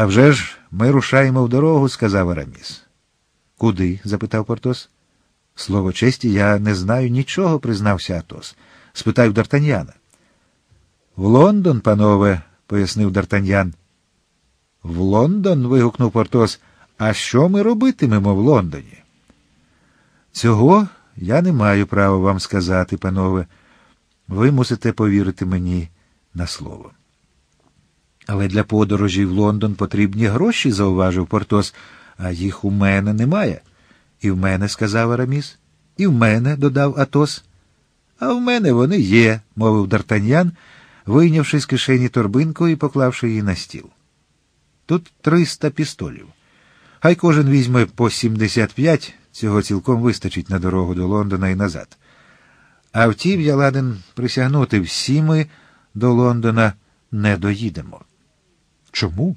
«А вже ж ми рушаємо в дорогу, сказав Араміс. Куди? запитав Портос. Слово честі, я не знаю нічого, признався Атос. Спитаю Дартаньяна. В Лондон, панове, пояснив Дартаньян. В Лондон. вигукнув Портос. А що ми робитимемо в Лондоні? Цього я не маю права вам сказати, панове. Ви мусите повірити мені на слово. Але для подорожі в Лондон потрібні гроші, зауважив Портос, а їх у мене немає. І в мене, сказав Араміс, і в мене, додав Атос. А в мене вони є, мовив Дартаньян, вийнявши з кишені торбинку і поклавши її на стіл. Тут триста пістолів. Хай кожен візьме по сімдесят п'ять, цього цілком вистачить на дорогу до Лондона і назад. А втім, я ладен присягнути всі ми до Лондона не доїдемо. Чому?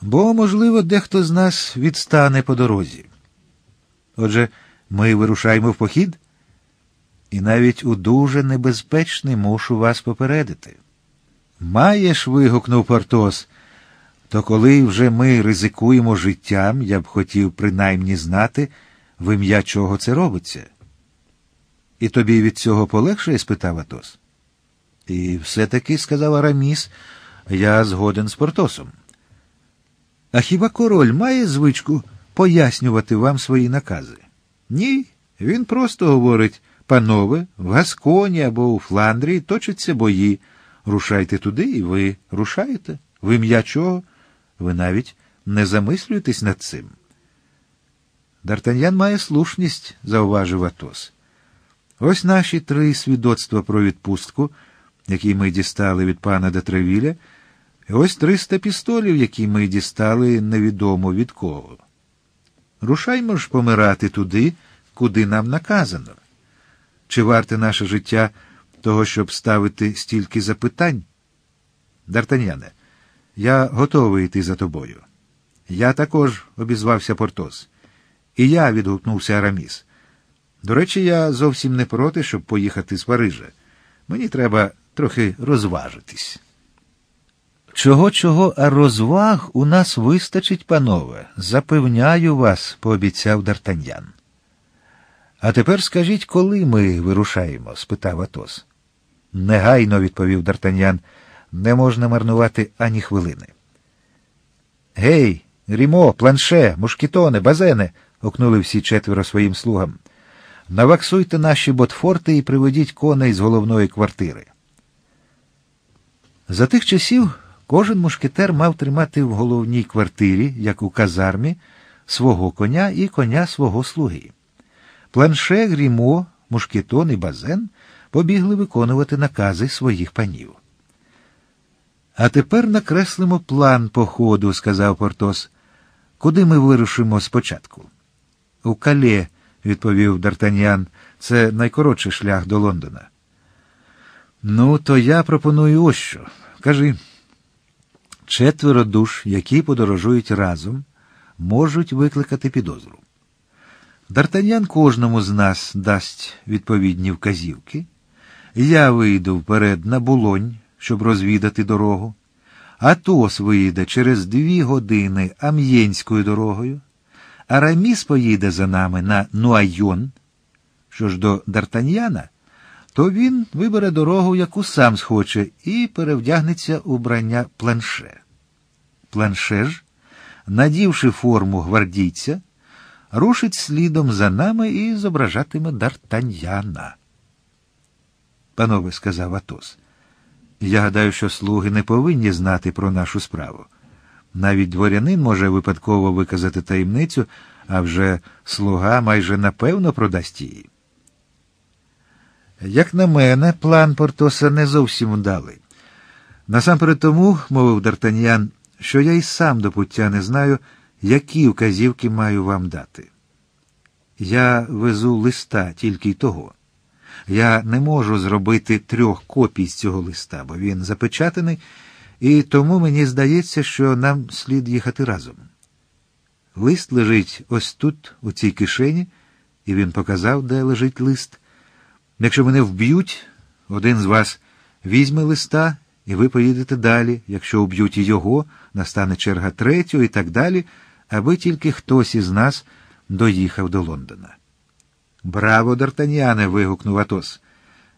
Бо, можливо, дехто з нас відстане по дорозі. Отже, ми вирушаємо в похід, і навіть у дуже небезпечний мушу вас попередити. Маєш, вигукнув Портос, то коли вже ми ризикуємо життям, я б хотів принаймні знати, в ім'я чого це робиться. І тобі від цього полегшає? спитав Атос. І все таки, сказав Араміс, я згоден з Портосом. А хіба король має звичку пояснювати вам свої накази? Ні. Він просто говорить панове, в Гасконі або у Фландрії точаться бої. Рушайте туди і ви рушаєте. В ім'я чого? Ви навіть не замислюєтесь над цим. Дартаньян має слушність, зауважив Атос. Ось наші три свідоцтва про відпустку, які ми дістали від пана Детревіля – Ось триста пістолів, які ми дістали невідомо від кого. Рушаймо ж помирати туди, куди нам наказано. Чи варте наше життя того, щоб ставити стільки запитань? Дартаняне, я готовий йти за тобою. Я також, обізвався Портос. І я відгукнувся Араміс. До речі, я зовсім не проти, щоб поїхати з Парижа. Мені треба трохи розважитись. Чого чого, а розваг у нас вистачить, панове, запевняю вас, пообіцяв Дартаньян. А тепер скажіть, коли ми вирушаємо? спитав Атос. Негайно, відповів Дартаньян, не можна марнувати ані хвилини. Гей, Рімо, планше, мушкітоне, базене, окнули всі четверо своїм слугам. Наваксуйте наші ботфорти і приведіть коней з головної квартири. За тих часів. Кожен мушкетер мав тримати в головній квартирі, як у казармі, свого коня і коня свого слуги. Планше, Грімо, Мушкетон і Базен побігли виконувати накази своїх панів. А тепер накреслимо план походу, сказав Портос. Куди ми вирушимо спочатку? У кале, відповів Дартаньян, це найкоротший шлях до Лондона. Ну, то я пропоную ось що. Кажи. Четверо душ, які подорожують разом, можуть викликати підозру. Дартаньян кожному з нас дасть відповідні вказівки. Я вийду вперед на болонь, щоб розвідати дорогу. Атос виїде через дві години Ам'єнською дорогою. Араміс поїде за нами на Нуайон. Що ж до Дартаньяна, то він вибере дорогу, яку сам схоче, і перевдягнеться у брання планше. Планше ж, надівши форму гвардійця, рушить слідом за нами і зображатиме Дартаньяна. Панове, сказав Атос, я гадаю, що слуги не повинні знати про нашу справу. Навіть дворянин може випадково виказати таємницю, а вже слуга майже напевно продасть її. Як на мене, план Портоса не зовсім вдалий. Насамперед тому, мовив Дартаньян, що я й сам до пуття не знаю, які вказівки маю вам дати. Я везу листа тільки й того. Я не можу зробити трьох копій з цього листа, бо він запечатаний, і тому мені здається, що нам слід їхати разом. Лист лежить ось тут, у цій кишені, і він показав, де лежить лист. Якщо мене вб'ють, один з вас візьме листа, і ви поїдете далі. Якщо вб'ють і його, настане черга третю і так далі, аби тільки хтось із нас доїхав до Лондона. Браво, Дартаніане! вигукнув Атос.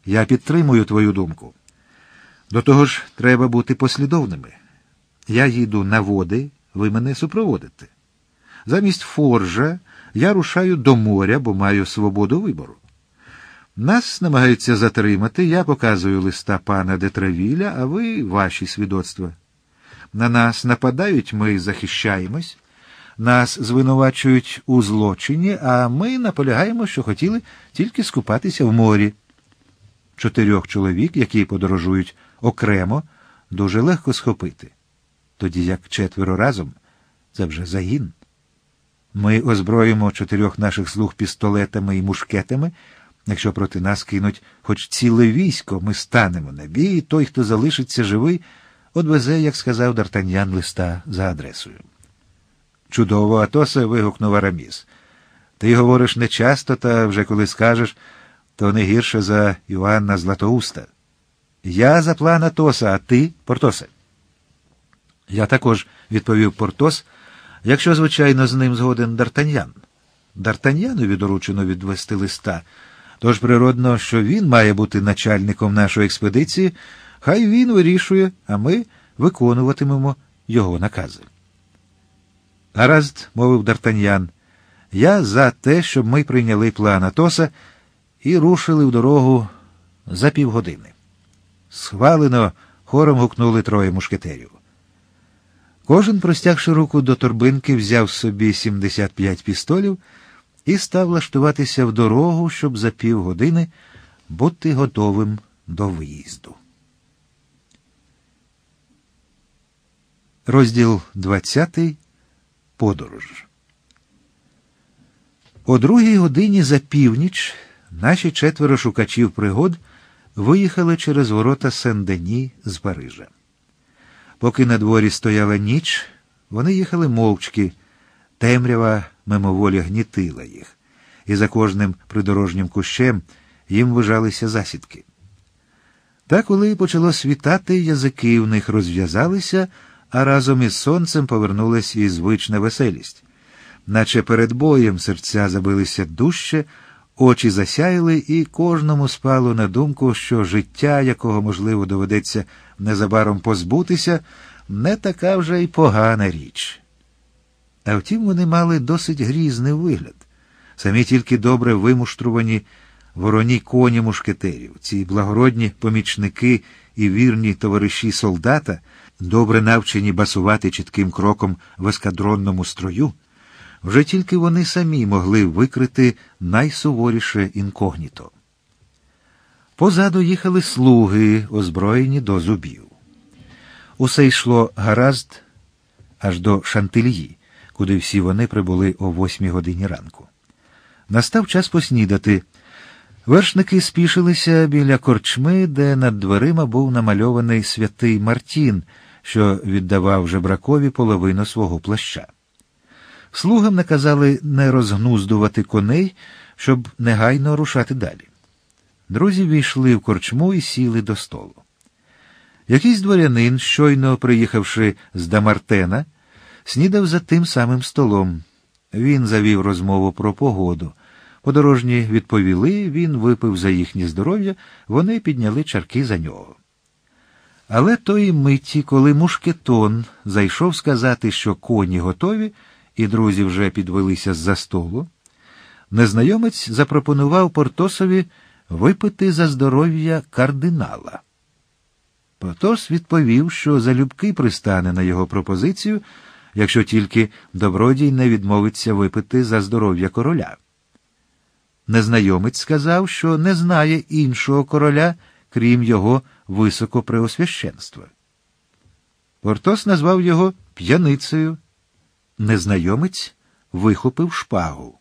Я підтримую твою думку. До того ж, треба бути послідовними. Я їду на води, ви мене супроводите. Замість Форжа я рушаю до моря, бо маю свободу вибору. Нас намагаються затримати, я показую листа пана Детравіля, а ви ваші свідоцтва. На нас нападають, ми захищаємось, нас звинувачують у злочині, а ми наполягаємо, що хотіли тільки скупатися в морі. Чотирьох чоловік, які подорожують окремо, дуже легко схопити. Тоді як четверо разом це вже загін. Ми озброїмо чотирьох наших слуг пістолетами і мушкетами. Якщо проти нас кинуть хоч ціле військо, ми станемо на бій, і той, хто залишиться живий, одвезе, як сказав Дартаньян листа за адресою. Чудово, Атосе, вигукнув Араміс. Ти говориш нечасто, та вже коли скажеш, то не гірше за Іоанна Златоуста. Я за план Атоса, а ти Портосе. Я також, відповів Портос, якщо, звичайно, з ним згоден Дартаньян. Дартаньянові доручено відвести листа. Тож природно, що він має бути начальником нашої експедиції, хай він вирішує, а ми виконуватимемо його накази. Гаразд, мовив Дартаньян, я за те, щоб ми прийняли план Атоса і рушили в дорогу за півгодини. Схвалено, хором гукнули троє мушкетерів. Кожен, простягши руку до торбинки, взяв собі 75 пістолів і став лаштуватися в дорогу, щоб за півгодини бути готовим до виїзду. Розділ 20. Подорож. О другій годині за північ наші четверо шукачів пригод виїхали через ворота Сен-Дені з Парижа. Поки на дворі стояла ніч, вони їхали мовчки. Темрява мимоволі гнітила їх, і за кожним придорожнім кущем їм вижалися засідки. Та коли почало світати, язики в них розв'язалися, а разом із сонцем повернулася і звична веселість. Наче перед боєм серця забилися дужче, очі засяяли, і кожному спало на думку, що життя, якого, можливо, доведеться незабаром позбутися, не така вже й погана річ. А втім, вони мали досить грізний вигляд, самі тільки добре вимуштрувані вороні коні мушкетерів, ці благородні помічники і вірні товариші солдата, добре навчені басувати чітким кроком в ескадронному строю, вже тільки вони самі могли викрити найсуворіше інкогніто. Позаду їхали слуги, озброєні до зубів. Усе йшло гаразд аж до шантильї куди всі вони прибули о восьмій годині ранку. Настав час поснідати. Вершники спішилися біля корчми, де над дверима був намальований святий Мартін, що віддавав жебракові половину свого плаща. Слугам наказали не розгнуздувати коней, щоб негайно рушати далі. Друзі війшли в корчму і сіли до столу. Якийсь дворянин, щойно приїхавши з Дамартена, снідав за тим самим столом. Він завів розмову про погоду. Подорожні відповіли, він випив за їхнє здоров'я, вони підняли чарки за нього. Але тої миті, коли мушкетон зайшов сказати, що коні готові, і друзі вже підвелися з за столу, незнайомець запропонував Портосові випити за здоров'я кардинала. Портос відповів, що залюбки пристане на його пропозицію якщо тільки добродій не відмовиться випити за здоров'я короля. Незнайомець сказав, що не знає іншого короля, крім його високопреосвященства. Портос назвав його п'яницею. Незнайомець вихопив шпагу.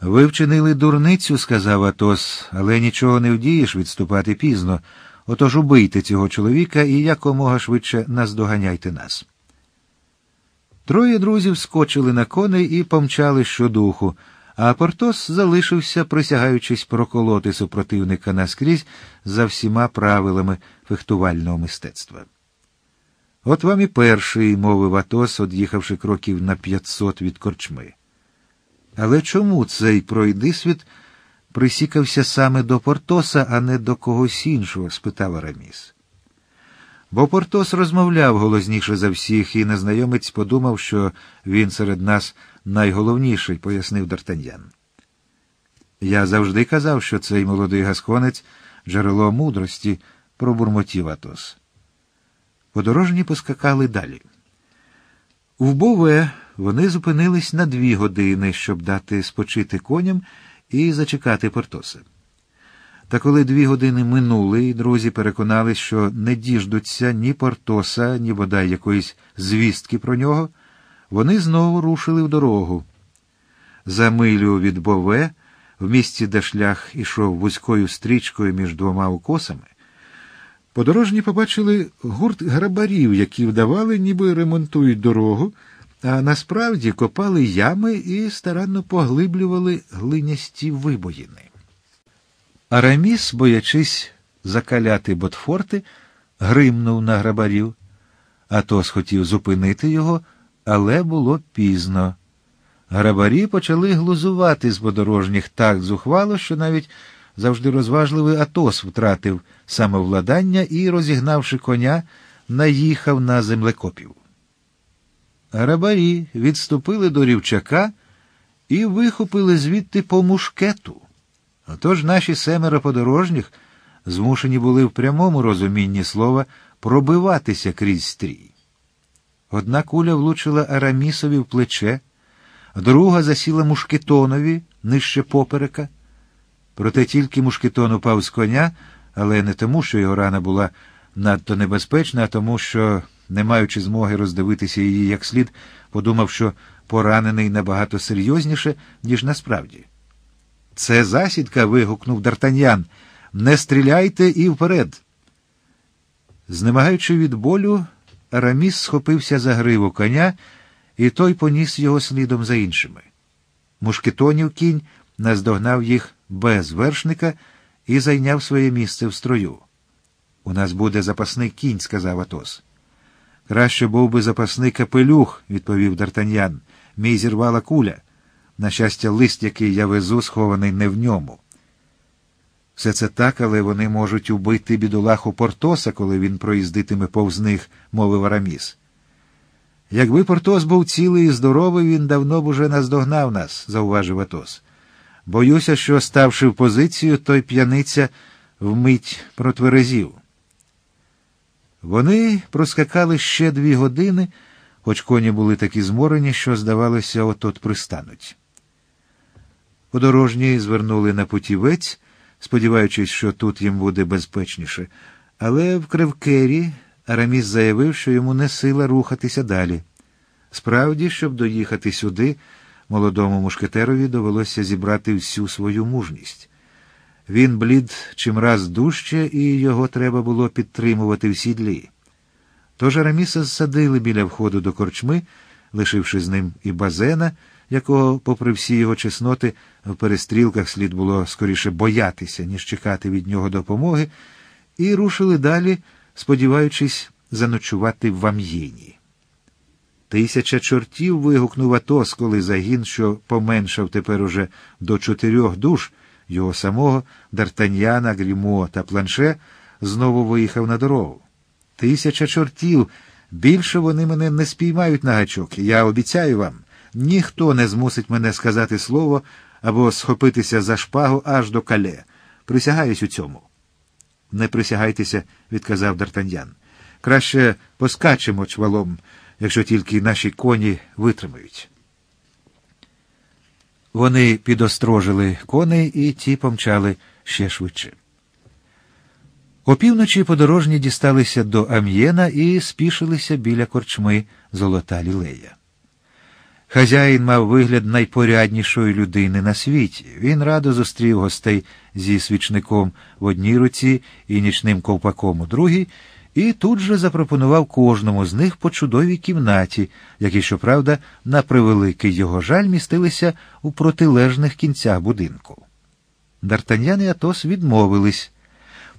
Ви вчинили дурницю, сказав Атос, але нічого не вдієш відступати пізно. Отож убийте цього чоловіка і якомога швидше наздоганяйте нас. Троє друзів скочили на коней і помчали щодуху, а Портос залишився, присягаючись проколоти супротивника наскрізь за всіма правилами фехтувального мистецтва. От вам і перший, мовив Атос, од'їхавши кроків на п'ятсот від корчми. Але чому цей пройдисвіт присікався саме до Портоса, а не до когось іншого? спитав Араміс. Бо Портос розмовляв голосніше за всіх, і незнайомець подумав, що він серед нас найголовніший, пояснив Д'Артаньян. Я завжди казав, що цей молодий гасконець джерело мудрості, пробурмотів Атос. Подорожні поскакали далі. В Бове вони зупинились на дві години, щоб дати спочити коням і зачекати Портоса. Та коли дві години минули, і друзі переконались, що не діждуться ні Портоса, ні бодай якоїсь звістки про нього, вони знову рушили в дорогу. За милю від Бове, в місці, де шлях ішов вузькою стрічкою між двома укосами, подорожні побачили гурт грабарів, які вдавали, ніби ремонтують дорогу, а насправді копали ями і старанно поглиблювали глинясті вибоїни. Араміс, боячись закаляти Ботфорти, гримнув на грабарів. Атос хотів зупинити його, але було пізно. Грабарі почали глузувати з подорожніх так зухвало, що навіть завжди розважливий Атос втратив самовладання і, розігнавши коня, наїхав на землекопів. Грабарі відступили до рівчака і вихопили звідти по мушкету. Отож наші семеро подорожніх змушені були в прямому розумінні слова пробиватися крізь стрій. Одна куля влучила Арамісові в плече, друга засіла мушкетонові нижче поперека. Проте тільки мушкетон упав з коня, але не тому, що його рана була надто небезпечна, а тому, що, не маючи змоги роздивитися її як слід, подумав, що поранений набагато серйозніше, ніж насправді. Це засідка. вигукнув Дартаньян. Не стріляйте і вперед. Знемагаючи від болю, Араміс схопився за гриву коня, і той поніс його слідом за іншими. Мушкетонів кінь наздогнав їх без вершника і зайняв своє місце в строю. У нас буде запасний кінь, сказав Атос. Краще був би запасний капелюх, відповів Дартаньян. Мій зірвала куля. На щастя, лист, який я везу, схований не в ньому. Все це так, але вони можуть убити бідолаху Портоса, коли він проїздитиме повз них, мовив Араміс. Якби Портос був цілий і здоровий, він давно б уже наздогнав нас, зауважив Атос. Боюся, що, ставши в позицію, той п'яниця вмить протверезів. Вони проскакали ще дві години, хоч коні були такі зморені, що, здавалося, от-от пристануть. Подорожні звернули на путівець, сподіваючись, що тут їм буде безпечніше, але в Кривкері Араміс заявив, що йому не сила рухатися далі. Справді, щоб доїхати сюди, молодому мушкетерові довелося зібрати всю свою мужність. Він блід чимраз дужче, і його треба було підтримувати в сідлі. Тож Араміса зсадили біля входу до корчми, лишивши з ним і базена якого, попри всі його чесноти, в перестрілках слід було скоріше боятися, ніж чекати від нього допомоги, і рушили далі, сподіваючись заночувати в Ам'єні. Тисяча чортів вигукнув Атос, коли загін, що поменшав тепер уже до чотирьох душ, його самого, Дартаньяна, Грімо та Планше, знову виїхав на дорогу. Тисяча чортів. Більше вони мене не спіймають на гачок, я обіцяю вам. Ніхто не змусить мене сказати слово або схопитися за шпагу аж до кале. Присягаюсь у цьому. Не присягайтеся, відказав Дартаньян. Краще поскачемо чвалом, якщо тільки наші коні витримають. Вони підострожили коней і ті помчали ще швидше. Опівночі подорожні дісталися до Ам'єна і спішилися біля корчми Золота лілея. Хазяїн мав вигляд найпоряднішої людини на світі. Він радо зустрів гостей зі свічником в одній руці і нічним ковпаком у другій, і тут же запропонував кожному з них по чудовій кімнаті, які, щоправда, на превеликий його жаль містилися у протилежних кінцях будинку. Дартаньян і Атос відмовились.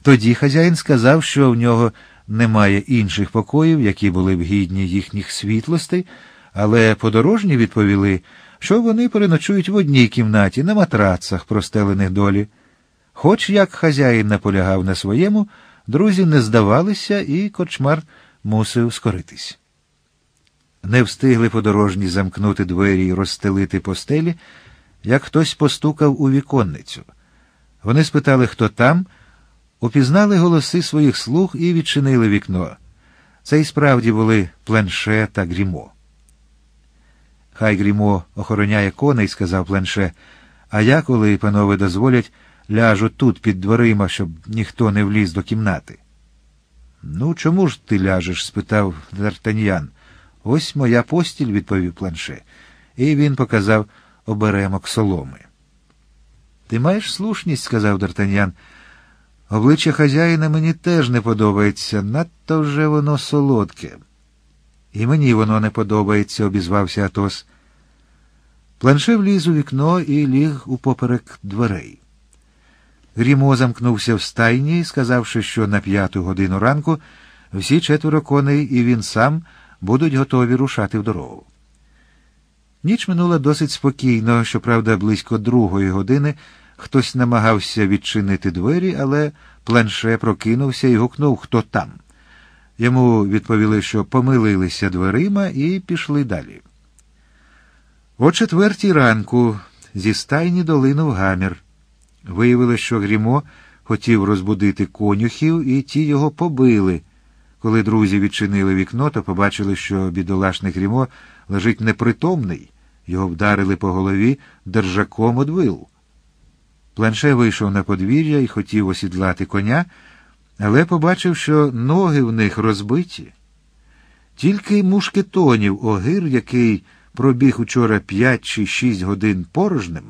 Тоді хазяїн сказав, що в нього немає інших покоїв, які були б гідні їхніх світлостей але подорожні відповіли, що вони переночують в одній кімнаті на матрацах, простелених долі. Хоч як хазяїн наполягав на своєму, друзі не здавалися, і кочмар мусив скоритись. Не встигли подорожні замкнути двері і розстелити постелі, як хтось постукав у віконницю. Вони спитали, хто там, упізнали голоси своїх слуг і відчинили вікно. Це і справді були планше та грімо. Хай Грімо охороняє коней, сказав планше, а я, коли панове дозволять, ляжу тут під дверима, щоб ніхто не вліз до кімнати. Ну, чому ж ти ляжеш? спитав Д'Артаньян. Ось моя постіль, відповів Планше, і він показав оберемок соломи. Ти маєш слушність, сказав Д'Артаньян. Обличчя хазяїна мені теж не подобається, надто вже воно солодке. І мені воно не подобається, обізвався Атос. Планше вліз у вікно і ліг упоперек дверей. Грімо замкнувся в стайні, сказавши, що на п'яту годину ранку всі четверо коней і він сам будуть готові рушати в дорогу. Ніч минула досить спокійно, щоправда, близько другої години хтось намагався відчинити двері, але планше прокинувся і гукнув, хто там. Йому відповіли, що помилилися дверима і пішли далі. О четвертій ранку зі стайні долинув гамір. Виявилося, що Грімо хотів розбудити конюхів, і ті його побили. Коли друзі відчинили вікно, то побачили, що бідолашний Грімо лежить непритомний. Його вдарили по голові держаком одвил. Планше вийшов на подвір'я і хотів осідлати коня але побачив, що ноги в них розбиті. Тільки мушкетонів огир, який пробіг учора п'ять чи шість годин порожним,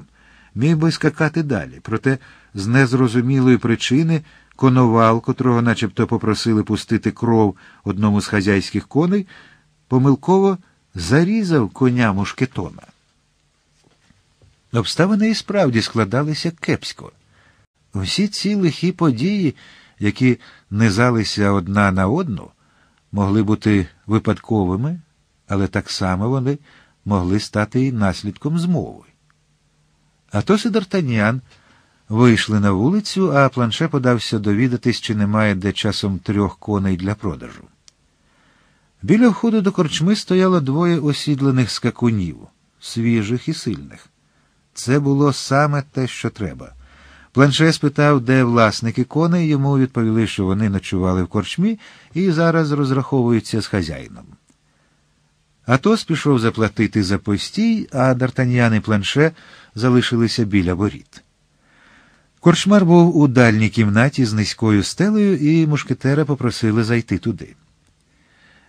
міг би скакати далі. Проте з незрозумілої причини коновал, котрого начебто попросили пустити кров одному з хазяйських коней, помилково зарізав коня мушкетона. Обставини і справді складалися кепсько. Усі ці лихі події які низалися одна на одну, могли бути випадковими, але так само вони могли стати і наслідком змови. Атос і Д'Артаньян вийшли на вулицю, а планше подався довідатись, чи немає де часом трьох коней для продажу. Біля входу до корчми стояло двоє осідлених скакунів, свіжих і сильних. Це було саме те, що треба. Планше спитав, де власники коней, йому відповіли, що вони ночували в корчмі і зараз розраховуються з хазяїном. Атос пішов заплатити за постій, а Дартаньян і планше залишилися біля воріт. Корчмар був у дальній кімнаті з низькою стелею, і мушкетера попросили зайти туди.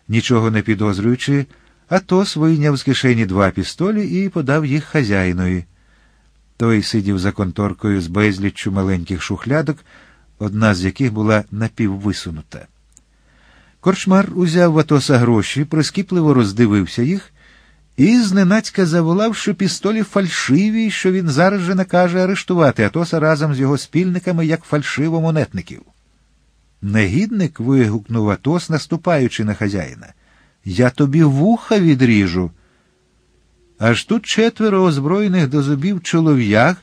Нічого не підозрюючи, Атос вийняв з кишені два пістолі і подав їх хазяїнові. Той сидів за конторкою з безліччю маленьких шухлядок, одна з яких була напіввисунута. Корчмар узяв Ватоса гроші, прискіпливо роздивився їх і, зненацька заволав, що пістолі фальшиві, що він зараз же накаже арештувати Атоса разом з його спільниками як фальшиво монетників. Негідник вигукнув Атос, наступаючи на хазяїна. Я тобі вуха відріжу. Аж тут четверо озброєних до зубів чолов'яг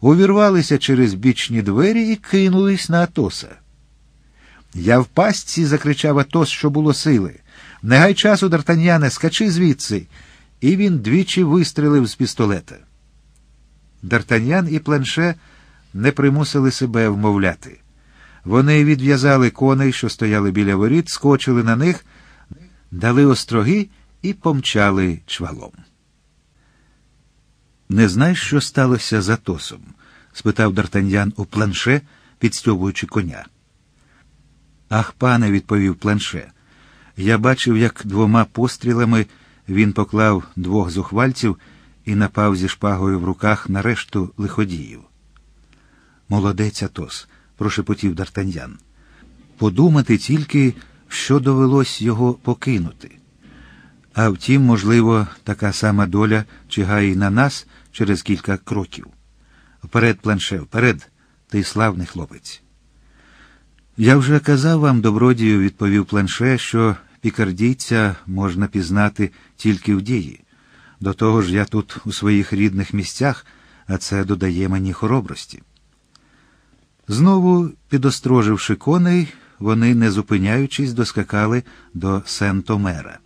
увірвалися через бічні двері і кинулись на Атоса. Я в пастці, закричав Атос, що було сили. Негай часу, дартаньяне, скачи звідси. І він двічі вистрілив з пістолета. Дартаньян і планше не примусили себе вмовляти. Вони відв'язали коней, що стояли біля воріт, скочили на них, дали остроги і помчали чвалом. Не знаєш, що сталося з Атосом? спитав Дартаньян у планше, підстьовуючи коня. Ах, пане, відповів планше. Я бачив, як двома пострілами він поклав двох зухвальців і напав зі шпагою в руках на решту лиходіїв. Молодець Атос, прошепотів Дартаньян. Подумати тільки, що довелось його покинути. А втім, можливо, така сама доля чигає і на нас, через кілька кроків. Вперед, планше, вперед, ти славний хлопець. Я вже казав вам, добродію, відповів планше, що пікардійця можна пізнати тільки в дії. До того ж, я тут у своїх рідних місцях, а це додає мені хоробрості. Знову, підостроживши коней, вони, не зупиняючись, доскакали до Сент-Омера.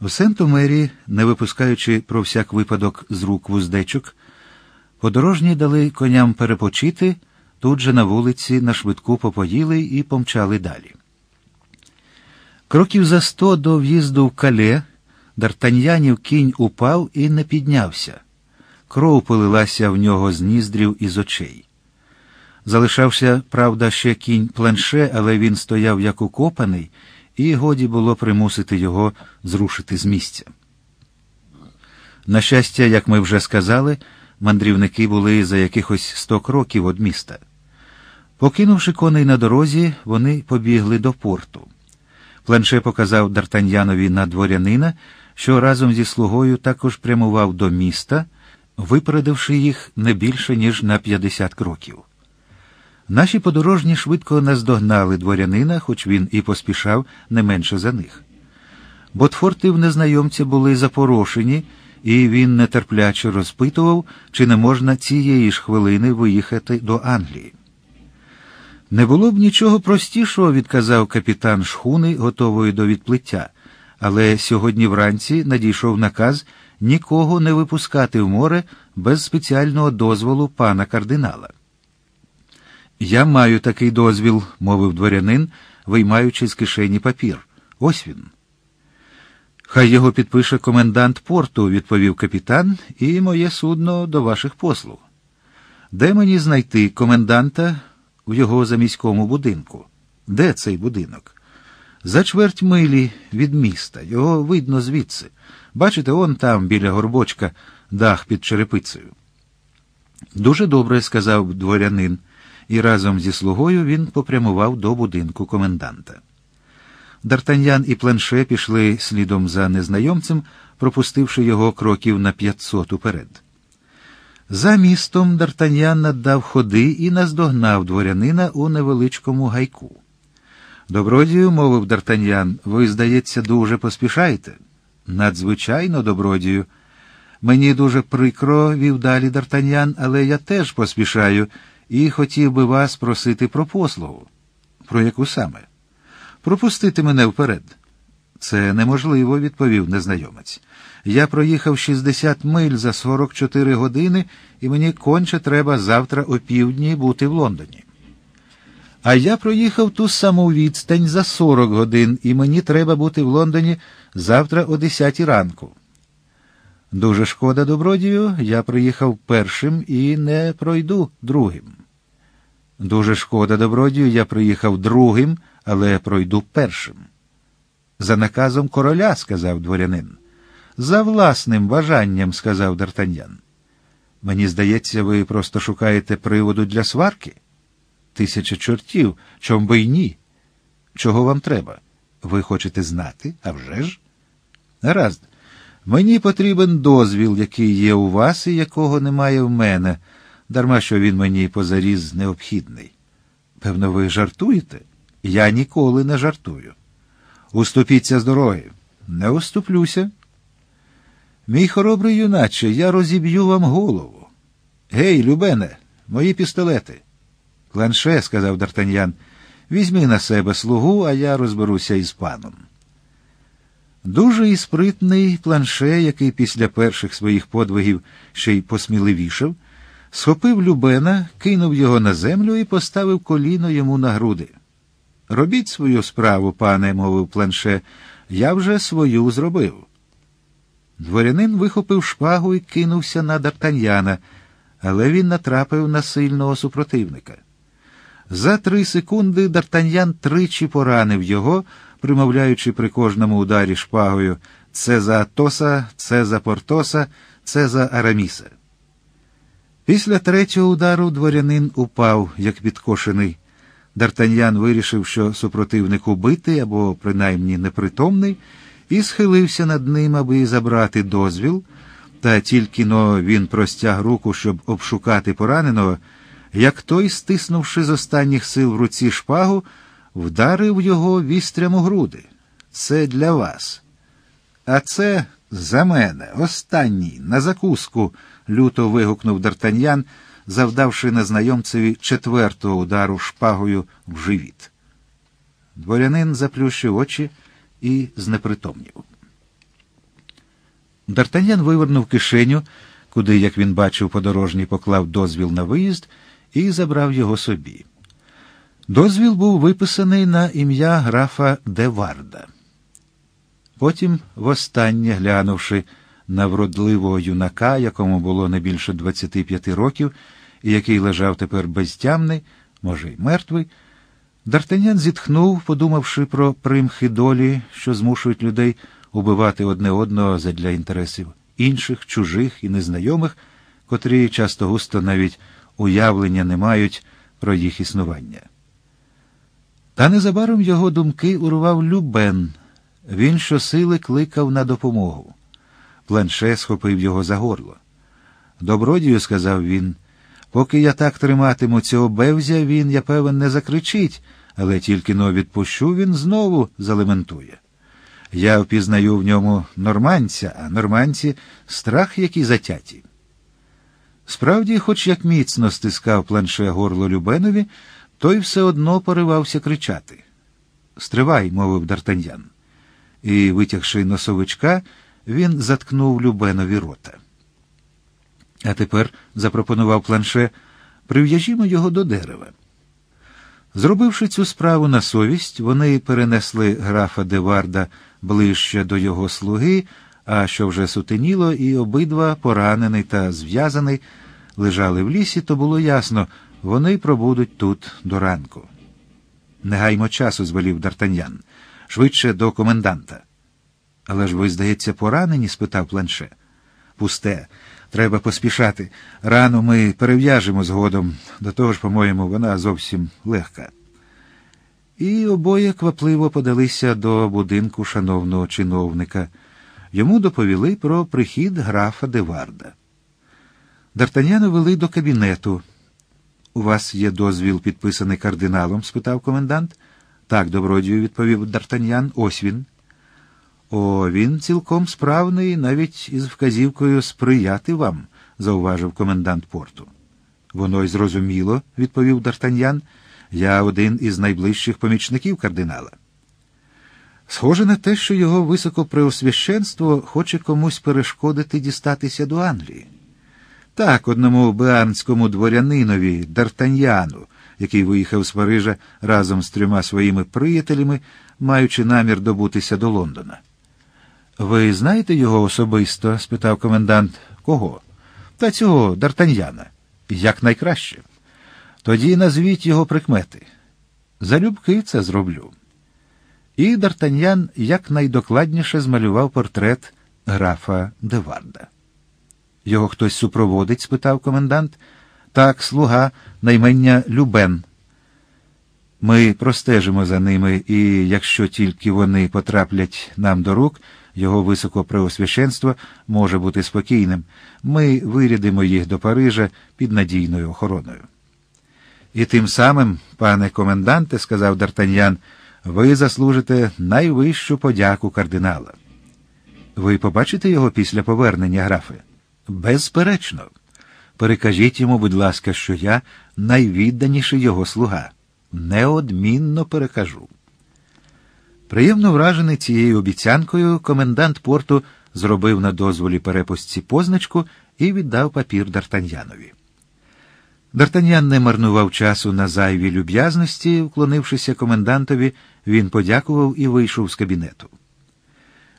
В Сентомері, не випускаючи про всяк випадок з рук вуздечок, подорожні дали коням перепочити, тут же на вулиці на швидку попоїли і помчали далі. Кроків за сто до в'їзду в кале Дартаньянів кінь упав і не піднявся. Кров полилася в нього з ніздрів і з очей. Залишався, правда, ще кінь планше, але він стояв як укопаний і годі було примусити його зрушити з місця. На щастя, як ми вже сказали, мандрівники були за якихось сто кроків від міста. Покинувши коней на дорозі, вони побігли до порту. Планше показав Дартаньянові на дворянина, що разом зі слугою також прямував до міста, випередивши їх не більше, ніж на 50 кроків. Наші подорожні швидко наздогнали дворянина, хоч він і поспішав не менше за них. Ботфорти в незнайомці були запорошені, і він нетерпляче розпитував, чи не можна цієї ж хвилини виїхати до Англії. Не було б нічого простішого, відказав капітан шхуни, готової до відплиття, але сьогодні вранці надійшов наказ нікого не випускати в море без спеціального дозволу пана кардинала. Я маю такий дозвіл, мовив дворянин, виймаючи з кишені папір. Ось він. Хай його підпише комендант порту, відповів капітан, і моє судно до ваших послуг. Де мені знайти коменданта в його заміському будинку? Де цей будинок? За чверть милі від міста. Його видно звідси. Бачите, он там, біля горбочка, дах під черепицею. Дуже добре, сказав дворянин і разом зі слугою він попрямував до будинку коменданта. Дартаньян і Планше пішли слідом за незнайомцем, пропустивши його кроків на 500 уперед. За містом Дартаньян наддав ходи і наздогнав дворянина у невеличкому гайку. Добродію, мовив Дартаньян, ви, здається, дуже поспішаєте. Надзвичайно, добродію. Мені дуже прикро, вів далі Дартаньян, але я теж поспішаю і хотів би вас просити про послугу. Про яку саме? Пропустити мене вперед. Це неможливо, відповів незнайомець. Я проїхав 60 миль за 44 години, і мені конче треба завтра о півдні бути в Лондоні. А я проїхав ту саму відстань за 40 годин, і мені треба бути в Лондоні завтра о 10 ранку. Дуже шкода добродію, я приїхав першим і не пройду другим. Дуже шкода, добродію, я приїхав другим, але пройду першим. За наказом короля, сказав дворянин. За власним бажанням, сказав Дартаньян. Мені здається, ви просто шукаєте приводу для сварки? Тисяча чортів, чом би й ні. Чого вам треба? Ви хочете знати, А вже ж? Гаразд. Мені потрібен дозвіл, який є у вас і якого немає в мене дарма що він мені позаріз необхідний. Певно, ви жартуєте? Я ніколи не жартую. Уступіться з дороги, не уступлюся. Мій хоробрий юначе, я розіб'ю вам голову. Гей, Любене, мої пістолети. Кланше, сказав Дартаньян, візьми на себе слугу, а я розберуся із паном. Дуже і спритний планше, який після перших своїх подвигів ще й посміливішав. Схопив Любена, кинув його на землю і поставив коліно йому на груди. Робіть свою справу, пане, мовив планше, я вже свою зробив. Дворянин вихопив шпагу і кинувся на Дартаньяна, але він натрапив на сильного супротивника. За три секунди Дартаньян тричі поранив його, примовляючи при кожному ударі шпагою це за Атоса, це за Портоса, це за Араміса. Після третього удару дворянин упав, як підкошений. Дартаньян вирішив, що супротивник убитий або принаймні непритомний, і схилився над ним, аби забрати дозвіл. Та тільки но він простяг руку, щоб обшукати пораненого, як той, стиснувши з останніх сил в руці шпагу, вдарив його вістрям у груди. Це для вас. А це за мене, останній, на закуску люто вигукнув Дартаньян, завдавши незнайомцеві четвертого удару шпагою в живіт. Дворянин заплющив очі і знепритомнів. Дартаньян вивернув кишеню, куди, як він бачив, подорожній поклав дозвіл на виїзд і забрав його собі. Дозвіл був виписаний на ім'я графа Деварда. Потім, востаннє глянувши, на вродливого юнака, якому було не більше 25 років, і який лежав тепер безтямний, може, й мертвий. Дартанян зітхнув, подумавши про примхи долі, що змушують людей убивати одне одного задля інтересів інших, чужих і незнайомих, котрі часто густо навіть уявлення не мають про їх існування. Та незабаром його думки урвав Любен. Він щосили кликав на допомогу. Планше схопив його за горло. Добродію, сказав він, поки я так триматиму цього бевзя, він, я певен, не закричить, але тільки но відпущу, він знову залементує. Я впізнаю в ньому нормандця, а нормандці страх, які затяті. Справді, хоч як міцно стискав планше горло Любенові, той все одно поривався кричати. Стривай, мовив Дартаньян. І, витягши носовичка, він заткнув Любенові рота. А тепер, запропонував планше, прив'яжімо його до дерева. Зробивши цю справу на совість, вони перенесли графа Деварда ближче до його слуги, а що вже сутеніло, і обидва, поранений та зв'язаний, лежали в лісі, то було ясно, вони пробудуть тут до ранку. Не гаймо часу, звелів Дартаньян, швидше до коменданта. Але ж ви, здається, поранені? спитав планше. Пусте, треба поспішати. Рану ми перев'яжемо згодом. До того ж, по-моєму, вона зовсім легка. І обоє квапливо подалися до будинку шановного чиновника. Йому доповіли про прихід графа Деварда. Дартаняну вели до кабінету. У вас є дозвіл, підписаний кардиналом? спитав комендант. Так, добродію, відповів Дартаньян. Ось він. О, він цілком справний, навіть із вказівкою сприяти вам, зауважив комендант порту. Воно й зрозуміло, відповів Дартаньян. Я один із найближчих помічників кардинала. Схоже на те, що його високопреосвященство хоче комусь перешкодити дістатися до Англії. Так, одному беарнському дворянинові Дартаньяну, який виїхав з Парижа разом з трьома своїми приятелями, маючи намір добутися до Лондона. Ви знаєте його особисто? спитав комендант. Кого? Та цього Дартаньяна. Як найкраще. Тоді назвіть його прикмети. Залюбки це зроблю. І Дартаньян якнайдокладніше змалював портрет графа Деварда. Його хтось супроводить? спитав комендант. Так, слуга наймення Любен. Ми простежимо за ними, і якщо тільки вони потраплять нам до рук. Його високопреосвященство може бути спокійним. Ми вирядимо їх до Парижа під надійною охороною. І тим самим, пане коменданте, сказав Дартаньян, ви заслужите найвищу подяку кардинала. Ви побачите його після повернення графи? Безперечно. Перекажіть йому, будь ласка, що я найвідданіший його слуга. Неодмінно перекажу. Приємно вражений цією обіцянкою, комендант порту зробив на дозволі перепустці позначку і віддав папір Дартаньянові. Дартаньян не марнував часу на зайві люб'язності, вклонившися комендантові, він подякував і вийшов з кабінету.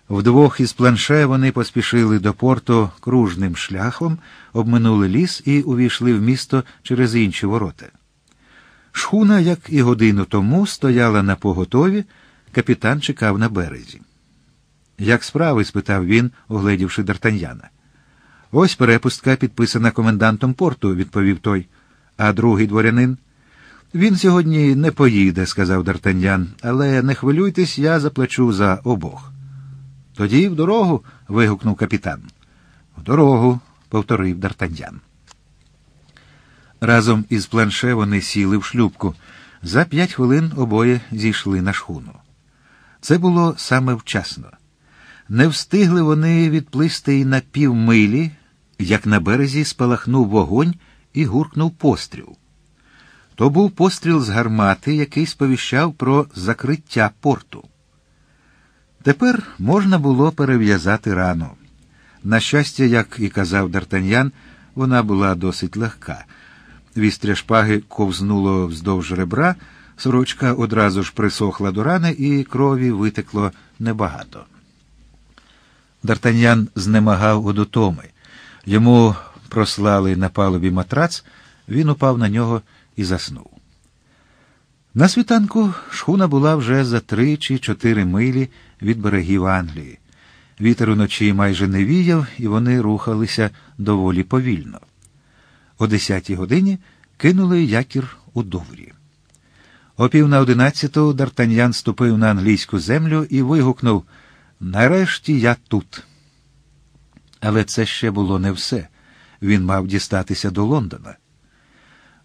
Вдвох із планше вони поспішили до порту кружним шляхом, обминули ліс і увійшли в місто через інші ворота. Шхуна, як і годину тому, стояла на поготові. Капітан чекав на березі. Як справи? спитав він, огледівши Дартаньяна. Ось перепустка підписана комендантом порту, відповів той. А другий дворянин. Він сьогодні не поїде, сказав Дартаньян, але не хвилюйтесь, я заплачу за обох. Тоді в дорогу. вигукнув капітан. В дорогу, повторив Дартаньян. Разом із планше вони сіли в шлюбку. За п'ять хвилин обоє зійшли на шхуну. Це було саме вчасно. Не встигли вони відплисти й на півмилі, як на березі спалахнув вогонь і гуркнув постріл. То був постріл з гармати, який сповіщав про закриття порту. Тепер можна було перев'язати рану. На щастя, як і казав Дартаньян, вона була досить легка. Вістря шпаги ковзнуло вздовж ребра. Сорочка одразу ж присохла до рани, і крові витекло небагато. Дартаньян знемагав одотоми. Йому прослали на палубі матрац, він упав на нього і заснув. На світанку шхуна була вже за три чи чотири милі від берегів Англії. Вітер уночі майже не віяв, і вони рухалися доволі повільно. О десятій годині кинули якір у Дуврі. О пів на одинадцяту Дартаньян ступив на англійську землю і вигукнув Нарешті я тут. Але це ще було не все. Він мав дістатися до Лондона.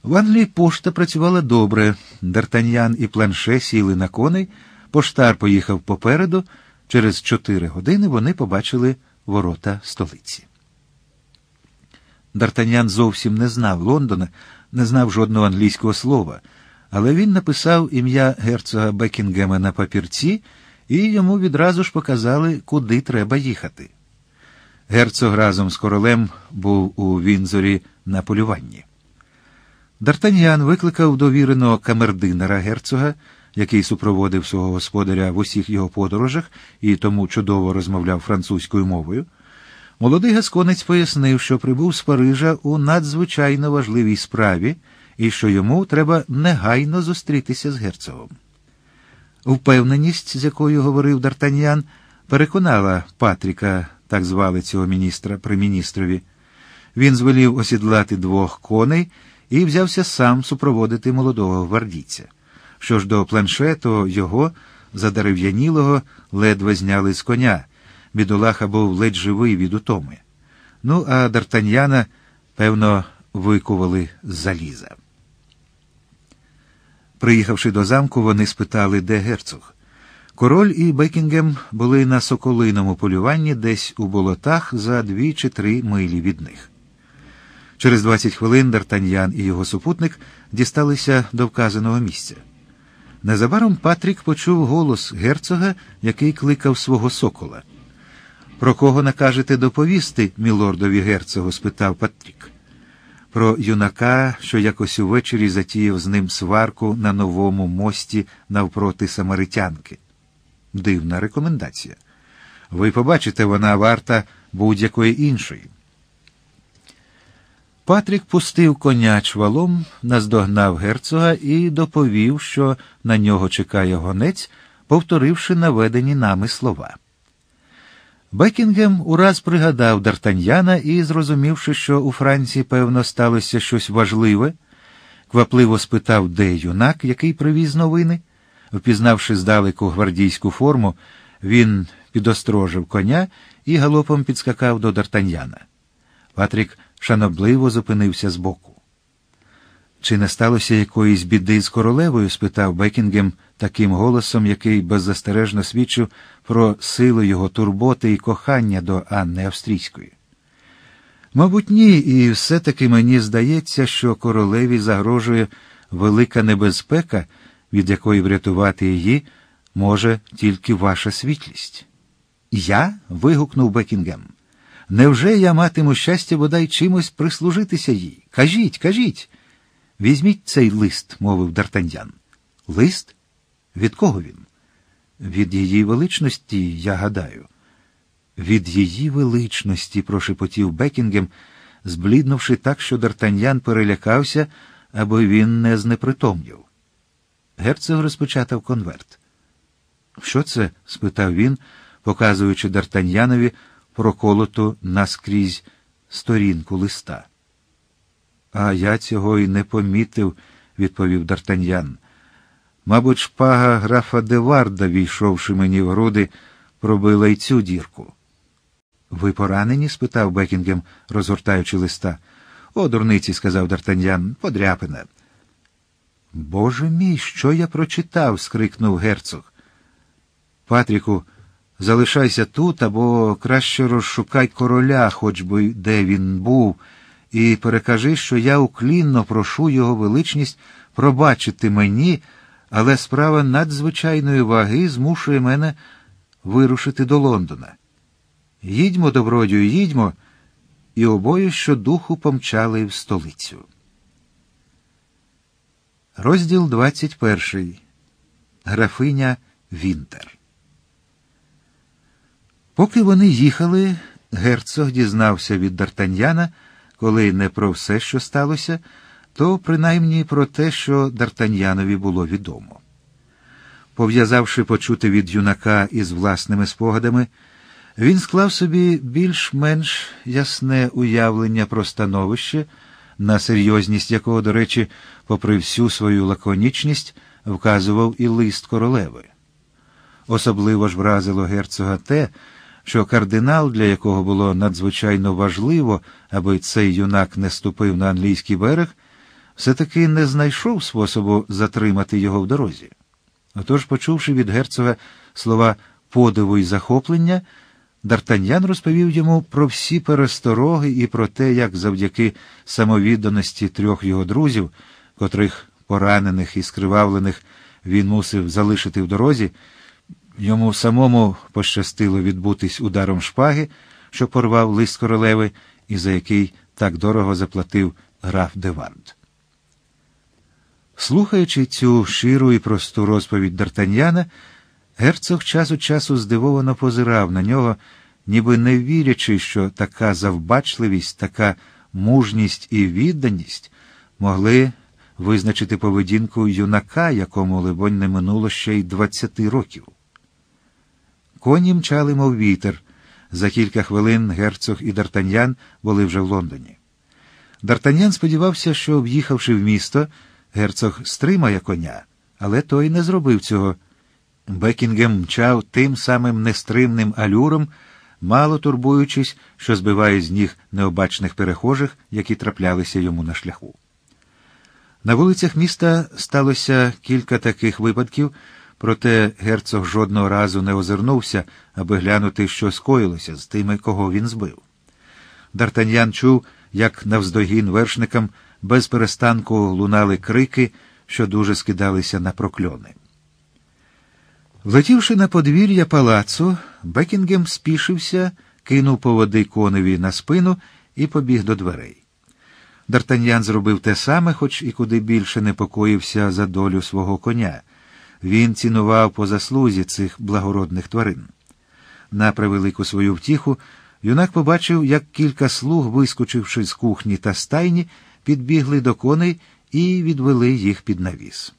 В Англії пошта працювала добре. Дартаньян і планше сіли на коней, поштар поїхав попереду. Через чотири години вони побачили ворота столиці. Дартаньян зовсім не знав Лондона, не знав жодного англійського слова. Але він написав ім'я герцога Бекінгема на папірці, і йому відразу ж показали, куди треба їхати. Герцог разом з королем був у Вінзорі на полюванні. Д'Артаньян викликав довіреного камердинера герцога, який супроводив свого господаря в усіх його подорожах і тому чудово розмовляв французькою мовою. Молодий гасконець пояснив, що прибув з Парижа у надзвичайно важливій справі і що йому треба негайно зустрітися з герцогом. Впевненість, з якою говорив Дартаньян, переконала Патріка, так звали цього міністра при міністрові. Він звелів осідлати двох коней і взявся сам супроводити молодого гвардійця. Що ж до планшету його, задерев'янілого, ледве зняли з коня. Бідолаха був ледь живий від утоми. Ну, а Дартаньяна, певно, викували з заліза. Приїхавши до замку, вони спитали, де герцог. Король і Бекінгем були на соколиному полюванні десь у болотах за дві чи три милі від них. Через 20 хвилин Дартаньян і його супутник дісталися до вказаного місця. Незабаром Патрік почув голос герцога, який кликав свого сокола. Про кого накажете доповісти, мілордові герцогу? спитав Патрік про юнака, що якось увечері затіяв з ним сварку на новому мості навпроти самаритянки. Дивна рекомендація. Ви побачите, вона варта будь-якої іншої. Патрік пустив коня чвалом, наздогнав герцога і доповів, що на нього чекає гонець, повторивши наведені нами слова. Бекінгем ураз пригадав Дартаньяна і, зрозумівши, що у Франції, певно, сталося щось важливе, квапливо спитав, де юнак, який привіз новини. Впізнавши здалеку гвардійську форму, він підострожив коня і галопом підскакав до Дартаньяна. Патрік шанобливо зупинився збоку. Чи не сталося якоїсь біди з королевою? спитав Бекінгем таким голосом, який беззастережно свідчив про силу його турботи і кохання до Анни Австрійської. Мабуть, ні, і все таки мені здається, що королеві загрожує велика небезпека, від якої врятувати її може тільки ваша світлість. Я? вигукнув Бекінгем. Невже я матиму щастя бодай чимось прислужитися їй? Кажіть, кажіть. Візьміть цей лист, мовив Дартаньян. Лист? Від кого він? Від її величності, я гадаю. Від її величності, прошепотів Бекінгем, збліднувши так, що Дартаньян перелякався, аби він не знепритомнів. Герцог розпочатав конверт. Що це? спитав він, показуючи Дартаньянові проколоту наскрізь сторінку листа. А я цього і не помітив, відповів Дартаньян. Мабуть, шпага графа Деварда, війшовши мені в груди, пробила й цю дірку. Ви поранені? спитав Бекінгем, розгортаючи листа. О, дурниці, сказав Дартаньян, подряпина. Боже мій, що я прочитав? скрикнув герцог. Патріку, залишайся тут або краще розшукай короля, хоч би де він був і перекажи, що я уклінно прошу його величність пробачити мені, але справа надзвичайної ваги змушує мене вирушити до Лондона. Їдьмо, добродію, їдьмо, і обоє щодуху помчали в столицю. Розділ 21. Графиня Вінтер. Поки вони їхали, герцог дізнався від Дартаньяна коли не про все, що сталося, то принаймні про те, що Дартаньянові було відомо. Пов'язавши почути від юнака із власними спогадами, він склав собі більш-менш ясне уявлення про становище, на серйозність якого, до речі, попри всю свою лаконічність, вказував і лист королеви. Особливо ж вразило герцога те, що кардинал, для якого було надзвичайно важливо, аби цей юнак не ступив на англійський берег, все таки не знайшов способу затримати його в дорозі. Отож, почувши від герцога слова подиву і захоплення, Дартаньян розповів йому про всі перестороги і про те, як завдяки самовідданості трьох його друзів, котрих поранених і скривавлених він мусив залишити в дорозі. Йому самому пощастило відбутись ударом шпаги, що порвав лист королеви, і за який так дорого заплатив граф Девард. Слухаючи цю ширу і просту розповідь Д'Артаньяна, герцог час у часу здивовано позирав на нього, ніби не вірячи, що така завбачливість, така мужність і відданість могли визначити поведінку юнака, якому, либонь, не минуло ще й двадцяти років. Коні мчали, мов вітер. За кілька хвилин герцог і Дартаньян були вже в Лондоні. Дартаньян сподівався, що, об'їхавши в місто, герцог стримає коня, але той не зробив цього. Бекінгем мчав тим самим нестримним алюром, мало турбуючись, що збиває з ніг необачних перехожих, які траплялися йому на шляху. На вулицях міста сталося кілька таких випадків. Проте герцог жодного разу не озирнувся, аби глянути, що скоїлося з тими, кого він збив. Дартаньян чув, як навздогін вершникам без перестанку лунали крики, що дуже скидалися на прокльони. Влетівши на подвір'я палацу, Бекінгем спішився, кинув поводи коневі на спину і побіг до дверей. Дартаньян зробив те саме, хоч і куди більше непокоївся за долю свого коня. Він цінував по заслузі цих благородних тварин. На превелику свою втіху, юнак побачив, як кілька слуг, вискочивши з кухні та стайні, підбігли до коней і відвели їх під навіс.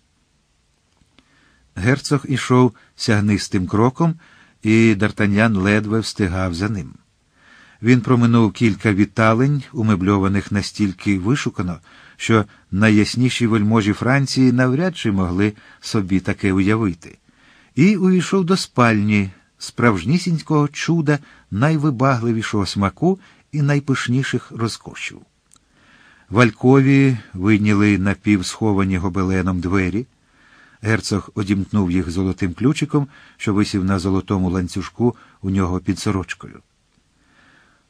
Герцог ішов сягнистим кроком, і Дартанян ледве встигав за ним. Він проминув кілька віталень, умебльованих настільки вишукано, що найясніші вельможі Франції навряд чи могли собі таке уявити, і увійшов до спальні справжнісінького чуда найвибагливішого смаку і найпишніших розкошів. В вийняли напівсховані гобеленом двері. Герцог одімкнув їх золотим ключиком, що висів на золотому ланцюжку у нього під сорочкою.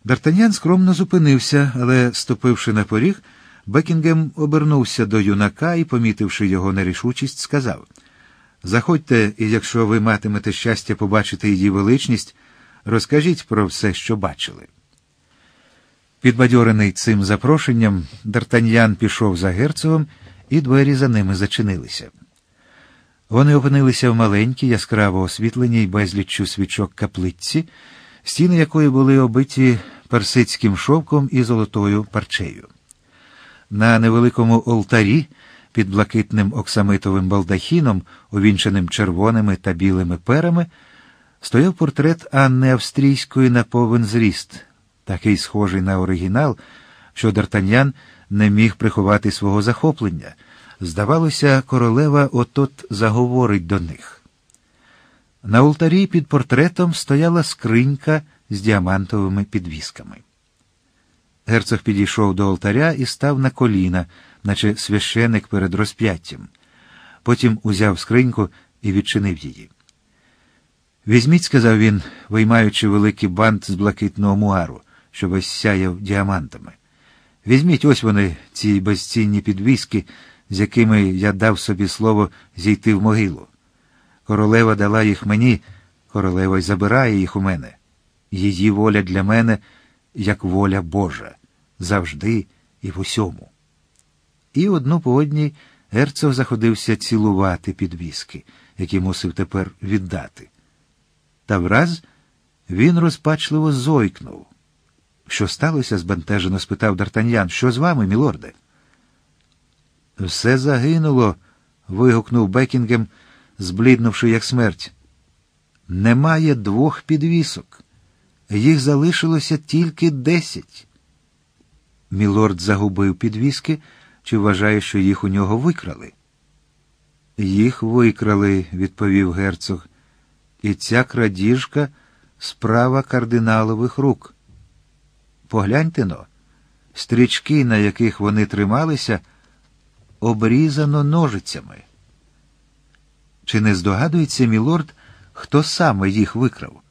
Д'Артаньян скромно зупинився, але, ступивши на поріг, Бекінгем обернувся до юнака і, помітивши його нерішучість, сказав Заходьте, і якщо ви матимете щастя побачити її величність, розкажіть про все, що бачили. Підбадьорений цим запрошенням, Д'Артаньян пішов за герцогом, і двері за ними зачинилися. Вони опинилися в маленькій, яскраво освітленій безліччю свічок каплиці стіни якої були оббиті персидським шовком і золотою парчею. На невеликому алтарі під блакитним оксамитовим балдахіном, увінченим червоними та білими перами, стояв портрет Анни Австрійської на повен зріст, такий схожий на оригінал, що Дартаньян не міг приховати свого захоплення. Здавалося, королева отот заговорить до них. На алтарі під портретом стояла скринька з діамантовими підвісками. Герцог підійшов до алтаря і став на коліна, наче священик перед розп'яттям. Потім узяв скриньку і відчинив її. Візьміть, сказав він, виймаючи великий бант з блакитного муару, що весь сяяв діамантами. Візьміть ось вони, ці безцінні підвіски, з якими я дав собі слово зійти в могилу. Королева дала їх мені, королева й забирає їх у мене. Її воля для мене, як воля Божа, завжди і в усьому. І одну по одній герцог заходився цілувати підвіски, які мусив тепер віддати. Та враз він розпачливо зойкнув. Що сталося? збентежено спитав Дартаньян. Що з вами, мілорде? Все загинуло. вигукнув Бекінгем збліднувши як смерть. Немає двох підвісок. Їх залишилося тільки десять. Мілорд загубив підвіски чи вважає, що їх у нього викрали. Їх викрали, відповів герцог, і ця крадіжка справа кардиналових рук. Погляньте но, стрічки, на яких вони трималися, обрізано ножицями. Чи не здогадується мілорд, хто саме їх викрав?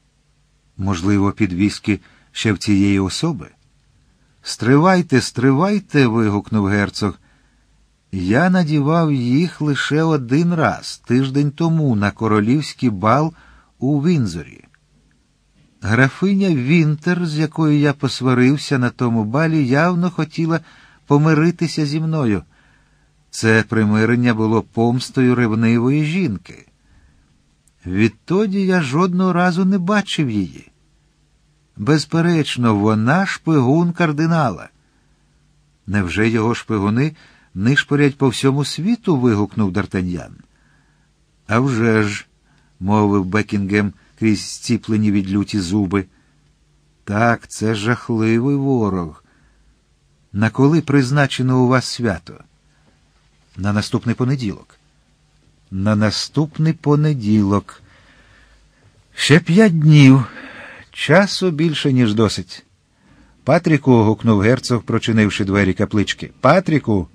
Можливо, підвіски ще в цієї особи? Стривайте, стривайте. вигукнув герцог. Я надівав їх лише один раз, тиждень тому, на королівський бал у Вінзорі. Графиня Вінтер, з якою я посварився на тому балі, явно хотіла помиритися зі мною. Це примирення було помстою ревнивої жінки. Відтоді я жодного разу не бачив її. Безперечно, вона шпигун кардинала. Невже його шпигуни нишпорять по всьому світу? вигукнув Дартаньян. «А вже ж», — мовив Бекінгем крізь зціплені від люті зуби. Так, це жахливий ворог. На коли призначено у вас свято? На наступний понеділок. На наступний понеділок. Ще п'ять днів. Часу більше, ніж досить. Патріку. гукнув герцог, прочинивши двері каплички. Патріку.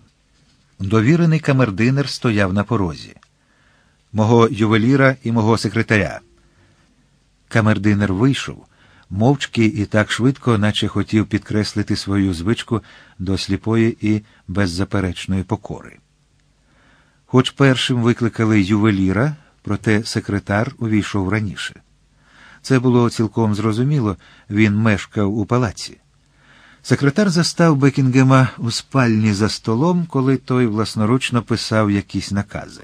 Довірений камердинер стояв на порозі. Мого ювеліра і мого секретаря. Камердинер вийшов, мовчки і так швидко, наче хотів підкреслити свою звичку до сліпої і беззаперечної покори. Хоч першим викликали ювеліра, проте секретар увійшов раніше. Це було цілком зрозуміло, він мешкав у палаці. Секретар застав Бекінгема у спальні за столом, коли той власноручно писав якісь накази.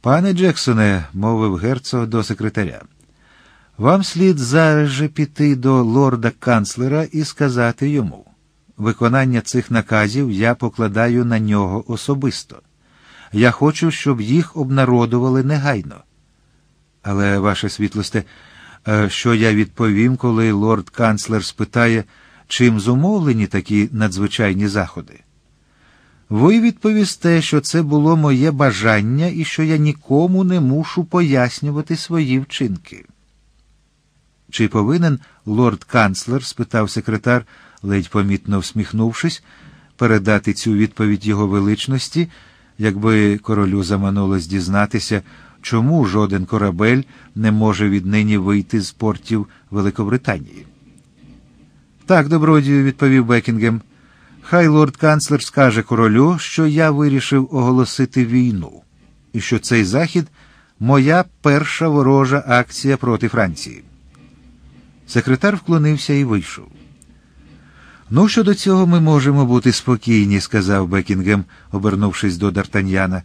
Пане Джексоне, мовив герцог до секретаря, вам слід зараз же піти до лорда канцлера і сказати йому. Виконання цих наказів я покладаю на нього особисто. Я хочу, щоб їх обнародували негайно. Але, ваше світлосте, е, що я відповім, коли лорд канцлер спитає, чим зумовлені такі надзвичайні заходи? Ви відповісте, що це було моє бажання і що я нікому не мушу пояснювати свої вчинки. Чи повинен лорд канцлер? спитав секретар, ледь помітно всміхнувшись, передати цю відповідь його величності якби королю заманулось дізнатися, чому жоден корабель не може віднині вийти з портів Великобританії. Так, добродію, відповів Бекінгем. Хай лорд канцлер скаже королю, що я вирішив оголосити війну, і що цей захід моя перша ворожа акція проти Франції. Секретар вклонився і вийшов. Ну, щодо цього ми можемо бути спокійні, сказав Бекінгем, обернувшись до Дартаньяна.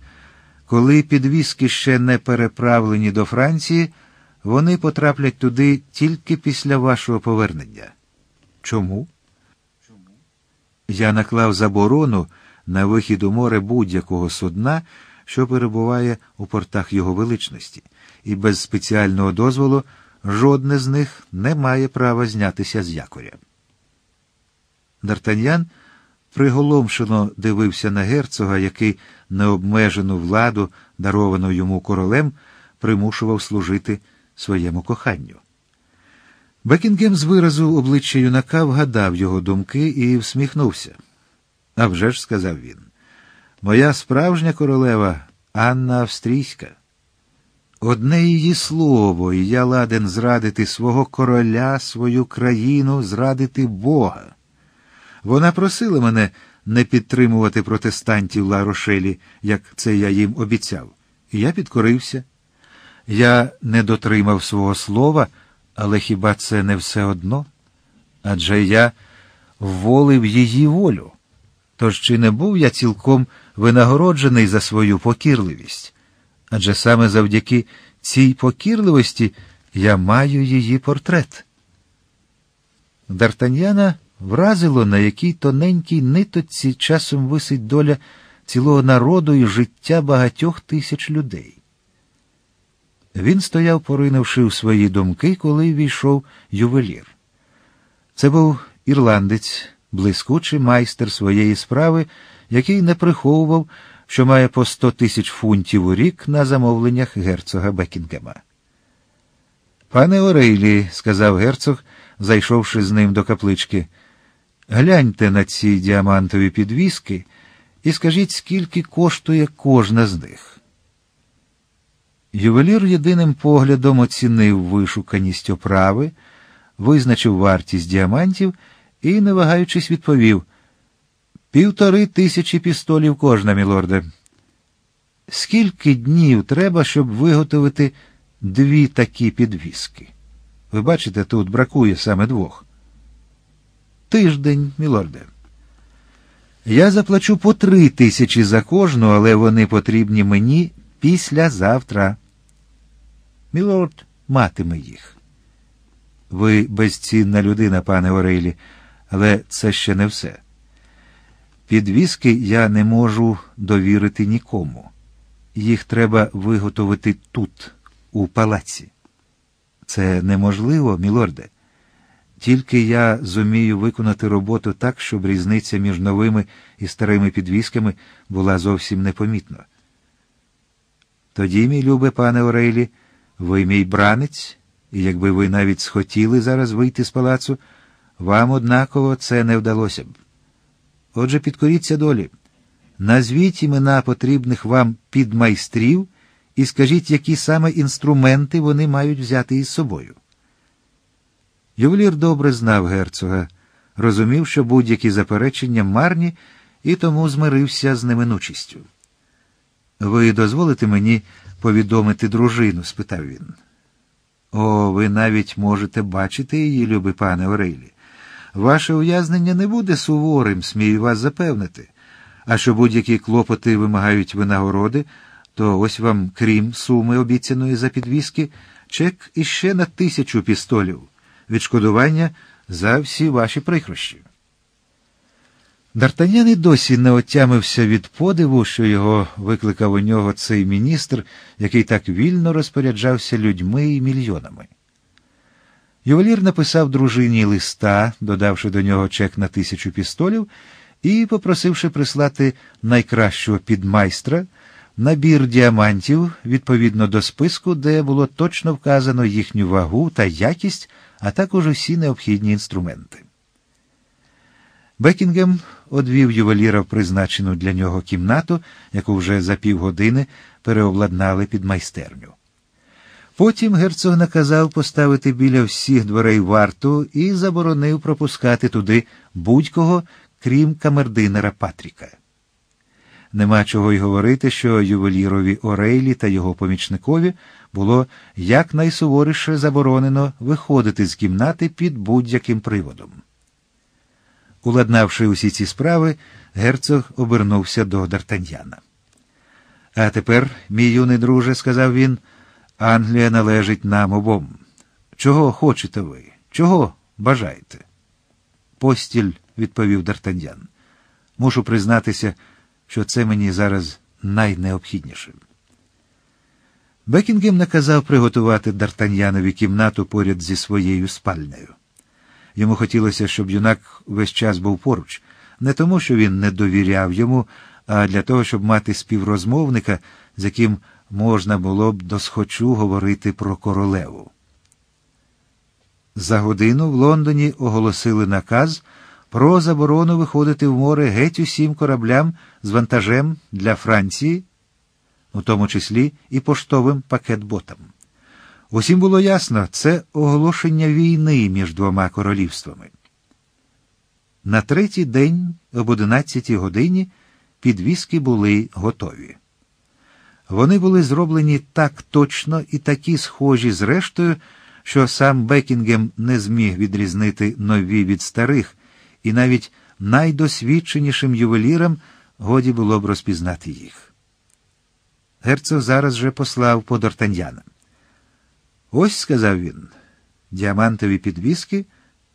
Коли підвіски ще не переправлені до Франції, вони потраплять туди тільки після вашого повернення. Чому? Я наклав заборону на вихід у море будь-якого судна, що перебуває у портах його величності, і без спеціального дозволу жодне з них не має права знятися з якоря. Д'Артаньян приголомшено дивився на герцога, який необмежену владу, даровану йому королем, примушував служити своєму коханню. Бекінгем з виразу обличчя юнака вгадав його думки і всміхнувся. «А вже ж», — сказав він, моя справжня королева Анна Австрійська. Одне її слово, і я ладен зрадити свого короля, свою країну, зрадити Бога. Вона просила мене не підтримувати протестантів Ларошелі, як це я їм обіцяв, і я підкорився. Я не дотримав свого слова, але хіба це не все одно? Адже я волив її волю. Тож чи не був я цілком винагороджений за свою покірливість? Адже саме завдяки цій покірливості я маю її портрет. Дартаньяна Вразило, на якій тоненькій ниточці часом висить доля цілого народу і життя багатьох тисяч людей. Він стояв, поринувши в свої думки, коли війшов ювелір. Це був ірландець, блискучий майстер своєї справи, який не приховував, що має по сто тисяч фунтів у рік на замовленнях герцога Бекінгема. Пане Орейлі, сказав герцог, зайшовши з ним до каплички. Гляньте на ці діамантові підвіски і скажіть, скільки коштує кожна з них. Ювелір єдиним поглядом оцінив вишуканість оправи, визначив вартість діамантів і, не вагаючись, відповів півтори тисячі пістолів кожна, мілорде. Скільки днів треба, щоб виготовити дві такі підвіски? Ви бачите, тут бракує саме двох тиждень, мілорде. Я заплачу по три тисячі за кожну, але вони потрібні мені післязавтра. Мілорд матиме їх. Ви безцінна людина, пане Орелі, але це ще не все. Підвіски я не можу довірити нікому. Їх треба виготовити тут, у палаці. Це неможливо, мілорде. Тільки я зумію виконати роботу так, щоб різниця між новими і старими підвісками була зовсім непомітна. Тоді, мій любе пане Орелі, ви мій бранець, і якби ви навіть схотіли зараз вийти з палацу, вам однаково це не вдалося б. Отже, підкоріться долі. Назвіть імена потрібних вам підмайстрів і скажіть, які саме інструменти вони мають взяти із собою. Ювелір добре знав герцога, розумів, що будь-які заперечення марні і тому змирився з неминучістю. Ви дозволите мені повідомити дружину? спитав він. О, ви навіть можете бачити її, люби пане Орелі. Ваше ув'язнення не буде суворим, смію вас запевнити. А що будь-які клопоти вимагають винагороди, то ось вам, крім суми обіцяної за підвіски, чек іще на тисячу пістолів відшкодування за всі ваші прихрощі. Дартанян і досі не отямився від подиву, що його викликав у нього цей міністр, який так вільно розпоряджався людьми і мільйонами. Ювелір написав дружині листа, додавши до нього чек на тисячу пістолів, і попросивши прислати найкращого підмайстра, набір діамантів відповідно до списку, де було точно вказано їхню вагу та якість а також усі необхідні інструменти. Бекінгем одвів ювеліра в призначену для нього кімнату, яку вже за півгодини переобладнали під майстерню. Потім герцог наказав поставити біля всіх дверей варту і заборонив пропускати туди будь-кого, крім камердинера Патріка. Нема чого й говорити, що ювелірові Орейлі та його помічникові було якнайсуворіше заборонено виходити з кімнати під будь-яким приводом. Уладнавши усі ці справи, герцог обернувся до Д'Артаньяна. А тепер, мій юний друже, сказав він, Англія належить нам обом. Чого хочете ви? Чого бажаєте? Постіль, відповів Д'Артаньян. Мушу признатися, що це мені зараз найнеобхідніше. Бекінгем наказав приготувати Дартаньянові кімнату поряд зі своєю спальнею. Йому хотілося, щоб юнак весь час був поруч, не тому, що він не довіряв йому, а для того, щоб мати співрозмовника, з яким можна було б досхочу говорити про королеву. За годину в Лондоні оголосили наказ про заборону виходити в море геть усім кораблям з вантажем для Франції у тому числі і поштовим пакетботам. Усім було ясно, це оголошення війни між двома королівствами. На третій день об 11 годині підвіски були готові. Вони були зроблені так точно і такі схожі з рештою, що сам Бекінгем не зміг відрізнити нові від старих, і навіть найдосвідченішим ювелірам годі було б розпізнати їх. Герцог зараз же послав по Д'Артаньяна. Ось, сказав він, діамантові підвіски,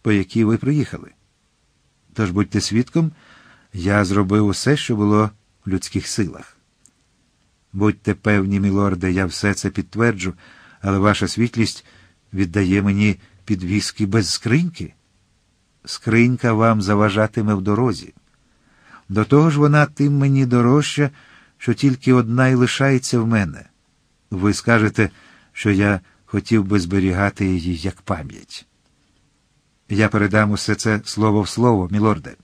по які ви приїхали. Тож будьте свідком, я зробив усе, що було в людських силах. Будьте певні, мілорде, я все це підтверджу, але ваша світлість віддає мені підвіски без скриньки. Скринька вам заважатиме в дорозі. До того ж вона тим мені дорожча що тільки одна й лишається в мене. Ви скажете, що я хотів би зберігати її як пам'ять. Я передам усе це слово в слово, мілорде.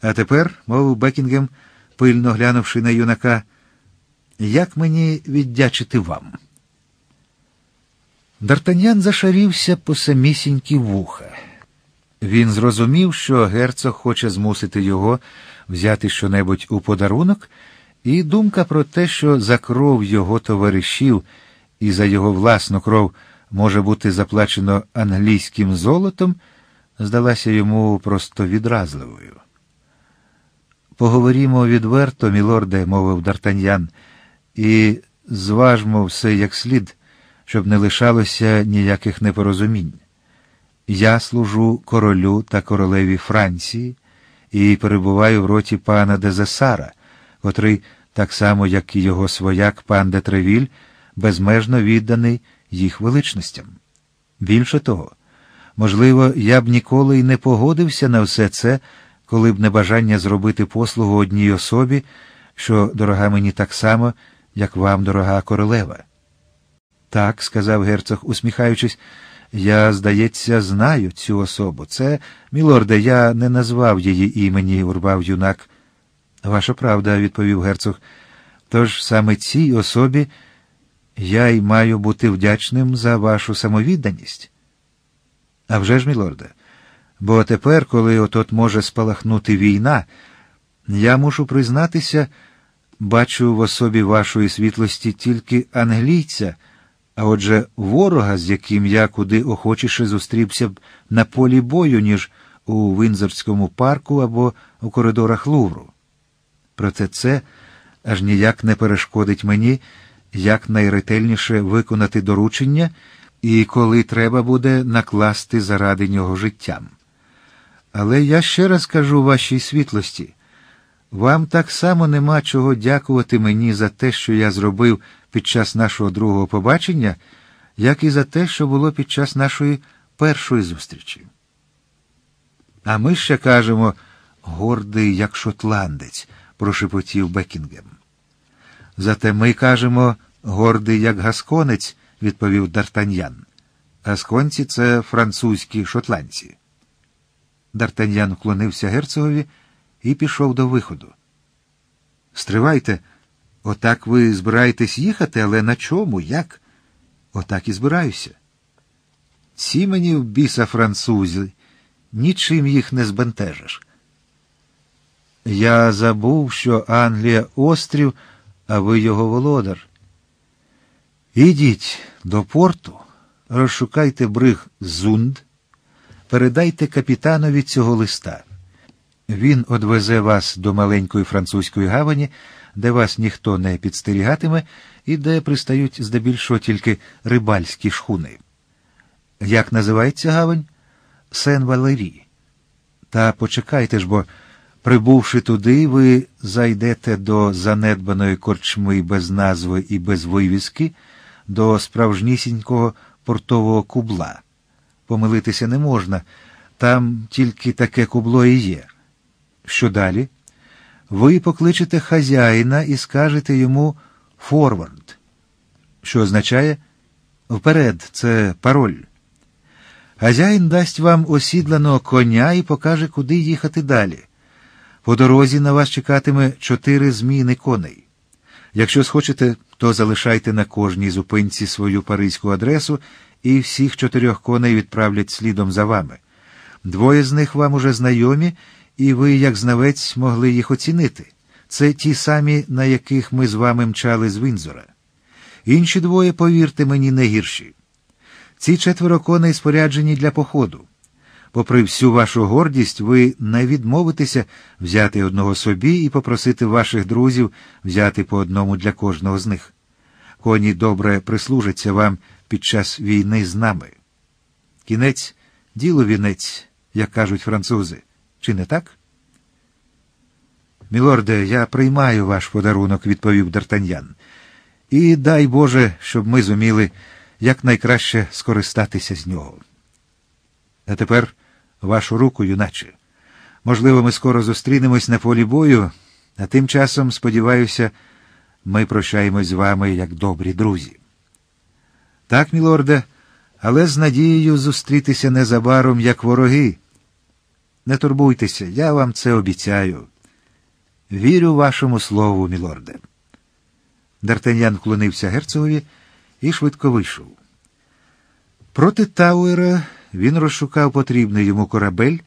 А тепер, мовив Бекінгем, пильно глянувши на юнака, як мені віддячити вам? Д'Артаньян зашарівся по самісінькі вуха. Він зрозумів, що герцог хоче змусити його взяти щонебудь у подарунок. І думка про те, що за кров його товаришів і за його власну кров може бути заплачено англійським золотом, здалася йому просто відразливою. Поговорімо відверто, мілорде, мовив Дартаньян, і зважмо все як слід, щоб не лишалося ніяких непорозумінь. Я служу королю та королеві Франції і перебуваю в роті пана Дезесара, котрий так само, як і його свояк пан де безмежно відданий їх величностям. Більше того, можливо, я б ніколи й не погодився на все це, коли б не бажання зробити послугу одній особі, що дорога мені так само, як вам, дорога королева. Так, сказав герцог, усміхаючись, я, здається, знаю цю особу. Це, мілорде, я не назвав її імені, урвав юнак. Ваша правда, відповів герцог. Тож саме цій особі я й маю бути вдячним за вашу самовідданість. «А вже ж, мілорде, бо тепер, коли отот може спалахнути війна, я мушу признатися, бачу в особі вашої світлості тільки англійця, а отже, ворога, з яким я куди охочіше зустрівся б на полі бою, ніж у Винзорському парку або у коридорах Лувру. Проте це аж ніяк не перешкодить мені як найретельніше виконати доручення і коли треба буде накласти заради нього життям. Але я ще раз кажу вашій світлості вам так само нема чого дякувати мені за те, що я зробив під час нашого другого побачення, як і за те, що було під час нашої першої зустрічі. А ми ще кажемо гордий, як шотландець прошепотів Бекінгем. Зате ми кажемо гордий як гасконець, відповів Дартаньян. Гасконці це французькі шотландці. Дартаньян вклонився герцогові і пішов до виходу. Стривайте, отак ви збираєтесь їхати, але на чому? Як? Отак і збираюся. Ці мені в біса французі, нічим їх не збентежиш. Я забув, що Англія острів, а ви його володар. Ідіть до порту, розшукайте бриг Зунд, передайте капітанові цього листа. Він одвезе вас до маленької французької гавані, де вас ніхто не підстерігатиме і де пристають здебільшого тільки рибальські шхуни. Як називається гавань? Сен Валерій. Та почекайте ж, бо. Прибувши туди, ви зайдете до занедбаної корчми без назви і без вивіски, до справжнісінького портового кубла. Помилитися не можна, там тільки таке кубло і є. Що далі? Ви покличете хазяїна і скажете йому форвард, що означає вперед, це пароль. Хазяїн дасть вам осідланого коня і покаже, куди їхати далі. По дорозі на вас чекатиме чотири зміни коней. Якщо схочете, то залишайте на кожній зупинці свою паризьку адресу, і всіх чотирьох коней відправлять слідом за вами. Двоє з них вам уже знайомі, і ви, як знавець, могли їх оцінити. Це ті самі, на яких ми з вами мчали з Вінзора. Інші двоє, повірте мені, не гірші. Ці четверо коней споряджені для походу. Попри всю вашу гордість, ви не відмовитеся взяти одного собі і попросити ваших друзів взяти по одному для кожного з них. Коні добре прислужаться вам під час війни з нами. Кінець діло вінець, як кажуть французи, чи не так? Мілорде, я приймаю ваш подарунок, відповів Д'Артаньян. І дай Боже, щоб ми зуміли якнайкраще скористатися з нього. А тепер вашу руку, юначе. Можливо, ми скоро зустрінемось на полі бою, а тим часом, сподіваюся, ми прощаємось з вами як добрі друзі. Так, мілорде, але з надією зустрітися незабаром як вороги. Не турбуйтеся, я вам це обіцяю. Вірю вашому слову, мілорде. Дартаньян вклонився герцогові і швидко вийшов. Проти Тауера він розшукав потрібний йому корабель,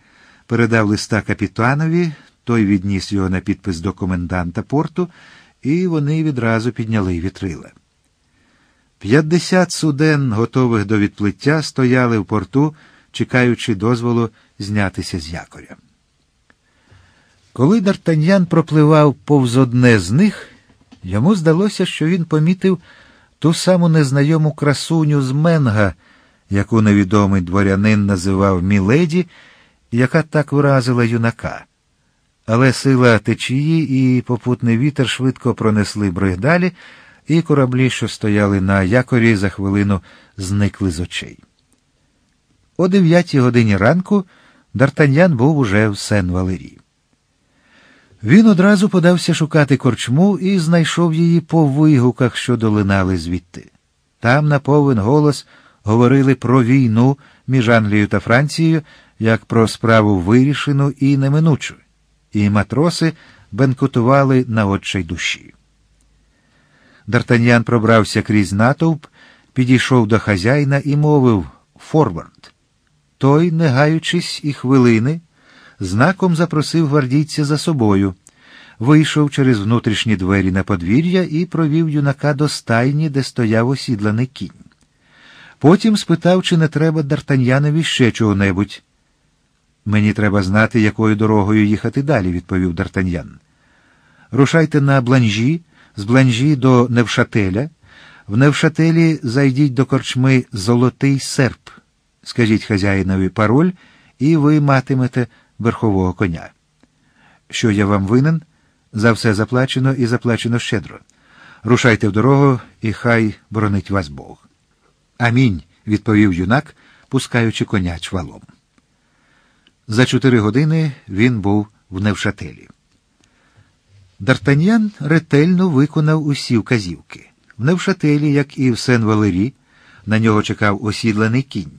передав листа капітанові, той відніс його на підпис до коменданта порту, і вони відразу підняли вітрила. П'ятдесят суден, готових до відплиття, стояли в порту, чекаючи дозволу знятися з якоря. Коли Дартаньян пропливав повз одне з них, йому здалося, що він помітив ту саму незнайому красуню з Менга яку невідомий дворянин називав Міледі, яка так вразила юнака. Але сила течії і попутний вітер швидко пронесли бригдалі, і кораблі, що стояли на якорі, за хвилину зникли з очей. О дев'ятій годині ранку Дартаньян був уже в сен Валері. Він одразу подався шукати корчму і знайшов її по вигуках, що долинали звідти. Там на повен голос говорили про війну між Англією та Францією як про справу вирішену і неминучу, і матроси бенкутували на отчай душі. Д'Артаньян пробрався крізь натовп, підійшов до хазяїна і мовив Форвард. Той, не гаючись і хвилини, знаком запросив гвардійця за собою, вийшов через внутрішні двері на подвір'я і провів юнака до стайні, де стояв осідланий кінь. Потім спитав, чи не треба Дартаньянові ще чого-небудь. Мені треба знати, якою дорогою їхати далі, відповів Дартаньян. Рушайте на бланжі, з бланжі до Невшателя. В Невшателі зайдіть до корчми Золотий серп. Скажіть хазяїнові пароль, і ви матимете верхового коня. Що я вам винен? За все заплачено і заплачено щедро. Рушайте в дорогу, і хай боронить вас Бог. Амінь, відповів юнак, пускаючи коня чвалом. За чотири години він був в Невшателі. Дартаньян ретельно виконав усі вказівки. В Невшателі, як і в сен валері на нього чекав осідлений кінь.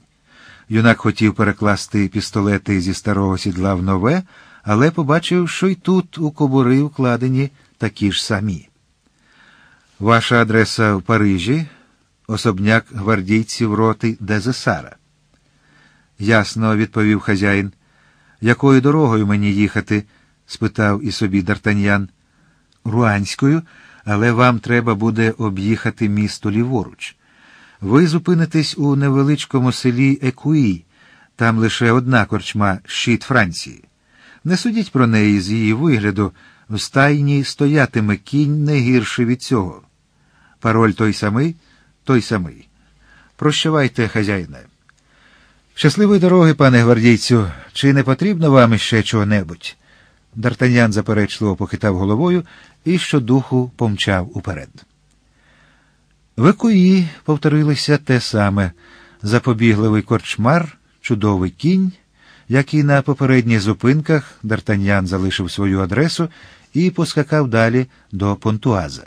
Юнак хотів перекласти пістолети зі старого сідла в нове, але побачив, що й тут у кобури вкладені такі ж самі. Ваша адреса в Парижі особняк гвардійців роти Дезесара. Ясно, відповів хазяїн. Якою дорогою мені їхати? спитав і собі Дартаньян. Руанською, але вам треба буде об'їхати місто ліворуч. Ви зупинитесь у невеличкому селі Екуї, там лише одна корчма щит Франції. Не судіть про неї з її вигляду, в стайні стоятиме кінь не гірше від цього. Пароль той самий той самий. Прощавайте, хазяїне. Щасливої дороги, пане гвардійцю, чи не потрібно вам іще чого-небудь? Дартанян заперечливо похитав головою і щодуху помчав уперед. Викої повторилося те саме запобігливий корчмар, чудовий кінь, який на попередніх зупинках Дартаньян залишив свою адресу і поскакав далі до Понтуаза.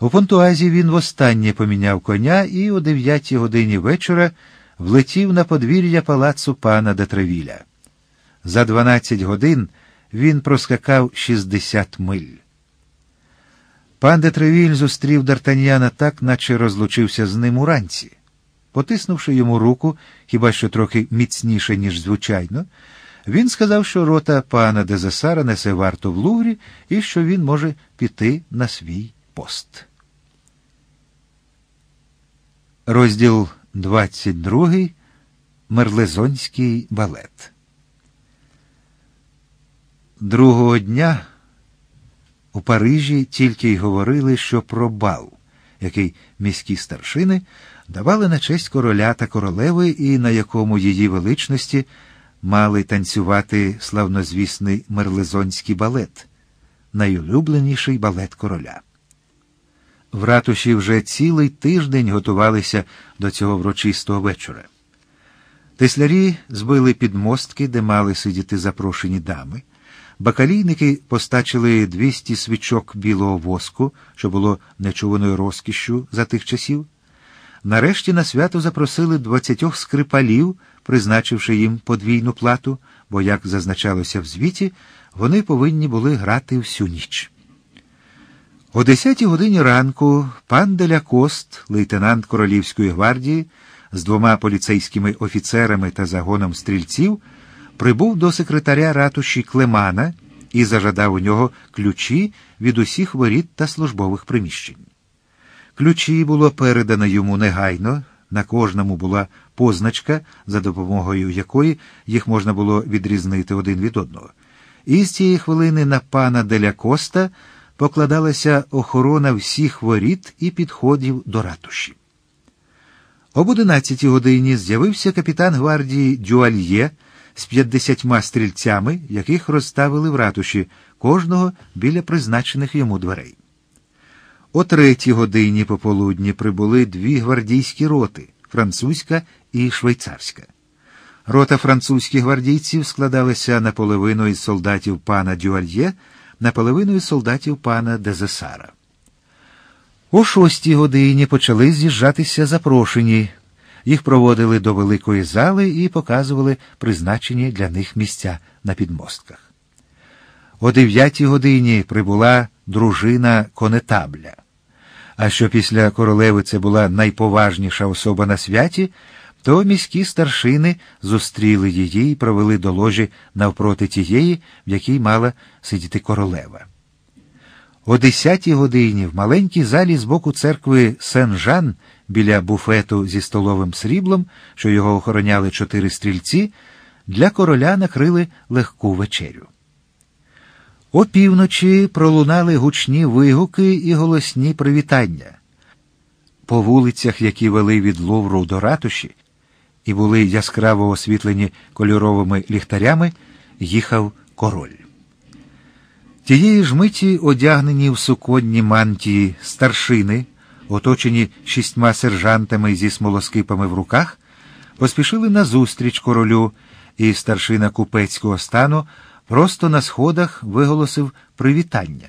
У Понтуазі він востаннє поміняв коня і о дев'ятій годині вечора влетів на подвір'я палацу пана Детревіля. За дванадцять годин він проскакав шістдесят миль. Пан Детревіль зустрів Дартаньяна так, наче розлучився з ним уранці. Потиснувши йому руку, хіба що трохи міцніше, ніж звичайно, він сказав, що рота пана Дезесара несе варту в луврі і що він може піти на свій пост. Розділ 22. Мерлезонський балет. Другого дня у Парижі тільки й говорили, що про бал, який міські старшини давали на честь короля та королеви, і на якому її величності мали танцювати славнозвісний мерлезонський балет, найулюбленіший балет короля. В ратуші вже цілий тиждень готувалися до цього врочистого вечора. Теслярі збили підмостки, де мали сидіти запрошені дами. Бакалійники постачили 200 свічок білого воску, що було нечуваною розкішшю за тих часів. Нарешті на свято запросили 20 скрипалів, призначивши їм подвійну плату, бо, як зазначалося в звіті, вони повинні були грати всю ніч. О 10-й годині ранку пан Делякост, лейтенант Королівської гвардії, з двома поліцейськими офіцерами та загоном стрільців, прибув до секретаря ратуші Клемана і зажадав у нього ключі від усіх воріт та службових приміщень. Ключі було передано йому негайно, на кожному була позначка, за допомогою якої їх можна було відрізнити один від одного. І з цієї хвилини на пана Деля Коста покладалася охорона всіх воріт і підходів до ратуші. Об 11 годині з'явився капітан гвардії Дюальє з 50 стрільцями, яких розставили в ратуші, кожного біля призначених йому дверей. О третій годині пополудні прибули дві гвардійські роти французька і швейцарська. Рота французьких гвардійців складалася наполовину із солдатів пана Дюальє – наполовиною солдатів пана Дезесара. О шостій годині почали з'їжджатися запрошені. Їх проводили до великої зали і показували призначені для них місця на підмостках. О дев'ятій годині прибула дружина конетабля. А що після королеви це була найповажніша особа на святі то міські старшини зустріли її і провели до ложі навпроти тієї, в якій мала сидіти королева. О десятій годині в маленькій залі з боку церкви Сен Жан біля буфету зі столовим сріблом, що його охороняли чотири стрільці, для короля накрили легку вечерю. О півночі пролунали гучні вигуки і голосні привітання. По вулицях, які вели від Ловру до ратуші, і були яскраво освітлені кольоровими ліхтарями, їхав король. Тієї ж миті, одягнені в суконні мантії старшини, оточені шістьма сержантами зі смолоскипами в руках, поспішили назустріч королю, і старшина купецького стану просто на сходах виголосив привітання,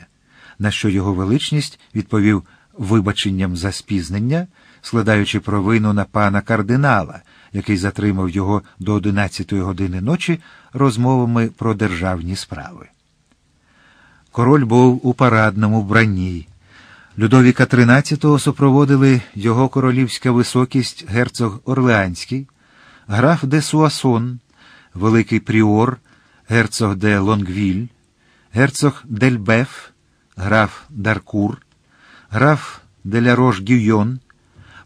на що його величність відповів вибаченням за спізнення, складаючи провину на пана кардинала який затримав його до 11 години ночі розмовами про державні справи. Король був у парадному вбранні. Людовіка XIII супроводили його королівська високість герцог Орлеанський, граф де Суасон, Великий Пріор, герцог де Лонгвіль, герцог Дельбеф, граф Даркур, граф делярош Гюйон,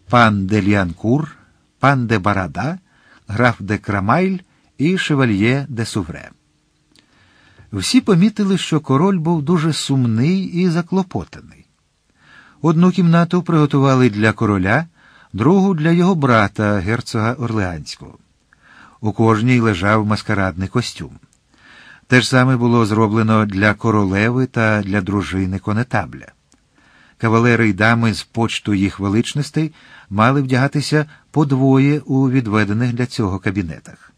пан Дельянкур, пан де Барада, граф де Крамайль і шевальє де Сувре. Всі помітили, що король був дуже сумний і заклопотаний. Одну кімнату приготували для короля, другу для його брата, герцога Орлеанського. У кожній лежав маскарадний костюм. Те ж саме було зроблено для королеви та для дружини конетабля. Кавалери й дами з почту їх величностей мали вдягатися подвоє у відведених для цього кабінетах.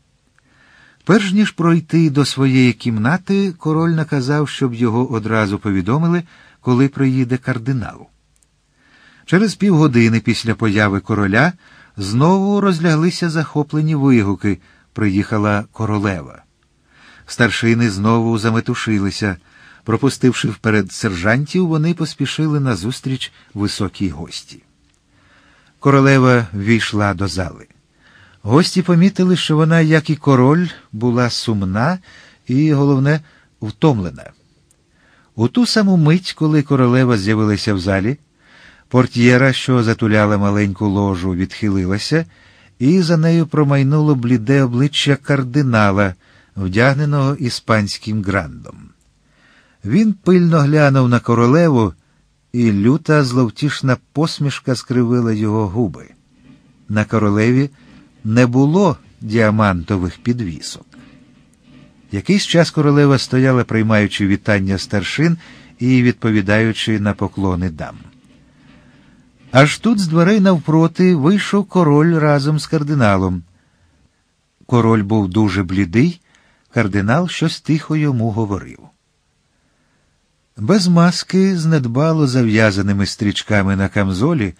Перш ніж пройти до своєї кімнати, король наказав, щоб його одразу повідомили, коли приїде кардинал. Через півгодини після появи короля знову розляглися захоплені вигуки. Приїхала королева. Старшини знову заметушилися. Пропустивши вперед сержантів, вони поспішили назустріч високій гості. Королева війшла до зали. Гості помітили, що вона, як і король, була сумна і, головне, втомлена. У ту саму мить, коли королева з'явилася в залі, портьєра, що затуляла маленьку ложу, відхилилася, і за нею промайнуло бліде обличчя кардинала, вдягненого іспанським грандом. Він пильно глянув на королеву і люта зловтішна посмішка скривила його губи. На королеві не було діамантових підвісок. Якийсь час королева стояла, приймаючи вітання старшин і відповідаючи на поклони дам. Аж тут з дверей навпроти вийшов король разом з кардиналом. Король був дуже блідий, кардинал щось тихо йому говорив. Без маски з недбало зав'язаними стрічками на камзолі,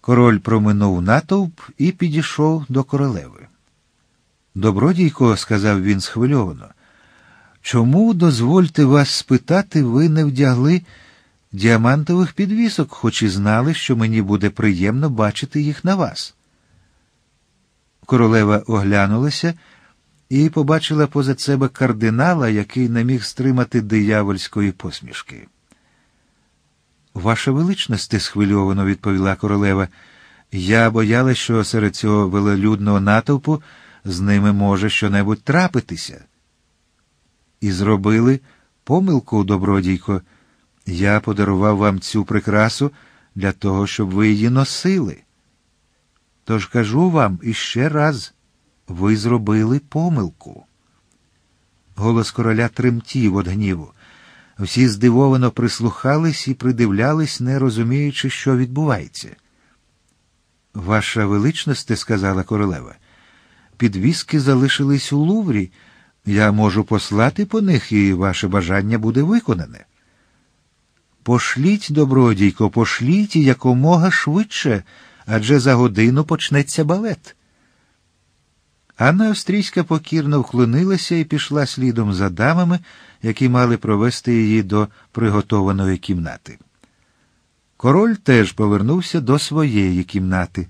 король проминув натовп і підійшов до королеви. Добродійко, сказав він схвильовано, чому дозвольте вас спитати, ви не вдягли діамантових підвісок, хоч і знали, що мені буде приємно бачити їх на вас. Королева оглянулася і побачила позад себе кардинала, який не міг стримати диявольської посмішки. Ваша величність, схвильовано відповіла королева. Я боялась, що серед цього велолюдного натовпу з ними може щонебудь трапитися. І зробили помилку, добродійко. Я подарував вам цю прикрасу для того, щоб ви її носили. Тож кажу вам іще раз ви зробили помилку. Голос короля тремтів від гніву. Всі здивовано прислухались і придивлялись, не розуміючи, що відбувається. Ваша величність, сказала королева, підвіски залишились у Луврі. Я можу послати по них, і ваше бажання буде виконане. Пошліть, добродійко, пошліть якомога швидше, адже за годину почнеться балет. Анна Австрійська покірно вклонилася і пішла слідом за дамами, які мали провести її до приготованої кімнати. Король теж повернувся до своєї кімнати.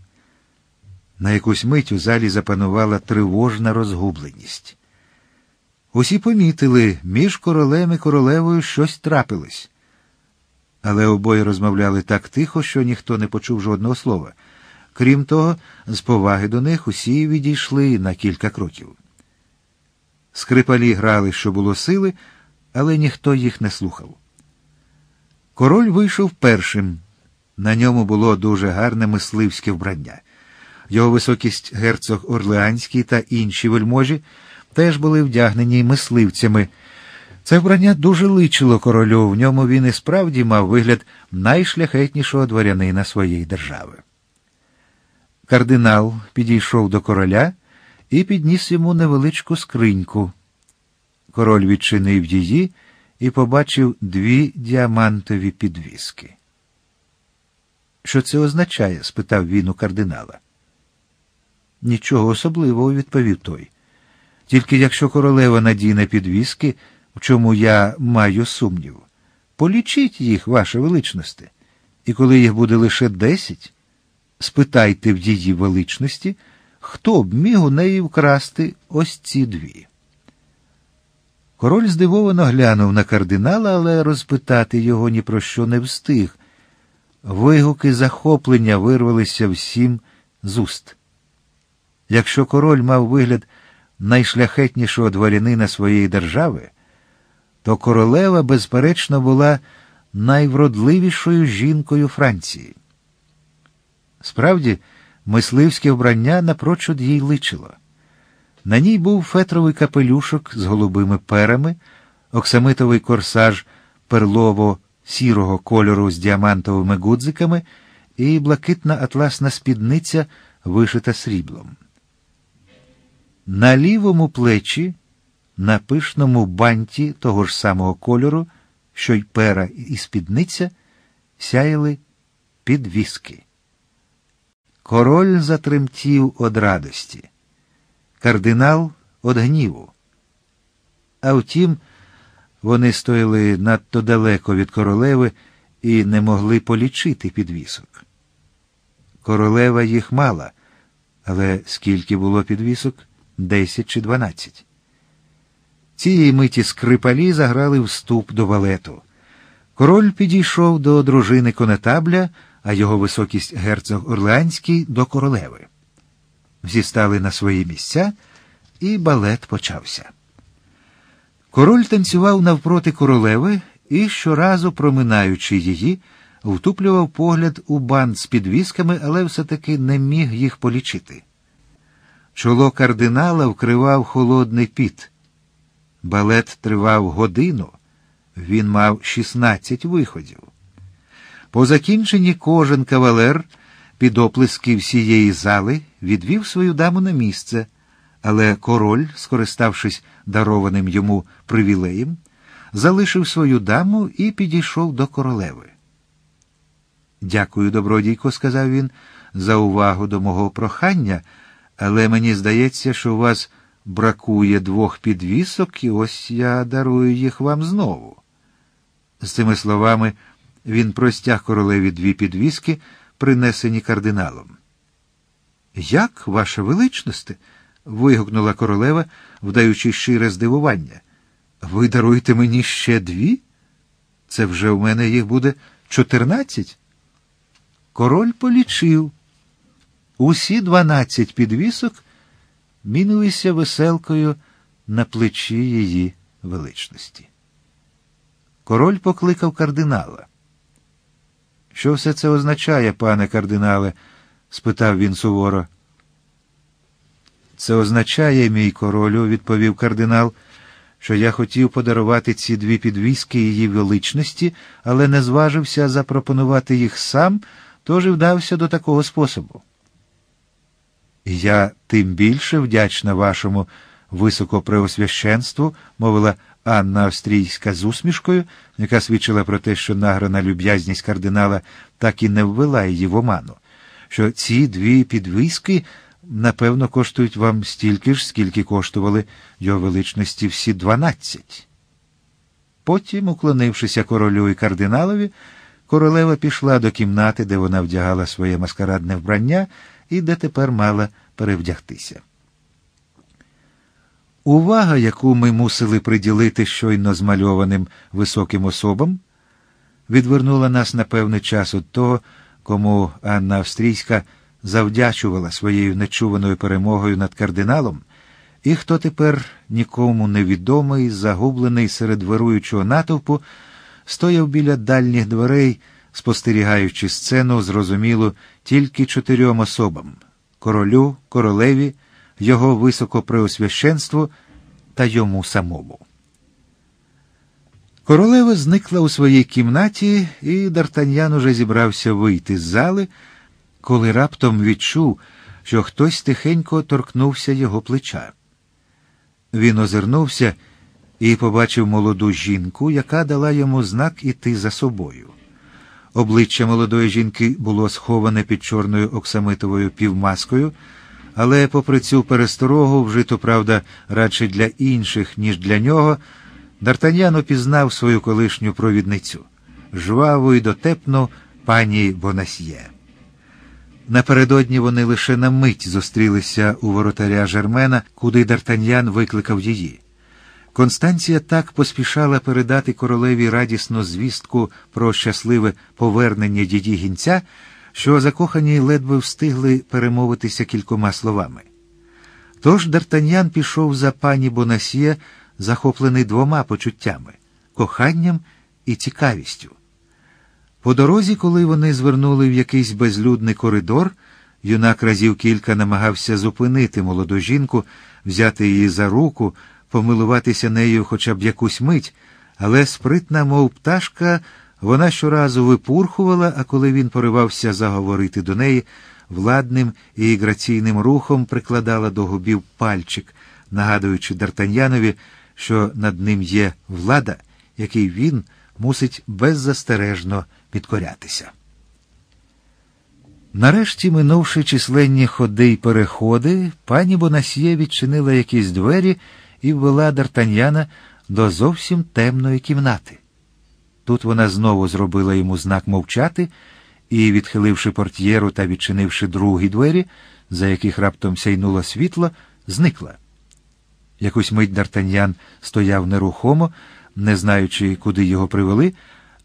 На якусь мить у залі запанувала тривожна розгубленість. Усі помітили, між королем і королевою щось трапилось. Але обоє розмовляли так тихо, що ніхто не почув жодного слова. Крім того, з поваги до них усі відійшли на кілька кроків. Скрипалі грали, що було сили, але ніхто їх не слухав. Король вийшов першим. На ньому було дуже гарне мисливське вбрання. Його високість герцог Орлеанський та інші вельможі теж були вдягнені мисливцями. Це вбрання дуже личило королю, в ньому він і справді мав вигляд найшляхетнішого дворянина своєї держави. Кардинал підійшов до короля і підніс йому невеличку скриньку. Король відчинив її і побачив дві діамантові підвіски. Що це означає? спитав він у кардинала. Нічого особливого, відповів той. Тільки якщо королева надіне підвіски, в чому я маю сумнів, полічіть їх, ваше величносте, і коли їх буде лише десять, спитайте в її величності, хто б міг у неї вкрасти ось ці дві. Король здивовано глянув на кардинала, але розпитати його ні про що не встиг. Вигуки захоплення вирвалися всім з уст. Якщо король мав вигляд найшляхетнішого дворянина своєї держави, то королева, безперечно, була найвродливішою жінкою Франції. Справді, мисливське вбрання напрочуд їй личило. На ній був фетровий капелюшок з голубими перами, оксамитовий корсаж перлово сірого кольору з діамантовими гудзиками і блакитна атласна спідниця, вишита сріблом. На лівому плечі, на пишному банті того ж самого кольору, що й пера і спідниця, сяяли підвіски. Король затремтів од радості, кардинал од гніву. А втім, вони стояли надто далеко від королеви і не могли полічити підвісок. Королева їх мала, але скільки було підвісок? Десять чи дванадцять. Цієї миті скрипалі заграли вступ до балету. Король підійшов до дружини конетабля а його високість герцог Орлеанський до королеви. Всі стали на свої місця, і балет почався. Король танцював навпроти королеви і, щоразу, проминаючи її, втуплював погляд у бант з підвісками, але все таки не міг їх полічити. Чоло кардинала вкривав холодний піт. Балет тривав годину, він мав 16 виходів. По закінченні кожен кавалер під оплески всієї зали відвів свою даму на місце, але король, скориставшись дарованим йому привілеєм, залишив свою даму і підійшов до королеви. Дякую, добродійко, сказав він, за увагу до мого прохання, але мені здається, що у вас бракує двох підвісок, і ось я дарую їх вам знову. З цими словами він простяг королеві дві підвіски, принесені кардиналом. Як, ваша величність? вигукнула королева, вдаючи щире здивування. Ви даруєте мені ще дві? Це вже в мене їх буде чотирнадцять. Король полічив. Усі дванадцять підвісок мінулися веселкою на плечі її величності. Король покликав кардинала. Що все це означає, пане кардинале? спитав він суворо. Це означає, мій королю, відповів кардинал, що я хотів подарувати ці дві підвіски її величності, але не зважився запропонувати їх сам, тож і вдався до такого способу. Я тим більше вдячна вашому високопреосвященству, мовила Анна Австрійська з усмішкою, яка свідчила про те, що награна люб'язність кардинала так і не ввела її в оману, що ці дві підвиски, напевно, коштують вам стільки ж, скільки коштували його величності всі дванадцять. Потім, уклонившися королю і кардиналові, королева пішла до кімнати, де вона вдягала своє маскарадне вбрання і де тепер мала перевдягтися. Увага, яку ми мусили приділити щойно змальованим високим особам, відвернула нас на певний час від того, кому Анна Австрійська завдячувала своєю нечуваною перемогою над кардиналом, і хто тепер нікому невідомий, загублений серед вируючого натовпу, стояв біля дальніх дверей, спостерігаючи сцену, зрозуміло, тільки чотирьом особам королю, королеві його високопреосвященству та йому самому. Королева зникла у своїй кімнаті, і Дартаньян уже зібрався вийти з зали, коли раптом відчув, що хтось тихенько торкнувся його плеча. Він озирнувся і побачив молоду жінку, яка дала йому знак іти за собою. Обличчя молодої жінки було сховане під чорною оксамитовою півмаскою але, попри цю пересторогу, вжиту, правда, радше для інших, ніж для нього, Дартаньян упізнав свою колишню провідницю жваву і дотепну пані Бонасьє. Напередодні вони лише на мить зустрілися у воротаря Жермена, куди Дартаньян викликав її. Констанція так поспішала передати королеві радісну звістку про щасливе повернення діді гінця що закохані ледве встигли перемовитися кількома словами. Тож Дартаньян пішов за пані Бонасьє, захоплений двома почуттями коханням і цікавістю. По дорозі, коли вони звернули в якийсь безлюдний коридор, юнак разів кілька намагався зупинити молоду жінку, взяти її за руку, помилуватися нею хоча б якусь мить, але спритна, мов пташка, вона щоразу випурхувала, а коли він поривався заговорити до неї, владним і граційним рухом прикладала до губів пальчик, нагадуючи Дартаньянові, що над ним є влада, який він мусить беззастережно підкорятися. Нарешті, минувши численні ходи й переходи, пані Бонасьє відчинила якісь двері і ввела Дартаньяна до зовсім темної кімнати. Тут вона знову зробила йому знак мовчати і, відхиливши портьєру та відчинивши другі двері, за яких раптом сяйнуло світло, зникла. Якусь мить Дартаньян стояв нерухомо, не знаючи, куди його привели,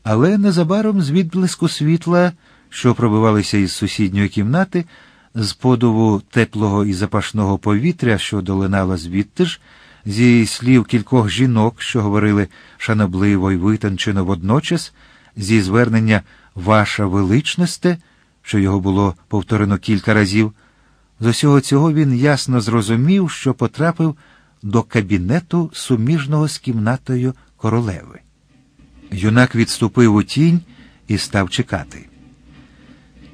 але незабаром з відблиску світла, що пробивалися із сусідньої кімнати, з подову теплого і запашного повітря, що долинало звідти ж, зі слів кількох жінок, що говорили шанобливо й витончено водночас, зі звернення Ваша величносте, що його було повторено кілька разів, з усього цього він ясно зрозумів, що потрапив до кабінету суміжного з кімнатою королеви. Юнак відступив у тінь і став чекати.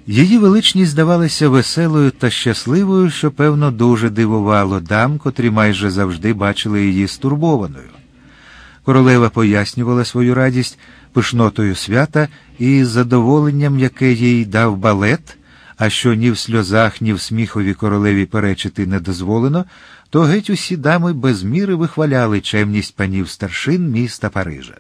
Її величність здавалася веселою та щасливою, що, певно, дуже дивувало дам, котрі майже завжди бачили її стурбованою. Королева пояснювала свою радість пишнотою свята і задоволенням, яке їй дав балет, а що ні в сльозах, ні в сміхові королеві перечити не дозволено, то геть усі дами без міри вихваляли чемність панів старшин міста Парижа.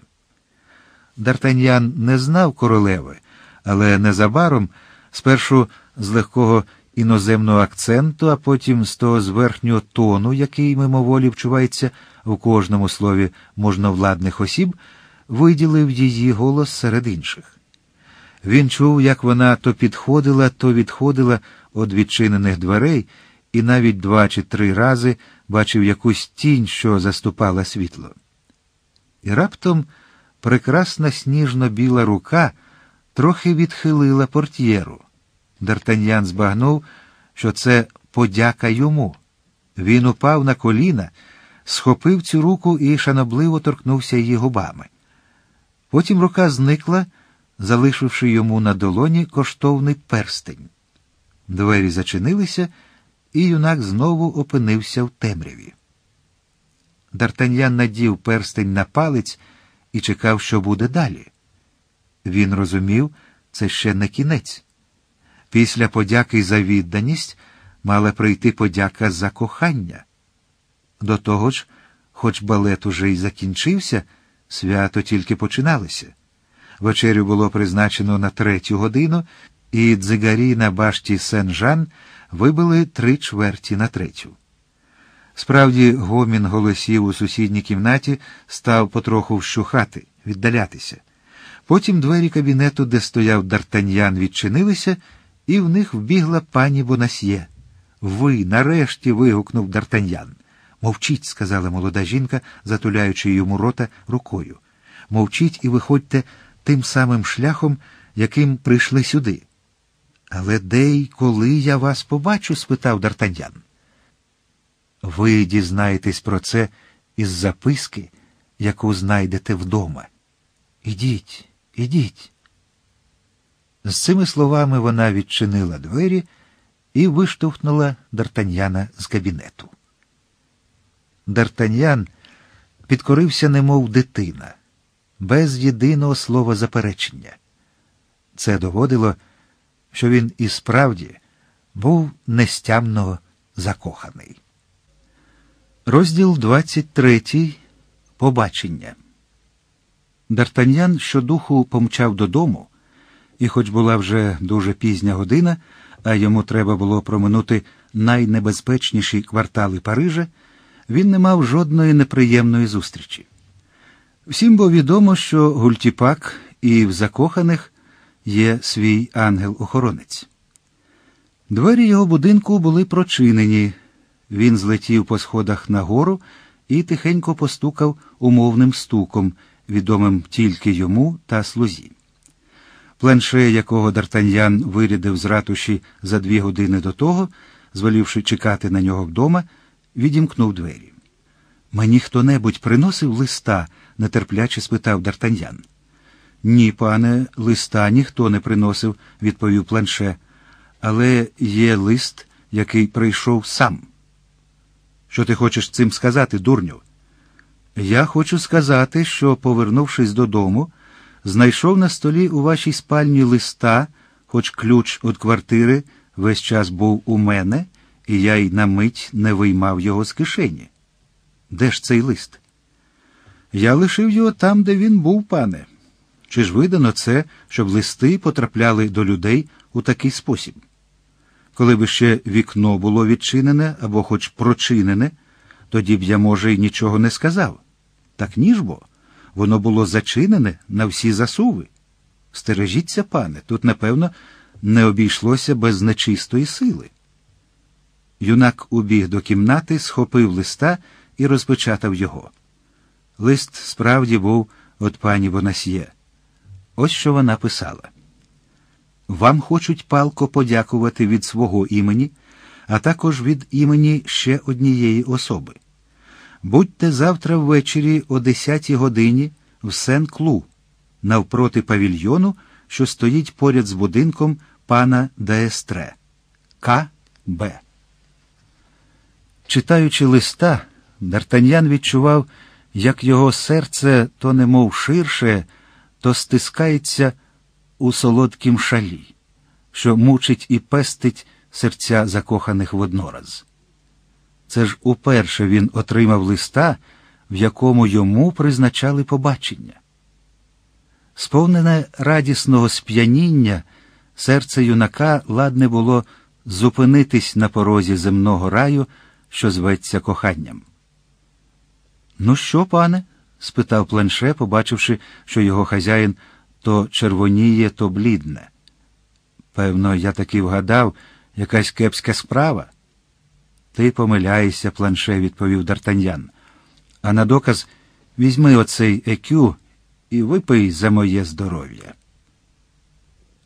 Д'Артаньян не знав королеви, але незабаром спершу з легкого іноземного акценту, а потім з того зверхнього тону, який мимоволі вчувається в кожному слові можновладних осіб, виділив її голос серед інших. Він чув, як вона то підходила, то відходила від відчинених дверей, і навіть два чи три рази бачив якусь тінь, що заступала світло. І раптом прекрасна сніжно біла рука трохи відхилила портьєру. Д'Артаньян збагнув, що це подяка йому. Він упав на коліна, схопив цю руку і шанобливо торкнувся її губами. Потім рука зникла, залишивши йому на долоні коштовний перстень. Двері зачинилися, і юнак знову опинився в темряві. Д'Артаньян надів перстень на палець і чекав, що буде далі. Він розумів, це ще не кінець. Після подяки за відданість мала прийти подяка за кохання. До того ж, хоч балет уже й закінчився, свято тільки починалося. Вечерю було призначено на третю годину, і дзигарі на башті Сен-Жан вибили три чверті на третю. Справді, гомін голосів у сусідній кімнаті став потроху вщухати, віддалятися. Потім двері кабінету, де стояв дартаньян, відчинилися і в них вбігла пані Бонасьє. Ви, нарешті. вигукнув Дартаньян. Мовчіть, сказала молода жінка, затуляючи йому рота рукою. Мовчіть і виходьте тим самим шляхом, яким прийшли сюди. Але де й коли я вас побачу? спитав Дартаньян. Ви дізнаєтесь про це із записки, яку знайдете вдома. Ідіть, ідіть. З цими словами вона відчинила двері і виштовхнула Дартаньяна з кабінету. Дартаньян підкорився, немов дитина, без єдиного слова заперечення. Це доводило, що він і справді був нестямно закоханий. Розділ 23. Побачення. Дартаньян щодуху помчав додому і, хоч була вже дуже пізня година, а йому треба було проминути найнебезпечніші квартали Парижа, він не мав жодної неприємної зустрічі. Всім було відомо, що гультіпак і в закоханих є свій ангел-охоронець. Двері його будинку були прочинені. Він злетів по сходах нагору і тихенько постукав умовним стуком, відомим тільки йому та слузі планше якого Дартаньян вирядив з ратуші за дві години до того, звелівши чекати на нього вдома, відімкнув двері. Мені хто небудь приносив листа? нетерпляче спитав Дартаньян. Ні, пане, листа ніхто не приносив, відповів планше. Але є лист, який прийшов сам. Що ти хочеш цим сказати, дурню? Я хочу сказати, що, повернувшись додому, знайшов на столі у вашій спальні листа, хоч ключ від квартири весь час був у мене, і я й на мить не виймав його з кишені. Де ж цей лист? Я лишив його там, де він був, пане. Чи ж видано це, щоб листи потрапляли до людей у такий спосіб? Коли б ще вікно було відчинене або хоч прочинене, тоді б я, може, й нічого не сказав. Так ніж бо. Воно було зачинене на всі засуви. Стережіться, пане, тут, напевно, не обійшлося без нечистої сили. Юнак убіг до кімнати, схопив листа і розпечатав його. Лист справді був від пані Бонасьє. Ось що вона писала. Вам хочуть палко подякувати від свого імені, а також від імені ще однієї особи. Будьте завтра ввечері о 10 годині в Сен-Клу, навпроти павільйону, що стоїть поряд з будинком пана Даестре К. Б. Читаючи листа, Дартаньян відчував, як його серце то немов ширше, то стискається у солодкім шалі, що мучить і пестить серця закоханих воднораз. Це ж уперше він отримав листа, в якому йому призначали побачення. Сповнене радісного сп'яніння, серце юнака ладне було зупинитись на порозі земного раю, що зветься коханням. Ну що, пане? спитав планше, побачивши, що його хазяїн то червоніє, то блідне. Певно, я таки вгадав, якась кепська справа. Ти помиляєшся, планше, відповів Дартаньян. А на доказ візьми оцей екю і випий за моє здоров'я.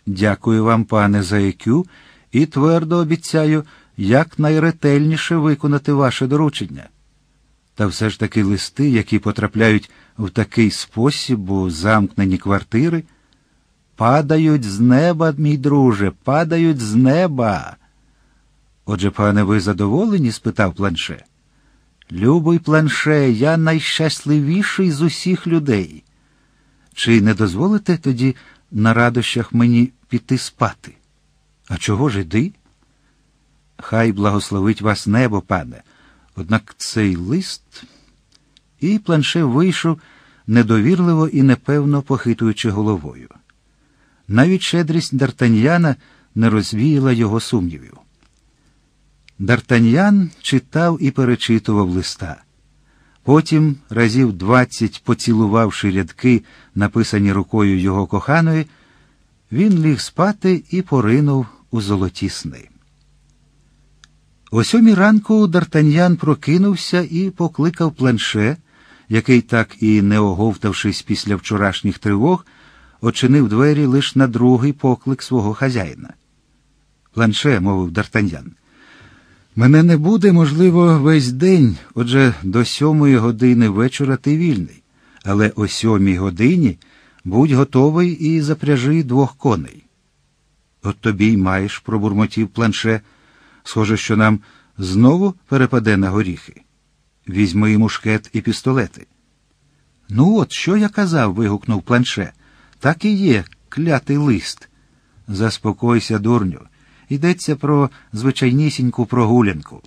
Дякую вам, пане, за екю, і твердо обіцяю якнайретельніше виконати ваше доручення. Та все ж таки листи, які потрапляють в такий спосіб у замкнені квартири, падають з неба, мій друже, падають з неба. Отже, пане, ви задоволені? спитав планше. Любий планше, я найщасливіший з усіх людей. Чи не дозволите тоді на радощах мені піти спати? А чого ж іди? Хай благословить вас небо, пане. Однак цей лист. І планше вийшов, недовірливо і непевно похитуючи головою. Навіть щедрість Дартаньяна не розвіяла його сумнівів. Дартаньян читав і перечитував листа. Потім, разів двадцять поцілувавши рядки, написані рукою його коханої, він ліг спати і поринув у золоті сни. О сьомій ранку Дартаньян прокинувся і покликав планше, який, так і не оговтавшись після вчорашніх тривог, очинив двері лише на другий поклик свого хазяїна. Планше, мовив Дартаньян, Мене не буде, можливо, весь день, отже, до сьомої години вечора ти вільний, але о сьомій годині будь готовий і запряжи двох коней. От тобі й маєш, пробурмотів планше. Схоже, що нам знову перепаде на горіхи. Візьми й мушкет і пістолети. Ну, от що я казав? вигукнув планше. Так і є, клятий лист. Заспокойся, дурню йдеться про звичайнісіньку прогулянку.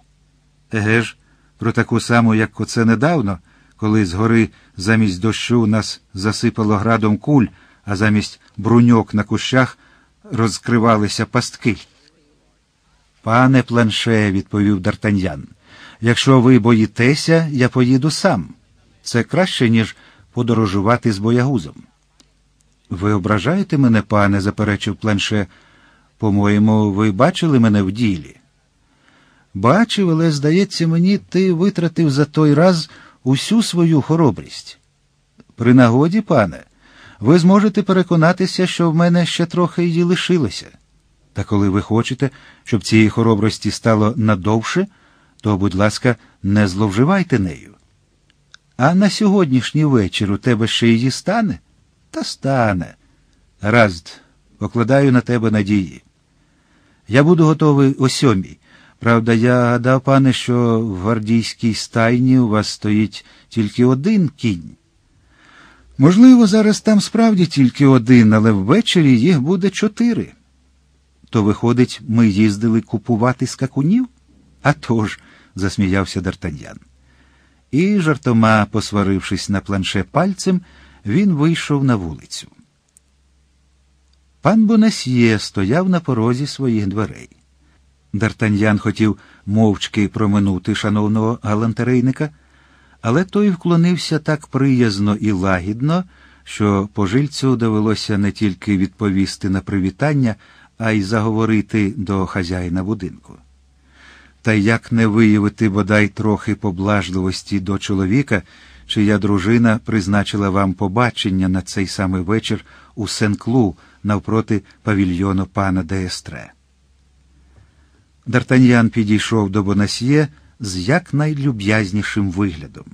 Еге ж, про таку саму, як оце недавно, коли згори замість дощу нас засипало градом куль, а замість бруньок на кущах розкривалися пастки. Пане планше, відповів Дартаньян, якщо ви боїтеся, я поїду сам. Це краще, ніж подорожувати з боягузом. Ви ображаєте мене, пане, заперечив планше. По-моєму, ви бачили мене в ділі? Бачив, але, здається, мені ти витратив за той раз усю свою хоробрість. При нагоді, пане, ви зможете переконатися, що в мене ще трохи її лишилося. Та коли ви хочете, щоб цієї хоробрості стало надовше, то, будь ласка, не зловживайте нею. А на сьогоднішній вечір у тебе ще її стане? Та стане. Раз, покладаю на тебе надії. Я буду готовий о сьомій. Правда, я гадав, пане, що в гвардійській стайні у вас стоїть тільки один кінь. Можливо, зараз там справді тільки один, але ввечері їх буде чотири. То, виходить, ми їздили купувати скакунів? «А тож», – засміявся Дартаньян. І, жартома, посварившись на планше пальцем, він вийшов на вулицю. Пан Бонасьє стояв на порозі своїх дверей. Дартаньян хотів мовчки проминути шановного галантерейника, але той вклонився так приязно і лагідно, що пожильцю довелося не тільки відповісти на привітання, а й заговорити до хазяїна будинку. Та як не виявити бодай трохи поблажливості до чоловіка, чия дружина призначила вам побачення на цей самий вечір у Сенклу – навпроти павільйону пана Деестре. Дартаньян підійшов до Бонасьє з якнайлюб'язнішим виглядом.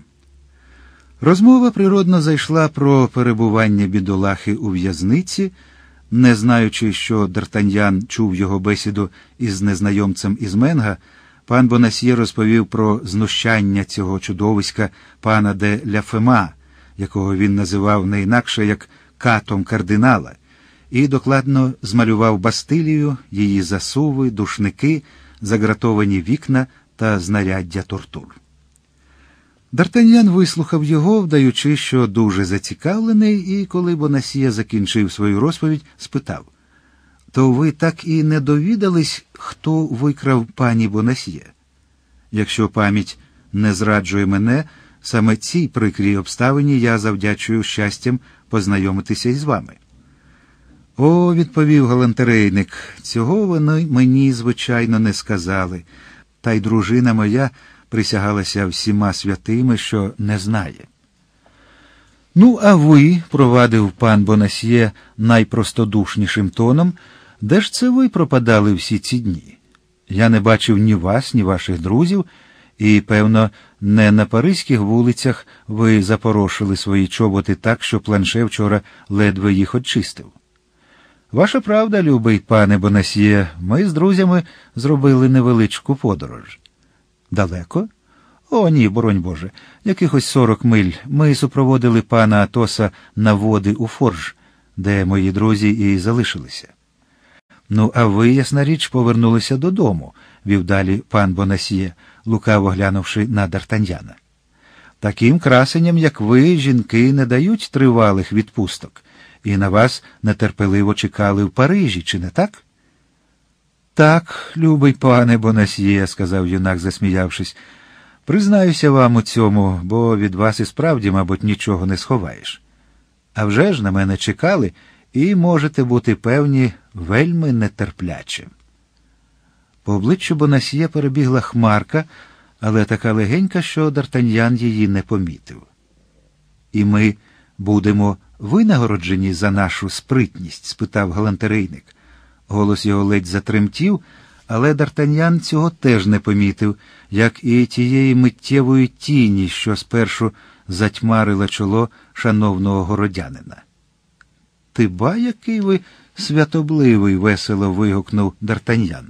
Розмова природно зайшла про перебування бідолахи у в'язниці, не знаючи, що Дартаньян чув його бесіду із незнайомцем із Менга, пан Бонасьє розповів про знущання цього чудовиська пана де Ляфема, якого він називав не інакше як катом кардинала і докладно змалював Бастилію, її засуви, душники, загратовані вікна та знаряддя тортур. Дартаньян вислухав його, вдаючи, що дуже зацікавлений, і коли Бонасія закінчив свою розповідь, спитав то ви так і не довідались, хто викрав пані Бонасьє? Якщо пам'ять не зраджує мене, саме цій прикрій обставині я завдячую щастям познайомитися із вами. О, відповів галантерейник, цього вони мені, звичайно, не сказали, та й дружина моя присягалася всіма святими, що не знає. Ну, а ви, провадив пан Бонасьє найпростодушнішим тоном, де ж це ви пропадали всі ці дні? Я не бачив ні вас, ні ваших друзів, і, певно, не на паризьких вулицях ви запорошили свої чоботи так, що планше вчора ледве їх очистив. Ваша правда, любий пане Бонасьє, ми з друзями зробили невеличку подорож. Далеко? О, ні, боронь Боже, якихось сорок миль ми супроводили пана Атоса на води у Форж, де мої друзі і залишилися. Ну, а ви, ясна річ, повернулися додому, вів далі пан Бонасьє, лукаво глянувши на Дартаньяна. Таким красенням, як ви, жінки не дають тривалих відпусток і на вас нетерпеливо чекали в Парижі, чи не так? Так, любий пане Бонасьє, сказав юнак, засміявшись, признаюся вам у цьому, бо від вас і справді, мабуть, нічого не сховаєш. А вже ж на мене чекали і можете бути певні, вельми нетерпляче. По обличчю Бонасьє перебігла хмарка, але така легенька, що Дартаньян її не помітив. І ми будемо винагороджені за нашу спритність? спитав галантерейник. Голос його ледь затремтів, але Дартаньян цього теж не помітив, як і тієї миттєвої тіні, що спершу затьмарила чоло шановного городянина. Ти ба, який ви святобливий, весело вигукнув Дартаньян.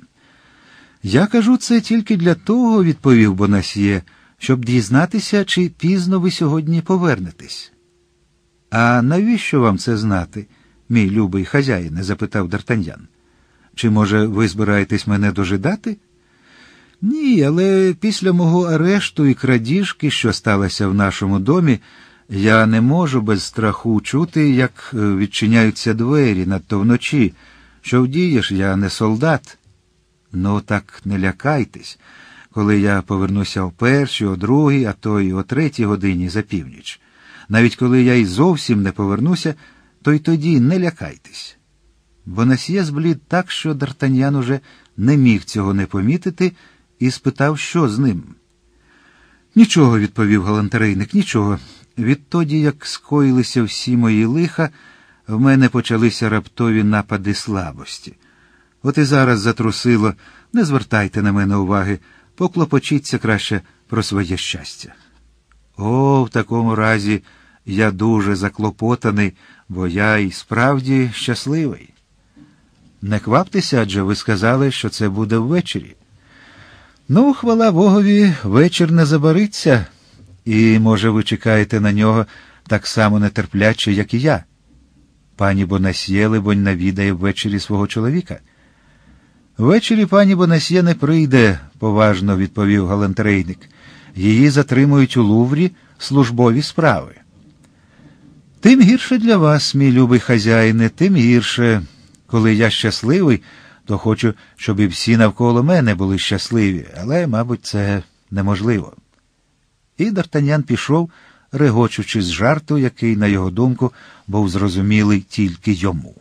Я кажу це тільки для того, відповів Бонасьє, щоб дізнатися, чи пізно ви сьогодні повернетесь. А навіщо вам це знати, мій любий хазяїне? запитав Дартаньян. Чи, може, ви збираєтесь мене дожидати? Ні, але після мого арешту і крадіжки, що сталася в нашому домі, я не можу без страху чути, як е, відчиняються двері надто вночі. Що вдієш, я не солдат. Ну, так не лякайтесь, коли я повернуся о першій, о другій, а то й о третій годині за північ. Навіть коли я й зовсім не повернуся, то й тоді не лякайтесь. Бонасьє зблід так, що Дартаньян уже не міг цього не помітити, і спитав, що з ним. Нічого, відповів галантерейник, нічого. Відтоді, як скоїлися всі мої лиха, в мене почалися раптові напади слабості. От і зараз затрусило, не звертайте на мене уваги, поклопочіться краще про своє щастя. О, в такому разі. Я дуже заклопотаний, бо я і справді щасливий. Не кваптеся, адже ви сказали, що це буде ввечері. Ну, хвала Богові, вечір не забариться, і, може, ви чекаєте на нього так само нетерпляче, як і я. Пані Бонасьє, либонь, навідає ввечері свого чоловіка. Ввечері пані Бонасьє не прийде, поважно відповів Галантрейник. Її затримують у Луврі службові справи. Тим гірше для вас, мій любий хазяїне, тим гірше. Коли я щасливий, то хочу, щоб і всі навколо мене були щасливі, але, мабуть, це неможливо. І Дартанян пішов, регочучи з жарту, який, на його думку, був зрозумілий тільки йому.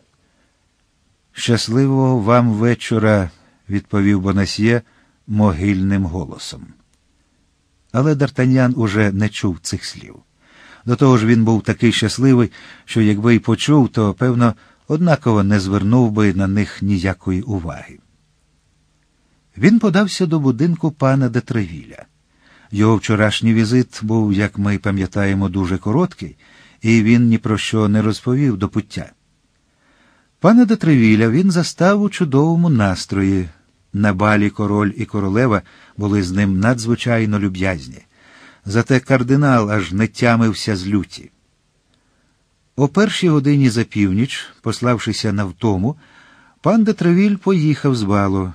Щасливого вам вечора, відповів Бонасьє могильним голосом. Але Дартанян уже не чув цих слів. До того ж він був такий щасливий, що якби й почув, то, певно, однаково не звернув би на них ніякої уваги. Він подався до будинку пана Детревіля. Його вчорашній візит був, як ми пам'ятаємо, дуже короткий, і він ні про що не розповів до пуття. Пана Детревіля він застав у чудовому настрої. На балі король і королева були з ним надзвичайно люб'язні. Зате кардинал аж не тямився з люті. О першій годині за північ, пославшися на втому, пан де поїхав з балу.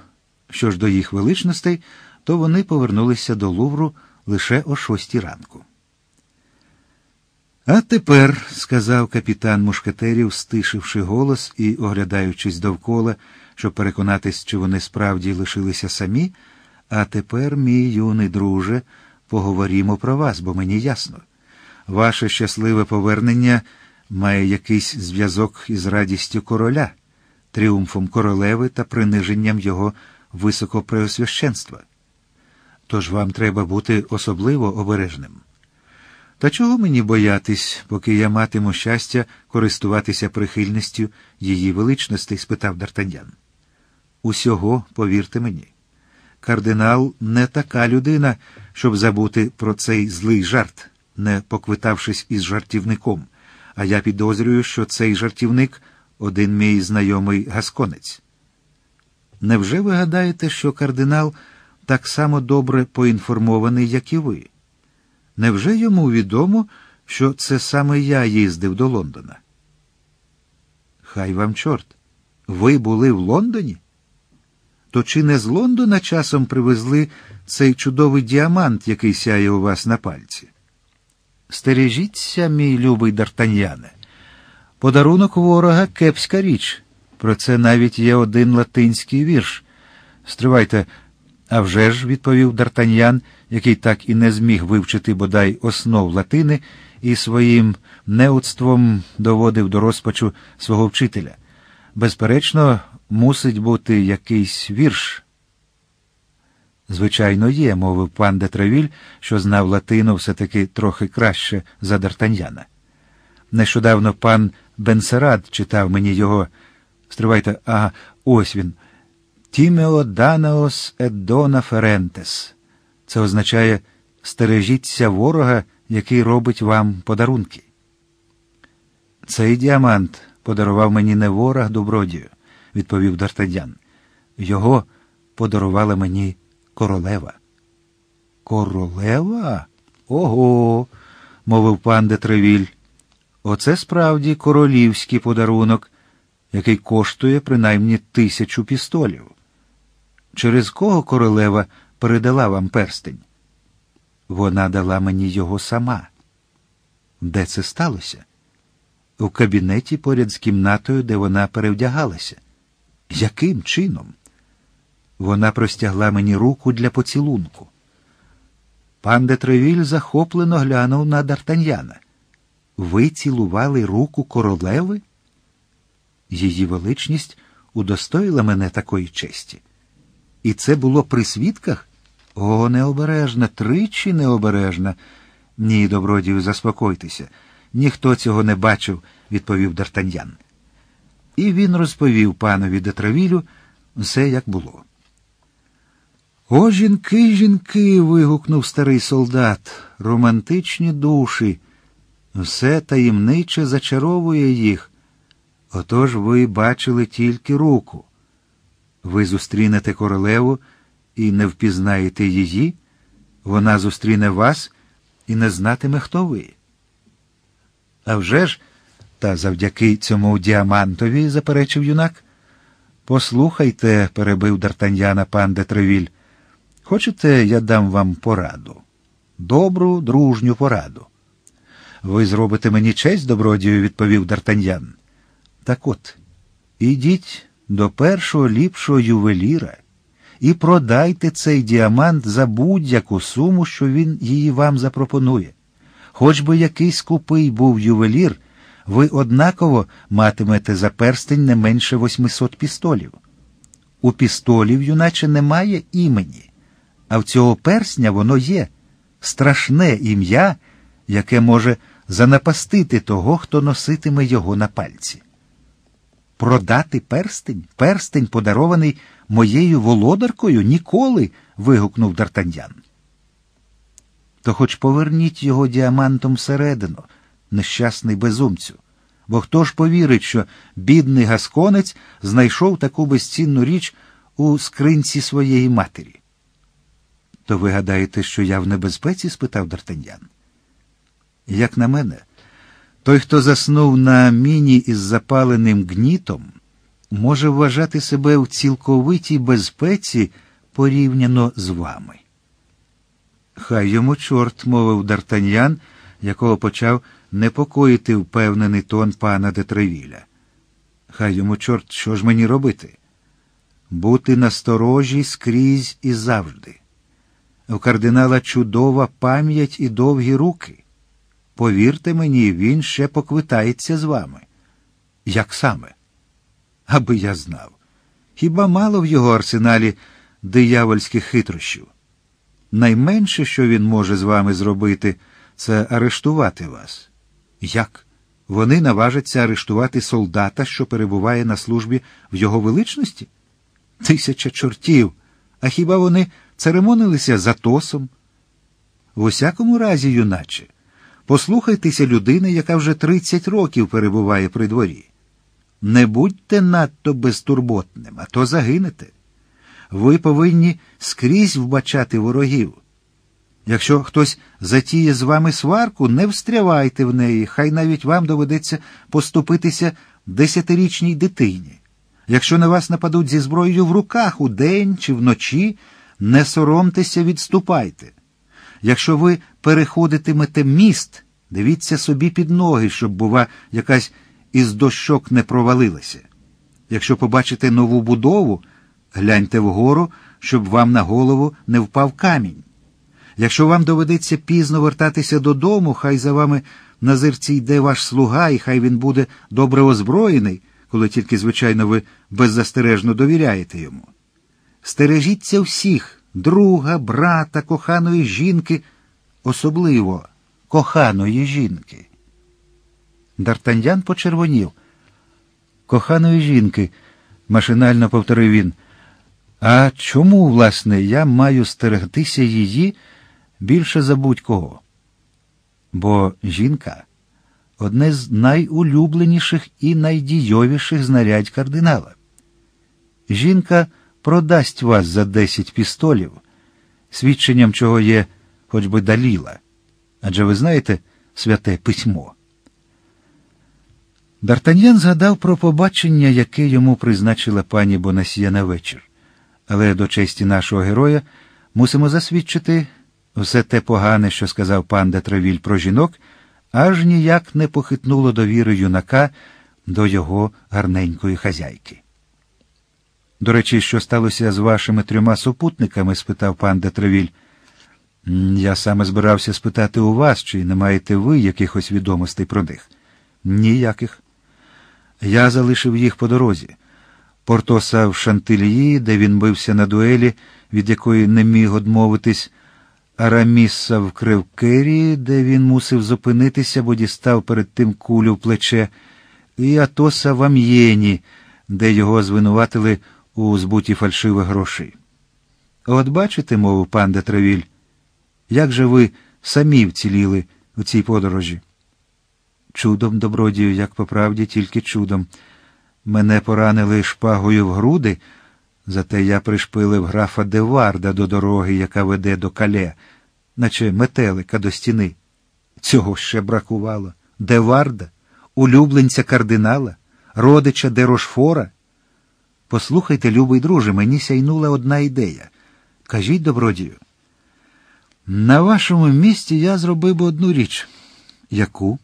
Що ж до їх величностей, то вони повернулися до Лувру лише о шостій ранку. А тепер, сказав капітан Мушкетерів, стишивши голос і оглядаючись довкола, щоб переконатись, чи вони справді лишилися самі. А тепер, мій юний друже, Поговорімо про вас, бо мені ясно. Ваше щасливе повернення має якийсь зв'язок із радістю короля, тріумфом королеви та приниженням його високопреосвященства. Тож вам треба бути особливо обережним. Та чого мені боятись, поки я матиму щастя користуватися прихильністю її величностей? спитав Дартаньян. Усього повірте мені. Кардинал не така людина, щоб забути про цей злий жарт, не поквитавшись із жартівником. А я підозрюю, що цей жартівник один мій знайомий гасконець. Невже ви гадаєте, що кардинал так само добре поінформований, як і ви? Невже йому відомо, що це саме я їздив до Лондона? Хай вам чорт. Ви були в Лондоні? то чи не з Лондона часом привезли цей чудовий діамант, який сяє у вас на пальці? Стережіться, мій любий дартаньяне. Подарунок ворога кепська річ. Про це навіть є один латинський вірш. Стривайте, «А вже ж», – відповів дартаньян, який так і не зміг вивчити бодай основ Латини і своїм неудством доводив до розпачу свого вчителя. Безперечно, мусить бути якийсь вірш. Звичайно, є, мовив пан де Тревіль, що знав Латину все таки трохи краще за Дартаньяна. Нещодавно пан Бенсерад читав мені його. Стривайте, а ось він. Тімео Данеос Еддона Ферентес. Це означає стережіться ворога, який робить вам подарунки. Цей діамант подарував мені не ворог добродію відповів Дартадян. Його подарувала мені королева. Королева? Ого, мовив пан Детревіль. Оце справді королівський подарунок, який коштує принаймні тисячу пістолів. Через кого королева передала вам перстень? Вона дала мені його сама. Де це сталося? У кабінеті поряд з кімнатою, де вона перевдягалася яким чином? Вона простягла мені руку для поцілунку. Пан де Тревіль захоплено глянув на Дартаньяна. Ви цілували руку королеви? Її величність удостоїла мене такої честі. І це було при свідках? О, необережна, тричі необережна. Ні, добродію, заспокойтеся. Ніхто цього не бачив, відповів Дартаньян і він розповів панові Детравілю все, як було. О, жінки, жінки. вигукнув старий солдат, романтичні душі. Все таємниче зачаровує їх. Отож ви бачили тільки руку. Ви зустрінете королеву і не впізнаєте її, вона зустріне вас і не знатиме, хто ви. А вже ж та завдяки цьому діамантові, заперечив юнак. Послухайте, перебив Дартаньяна пан Детревіль, хочете, я дам вам пораду, добру, дружню пораду. Ви зробите мені честь, добродію, відповів Дартаньян. Так от, ідіть до першого ліпшого ювеліра і продайте цей діамант за будь-яку суму, що він її вам запропонує. Хоч би якийсь купий був ювелір ви однаково матимете за перстень не менше 800 пістолів. У пістолів, юначе, немає імені, а в цього персня воно є страшне ім'я, яке може занапастити того, хто носитиме його на пальці. Продати перстень? Перстень, подарований моєю володаркою, ніколи. вигукнув Дартаньян. То хоч поверніть його діамантом всередину нещасний безумцю. Бо хто ж повірить, що бідний гасконець знайшов таку безцінну річ у скринці своєї матері? То ви гадаєте, що я в небезпеці? спитав Дартаньян. Як на мене, той, хто заснув на міні із запаленим гнітом, може вважати себе в цілковитій безпеці порівняно з вами. Хай йому чорт, мовив Дартаньян, якого почав непокоїти впевнений тон пана Детревіля. Хай йому, чорт, що ж мені робити? Бути насторожі скрізь і завжди. У кардинала чудова пам'ять і довгі руки. Повірте мені, він ще поквитається з вами. Як саме? Аби я знав. Хіба мало в його арсеналі диявольських хитрощів? Найменше, що він може з вами зробити, це арештувати вас. Як? Вони наважаться арештувати солдата, що перебуває на службі в його величності? Тисяча чортів. А хіба вони церемонилися за тосом? В усякому разі, юначе, послухайтеся людини, яка вже 30 років перебуває при дворі. Не будьте надто безтурботним, а то загинете. Ви повинні скрізь вбачати ворогів. Якщо хтось затіє з вами сварку, не встрявайте в неї, хай навіть вам доведеться поступитися десятирічній дитині. Якщо на вас нападуть зі зброєю в руках у день чи вночі, не соромтеся, відступайте. Якщо ви переходитимете міст, дивіться собі під ноги, щоб, бува, якась із дощок не провалилася. Якщо побачите нову будову, гляньте вгору, щоб вам на голову не впав камінь. Якщо вам доведеться пізно вертатися додому, хай за вами на зирці йде ваш слуга, і хай він буде добре озброєний, коли тільки, звичайно, ви беззастережно довіряєте йому. Стережіться всіх друга, брата, коханої жінки, особливо коханої жінки. Дартаньян почервонів. Коханої жінки, машинально повторив він. А чому, власне, я маю стерегтися її? більше за будь-кого. Бо жінка одне з найулюбленіших і найдійовіших знарядь кардинала. Жінка продасть вас за десять пістолів, свідченням чого є хоч би даліла. Адже ви знаєте святе письмо. Д'Артаньян згадав про побачення, яке йому призначила пані Бонасія на вечір. Але до честі нашого героя мусимо засвідчити, все те погане, що сказав пан Детравіль про жінок, аж ніяк не похитнуло довіри юнака до його гарненької хазяйки. До речі, що сталося з вашими трьома супутниками? спитав пан Детравіль, Я саме збирався спитати у вас, чи не маєте ви якихось відомостей про них? Ніяких. Я залишив їх по дорозі. Портоса в Шантильї, де він бився на дуелі, від якої не міг одмовитись. Араміса вкрив Кривкирі, де він мусив зупинитися, бо дістав перед тим кулю в плече, і Атоса в Ам'єні, де його звинуватили у збуті фальшивих грошей. От бачите, мовив пан де Тревіль, як же ви самі вціліли у цій подорожі? Чудом, добродію, як по правді, тільки чудом. Мене поранили шпагою в груди. Зате я пришпилив графа Деварда до дороги, яка веде до кале, наче метелика до стіни. Цього ще бракувало. Деварда, улюбленця кардинала, родича Дерошфора. Послухайте, любий друже, мені сяйнула одна ідея. Кажіть, добродію, на вашому місці я зробив би одну річ. Яку?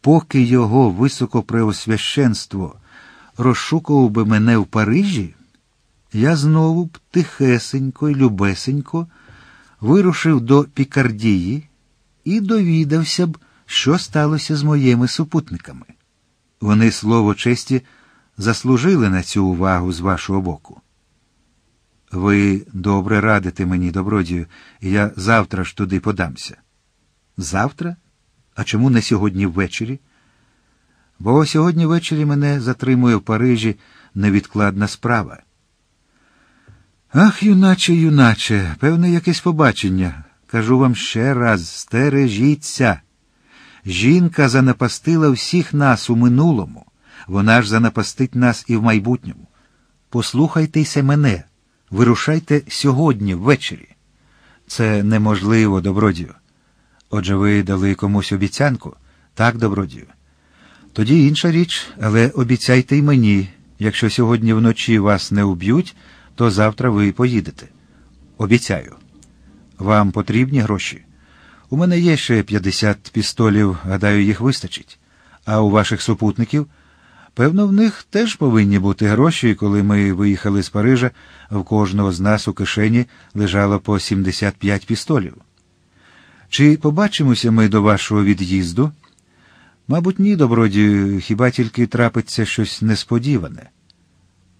Поки його високопреосвященство розшукував би мене в Парижі, я знову б тихесенько й любесенько вирушив до Пікардії і довідався б, що сталося з моїми супутниками. Вони, слово честі, заслужили на цю увагу з вашого боку. Ви добре радите мені, добродію, і я завтра ж туди подамся. Завтра? А чому не сьогодні ввечері? Бо сьогодні ввечері мене затримує в Парижі невідкладна справа. Ах, юначе, юначе, певне, якесь побачення. Кажу вам ще раз стережіться. Жінка занапастила всіх нас у минулому, вона ж занапастить нас і в майбутньому. Послухайтеся мене, вирушайте сьогодні ввечері. Це неможливо, добродію. Отже, ви дали комусь обіцянку? Так, добродію. Тоді інша річ, але обіцяйте й мені, якщо сьогодні вночі вас не уб'ють, то завтра ви поїдете. Обіцяю. Вам потрібні гроші? У мене є ще 50 пістолів, гадаю, їх вистачить. А у ваших супутників, певно, в них теж повинні бути гроші, коли ми виїхали з Парижа, в кожного з нас у кишені лежало по 75 пістолів. Чи побачимося ми до вашого від'їзду? Мабуть, ні, добродію, хіба тільки трапиться щось несподіване.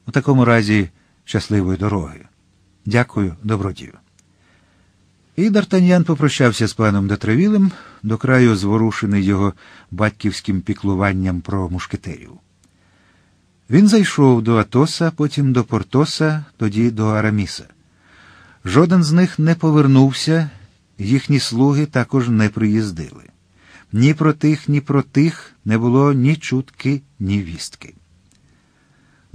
У такому разі щасливої дороги. Дякую, добродію. І Д'Артаньян попрощався з паном Детревілем, до краю зворушений його батьківським піклуванням про мушкетерів. Він зайшов до Атоса, потім до Портоса, тоді до Араміса. Жоден з них не повернувся, їхні слуги також не приїздили. Ні про тих, ні про тих не було ні чутки, ні вістки.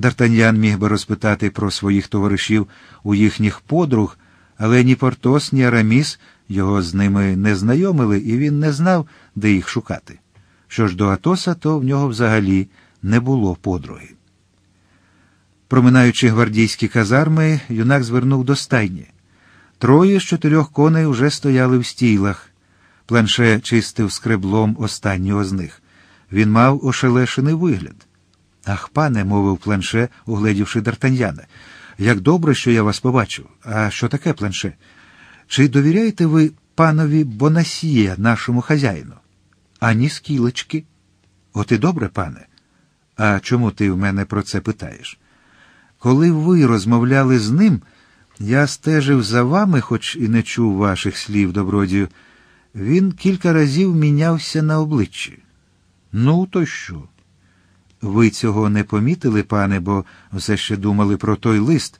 Д'Артаньян міг би розпитати про своїх товаришів у їхніх подруг, але ні Портос, ні Араміс його з ними не знайомили, і він не знав, де їх шукати. Що ж до Атоса, то в нього взагалі не було подруги. Проминаючи гвардійські казарми, юнак звернув до стайні. Троє з чотирьох коней уже стояли в стійлах. Планше чистив скреблом останнього з них. Він мав ошелешений вигляд. Ах, пане, мовив планше, угледівши Дартаньяна, як добре, що я вас побачив. А що таке планше? Чи довіряєте ви панові Бонасіє, нашому хазяїну? Ані скілочки? От і добре, пане. А чому ти в мене про це питаєш? Коли ви розмовляли з ним, я стежив за вами, хоч і не чув ваших слів, добродію, він кілька разів мінявся на обличчі. Ну, то що? Ви цього не помітили, пане, бо все ще думали про той лист,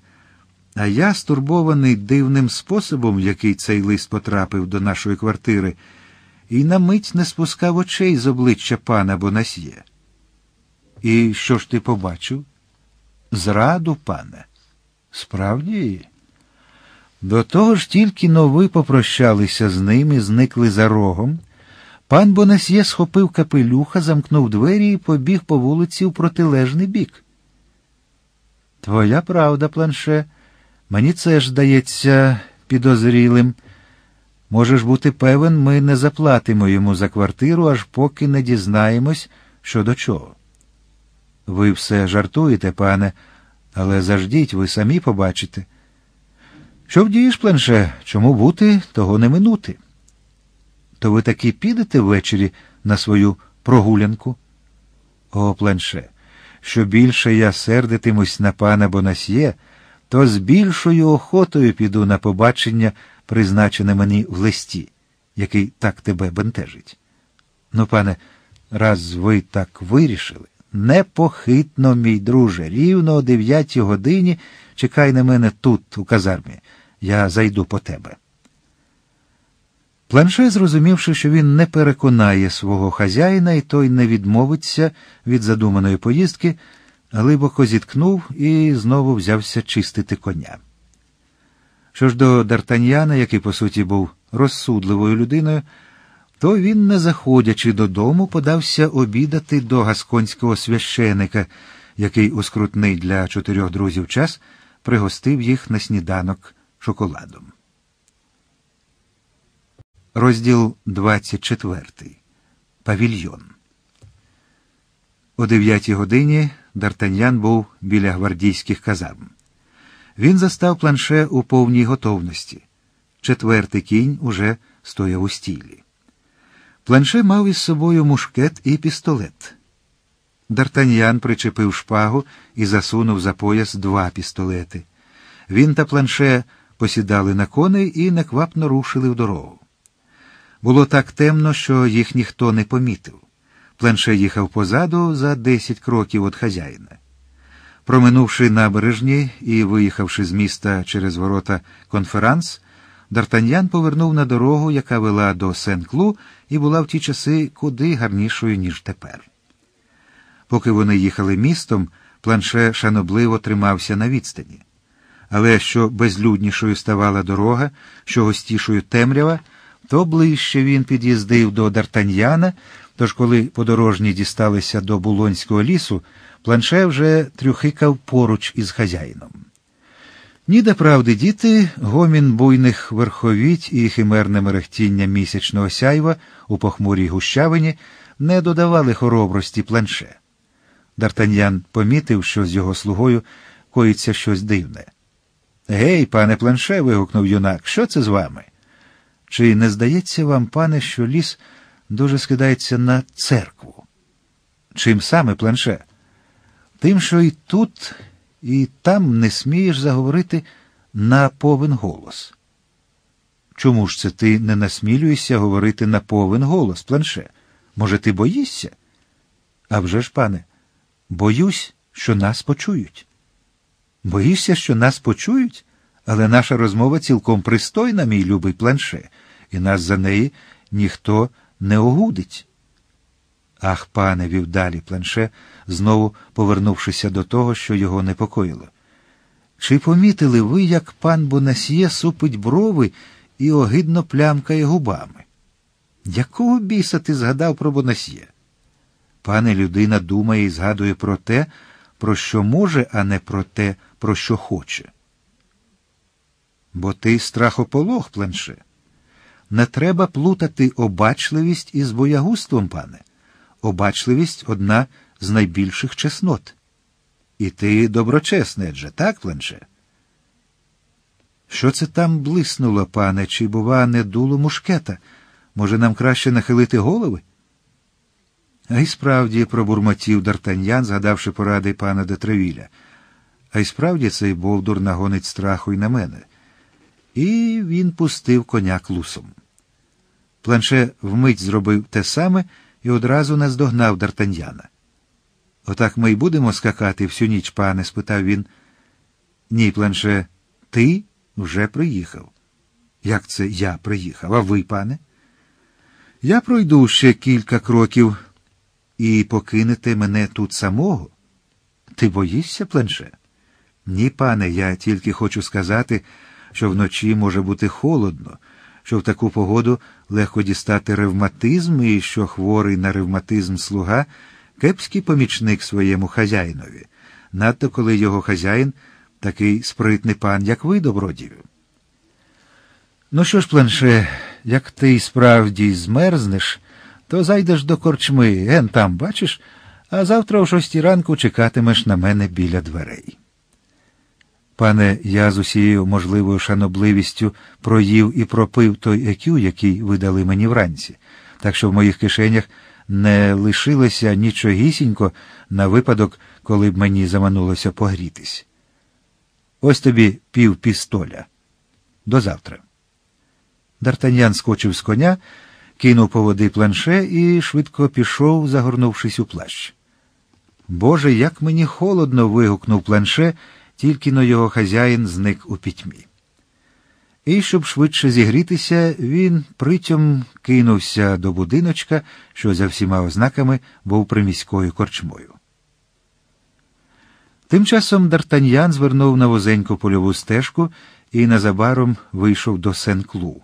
а я стурбований дивним способом, який цей лист потрапив до нашої квартири, і на мить не спускав очей з обличчя пана Бонасьє. І що ж ти побачив? Зраду, пане. Справді? До того ж тільки но ви попрощалися з ними, зникли за рогом. Пан Бонасьє схопив капелюха, замкнув двері і побіг по вулиці в протилежний бік. Твоя правда, планше, мені це ж здається підозрілим. Можеш бути певен, ми не заплатимо йому за квартиру, аж поки не дізнаємось, що до чого. Ви все жартуєте, пане, але заждіть, ви самі побачите. Що вдієш, планше, чому бути, того не минути то ви таки підете ввечері на свою прогулянку? О, планше, що більше я сердитимусь на пана Бонасьє, то з більшою охотою піду на побачення, призначене мені в листі, який так тебе бентежить. Ну, пане, раз ви так вирішили, непохитно, мій друже, рівно о дев'ятій годині чекай на мене тут, у казармі. Я зайду по тебе. Планше, зрозумівши, що він не переконає свого хазяїна, і той не відмовиться від задуманої поїздки, глибоко зіткнув і знову взявся чистити коня. Що ж до Дартаньяна, який, по суті, був розсудливою людиною, то він, не заходячи додому, подався обідати до гасконського священика, який у скрутний для чотирьох друзів час пригостив їх на сніданок шоколадом. Розділ 24. Павільйон. О 9 годині Дартаньян був біля гвардійських казарм. Він застав планше у повній готовності. Четвертий кінь уже стояв у стілі. Планше мав із собою мушкет і пістолет. Дартаньян причепив шпагу і засунув за пояс два пістолети. Він та планше посідали на коней і неквапно рушили в дорогу. Було так темно, що їх ніхто не помітив. Планше їхав позаду за десять кроків від хазяїна. Проминувши набережні і виїхавши з міста через ворота конферанс, Д'Артаньян повернув на дорогу, яка вела до Сен-Клу, і була в ті часи куди гарнішою, ніж тепер. Поки вони їхали містом, планше шанобливо тримався на відстані. Але що безлюднішою ставала дорога, що гостішою темрява то ближче він під'їздив до Дартаньяна, тож коли подорожні дісталися до Булонського лісу, планше вже трюхикав поруч із хазяїном. Ні до правди діти, гомін буйних верховіть і химерне мерехтіння місячного сяйва у похмурій гущавині не додавали хоробрості планше. Дартаньян помітив, що з його слугою коїться щось дивне. Гей, пане планше. вигукнув юнак, що це з вами? Чи не здається вам, пане, що ліс дуже скидається на церкву? Чим саме планше? Тим, що і тут, і там не смієш заговорити на повен голос. Чому ж це ти не насмілюєшся говорити на повен голос, планше? Може, ти боїшся? А вже ж, пане, боюсь, що нас почують. Боїшся, що нас почують, але наша розмова цілком пристойна, мій любий планше і нас за неї ніхто не огудить. Ах, пане, вів далі планше, знову повернувшися до того, що його непокоїло. Чи помітили ви, як пан Бонасьє супить брови і огидно плямкає губами? Якого біса ти згадав про Бонасьє? Пане людина думає і згадує про те, про що може, а не про те, про що хоче. Бо ти страхополог планше. Не треба плутати обачливість із боягузтвом, пане. Обачливість одна з найбільших чеснот. І ти доброчесний, адже, так, Планше? Що це там блиснуло, пане, чи, бува, не дуло мушкета? Може, нам краще нахилити голови? А й справді пробурмотів Дартаньян, згадавши поради пана Детревіля. А й справді цей болдур нагонить страху й на мене. І він пустив коня клусом. Планше вмить зробив те саме і одразу наздогнав дартаньяна. Отак ми й будемо скакати всю ніч, пане? спитав він. Ні, планше, ти вже приїхав. Як це я приїхав, а ви, пане? Я пройду ще кілька кроків і покинете мене тут самого. Ти боїшся, планше? Ні, пане, я тільки хочу сказати, що вночі може бути холодно, що в таку погоду легко дістати ревматизм, і що хворий на ревматизм слуга кепський помічник своєму хазяїнові, надто коли його хазяїн такий спритний пан, як ви, добродію. Ну що ж, планше, як ти й справді змерзнеш, то зайдеш до корчми, ген там, бачиш, а завтра о шостій ранку чекатимеш на мене біля дверей. Пане, я з усією можливою шанобливістю проїв і пропив той екю, який ви дали мені вранці, так що в моїх кишенях не лишилося нічогісінько на випадок, коли б мені заманулося погрітись. Ось тобі пів пістоля. До завтра. Дартаньян скочив з коня, кинув по води планше і швидко пішов, загорнувшись у плащ. Боже, як мені холодно. вигукнув планше тільки но його хазяїн зник у пітьмі. І, щоб швидше зігрітися, він притьом кинувся до будиночка, що за всіма ознаками був приміською корчмою. Тим часом Дартаньян звернув на возеньку польову стежку і незабаром вийшов до Сен-Клу.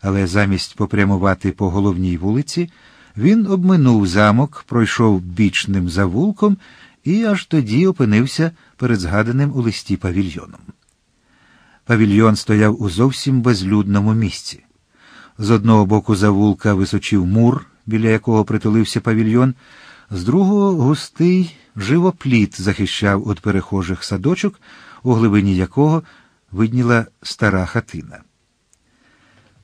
Але замість попрямувати по головній вулиці, він обминув замок, пройшов бічним завулком і аж тоді опинився перед згаданим у листі павільйоном. Павільйон стояв у зовсім безлюдному місці. З одного боку завулка височив мур, біля якого притулився павільйон, з другого густий живопліт захищав від перехожих садочок, у глибині якого видніла стара хатина.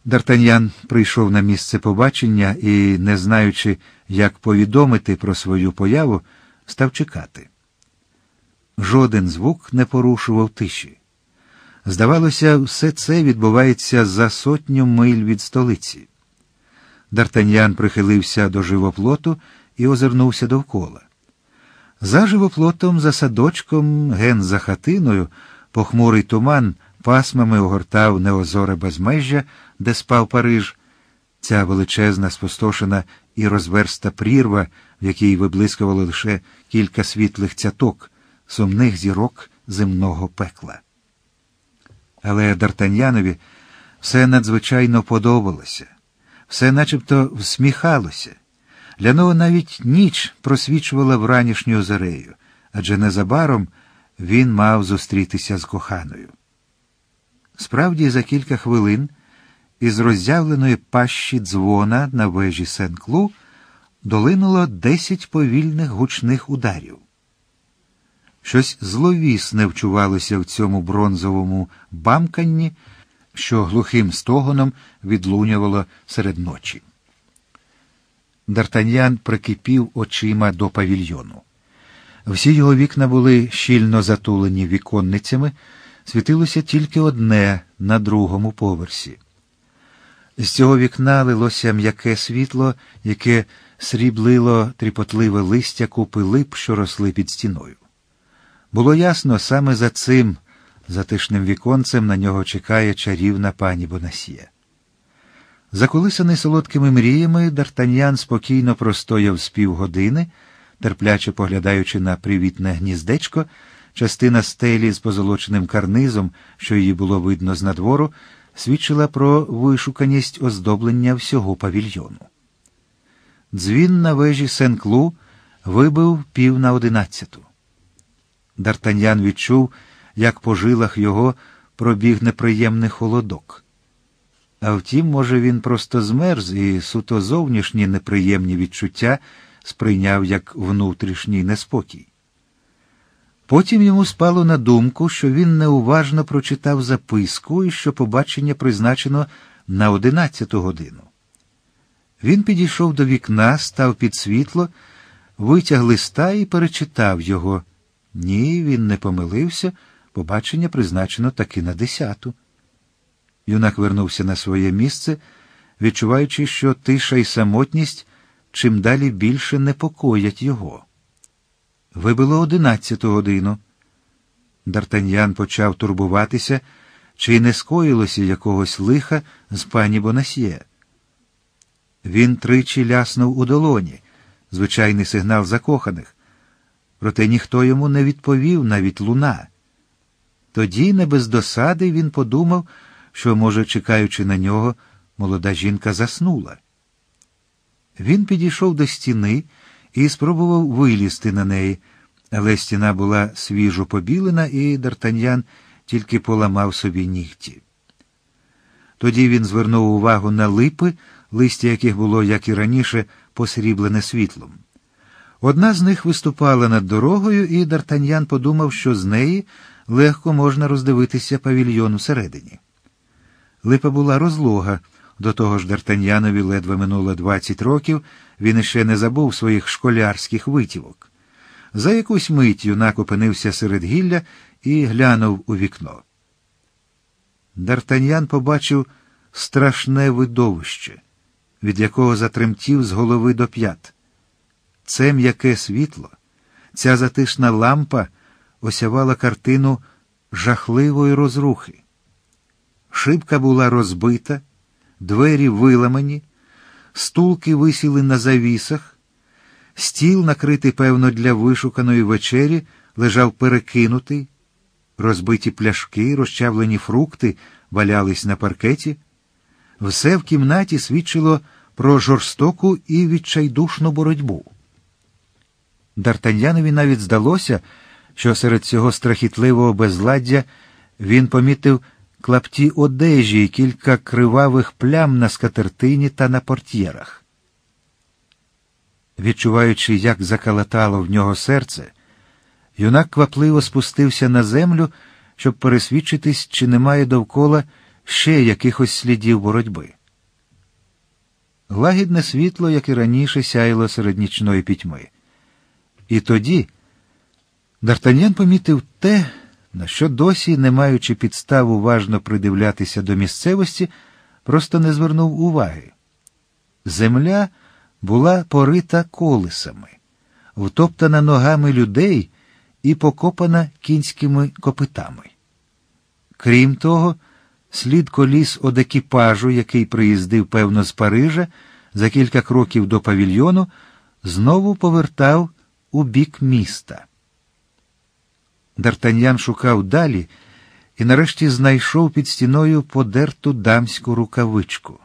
Дартаньян прийшов на місце побачення і, не знаючи, як повідомити про свою появу, став чекати. Жоден звук не порушував тиші. Здавалося, все це відбувається за сотню миль від столиці. Дартаньян прихилився до живоплоту і озирнувся довкола. За живоплотом, за садочком, ген за хатиною, похмурий туман пасмами огортав неозоре безмежжя, де спав Париж. Ця величезна, спустошена і розверста прірва в якій виблискувало лише кілька світлих цяток, сумних зірок земного пекла. Але Дартаньянові все надзвичайно подобалося, все начебто всміхалося. Для нього навіть ніч просвічувала вранішню озерею, адже незабаром він мав зустрітися з коханою. Справді, за кілька хвилин із роззявленої пащі дзвона на вежі Сен-Клу долинуло десять повільних гучних ударів. Щось зловісне вчувалося в цьому бронзовому бамканні, що глухим стогоном відлунювало серед ночі. Дартаньян прикипів очима до павільйону. Всі його вікна були щільно затулені віконницями, світилося тільки одне на другому поверсі. З цього вікна лилося м'яке світло, яке сріблило тріпотливе листя купи лип, що росли під стіною. Було ясно, саме за цим затишним віконцем на нього чекає чарівна пані Бонасьє. Заколисаний солодкими мріями, Дартаньян спокійно простояв з півгодини, терпляче поглядаючи на привітне гніздечко, частина стелі з позолоченим карнизом, що її було видно з надвору, свідчила про вишуканість оздоблення всього павільйону. Дзвін на вежі Сен-Клу вибив пів на одинадцяту. Дартаньян відчув, як по жилах його пробіг неприємний холодок. А втім, може, він просто змерз і суто зовнішні неприємні відчуття сприйняв як внутрішній неспокій. Потім йому спало на думку, що він неуважно прочитав записку і що побачення призначено на одинадцяту годину. Він підійшов до вікна, став під світло, витяг листа і перечитав його. Ні, він не помилився, побачення призначено таки на десяту. Юнак вернувся на своє місце, відчуваючи, що тиша і самотність чим далі більше непокоять його. Вибило одинадцяту годину. Дартаньян почав турбуватися, чи не скоїлося якогось лиха з пані Бонасьє. Він тричі ляснув у долоні, звичайний сигнал закоханих. Проте ніхто йому не відповів навіть луна. Тоді, не без досади, він подумав, що, може, чекаючи на нього, молода жінка заснула. Він підійшов до стіни і спробував вилізти на неї, але стіна була свіжо побілена, і дартаньян тільки поламав собі нігті. Тоді він звернув увагу на липи листя яких було, як і раніше, посріблене світлом. Одна з них виступала над дорогою, і Дартаньян подумав, що з неї легко можна роздивитися павільйон усередині. Липа була розлога. До того ж, Дартаньянові ледве минуло 20 років, він іще не забув своїх школярських витівок. За якусь мить юнак опинився серед гілля і глянув у вікно. Дартаньян побачив страшне видовище від якого затремтів з голови до п'ят. Це м'яке світло, ця затишна лампа осявала картину жахливої розрухи. Шибка була розбита, двері виламані, стулки висіли на завісах, стіл, накритий, певно, для вишуканої вечері, лежав перекинутий, розбиті пляшки, розчавлені фрукти валялись на паркеті. Все в кімнаті свідчило про жорстоку і відчайдушну боротьбу. Дартаньянові навіть здалося, що серед цього страхітливого безладдя він помітив клапті одежі і кілька кривавих плям на скатертині та на портьєрах. Відчуваючи, як закалатало в нього серце, юнак квапливо спустився на землю, щоб пересвідчитись, чи немає довкола ще якихось слідів боротьби. Лагідне світло, як і раніше, сяяло серед нічної пітьми. І тоді Дартаньян помітив те, на що досі, не маючи підстав уважно придивлятися до місцевості, просто не звернув уваги. Земля була порита колесами, втоптана ногами людей і покопана кінськими копитами. Крім того, Слід коліс од екіпажу, який приїздив, певно, з Парижа, за кілька кроків до павільйону, знову повертав у бік міста. Дартаньян шукав далі і нарешті знайшов під стіною подерту дамську рукавичку.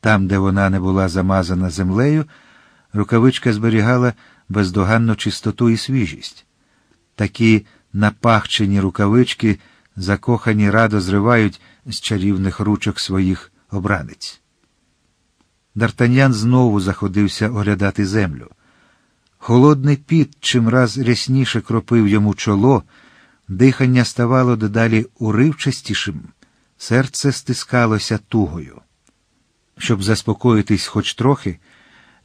Там, де вона не була замазана землею, рукавичка зберігала бездоганну чистоту і свіжість. Такі напахчені рукавички закохані радо зривають з чарівних ручок своїх обранець. Дартаньян знову заходився оглядати землю. Холодний піт чимраз рясніше кропив йому чоло, дихання ставало дедалі уривчастішим, серце стискалося тугою. Щоб заспокоїтись хоч трохи,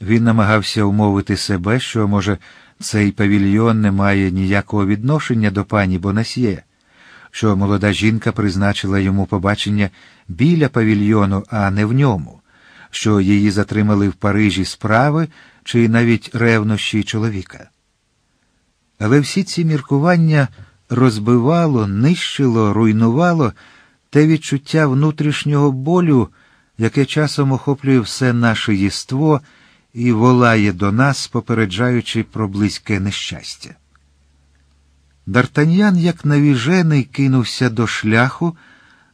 він намагався умовити себе, що, може, цей павільйон не має ніякого відношення до пані Бонасьє що молода жінка призначила йому побачення біля павільйону, а не в ньому, що її затримали в Парижі справи чи навіть ревнощі чоловіка. Але всі ці міркування розбивало, нищило, руйнувало те відчуття внутрішнього болю, яке часом охоплює все наше єство і волає до нас, попереджаючи про близьке нещастя. Дартаньян, як навіжений, кинувся до шляху,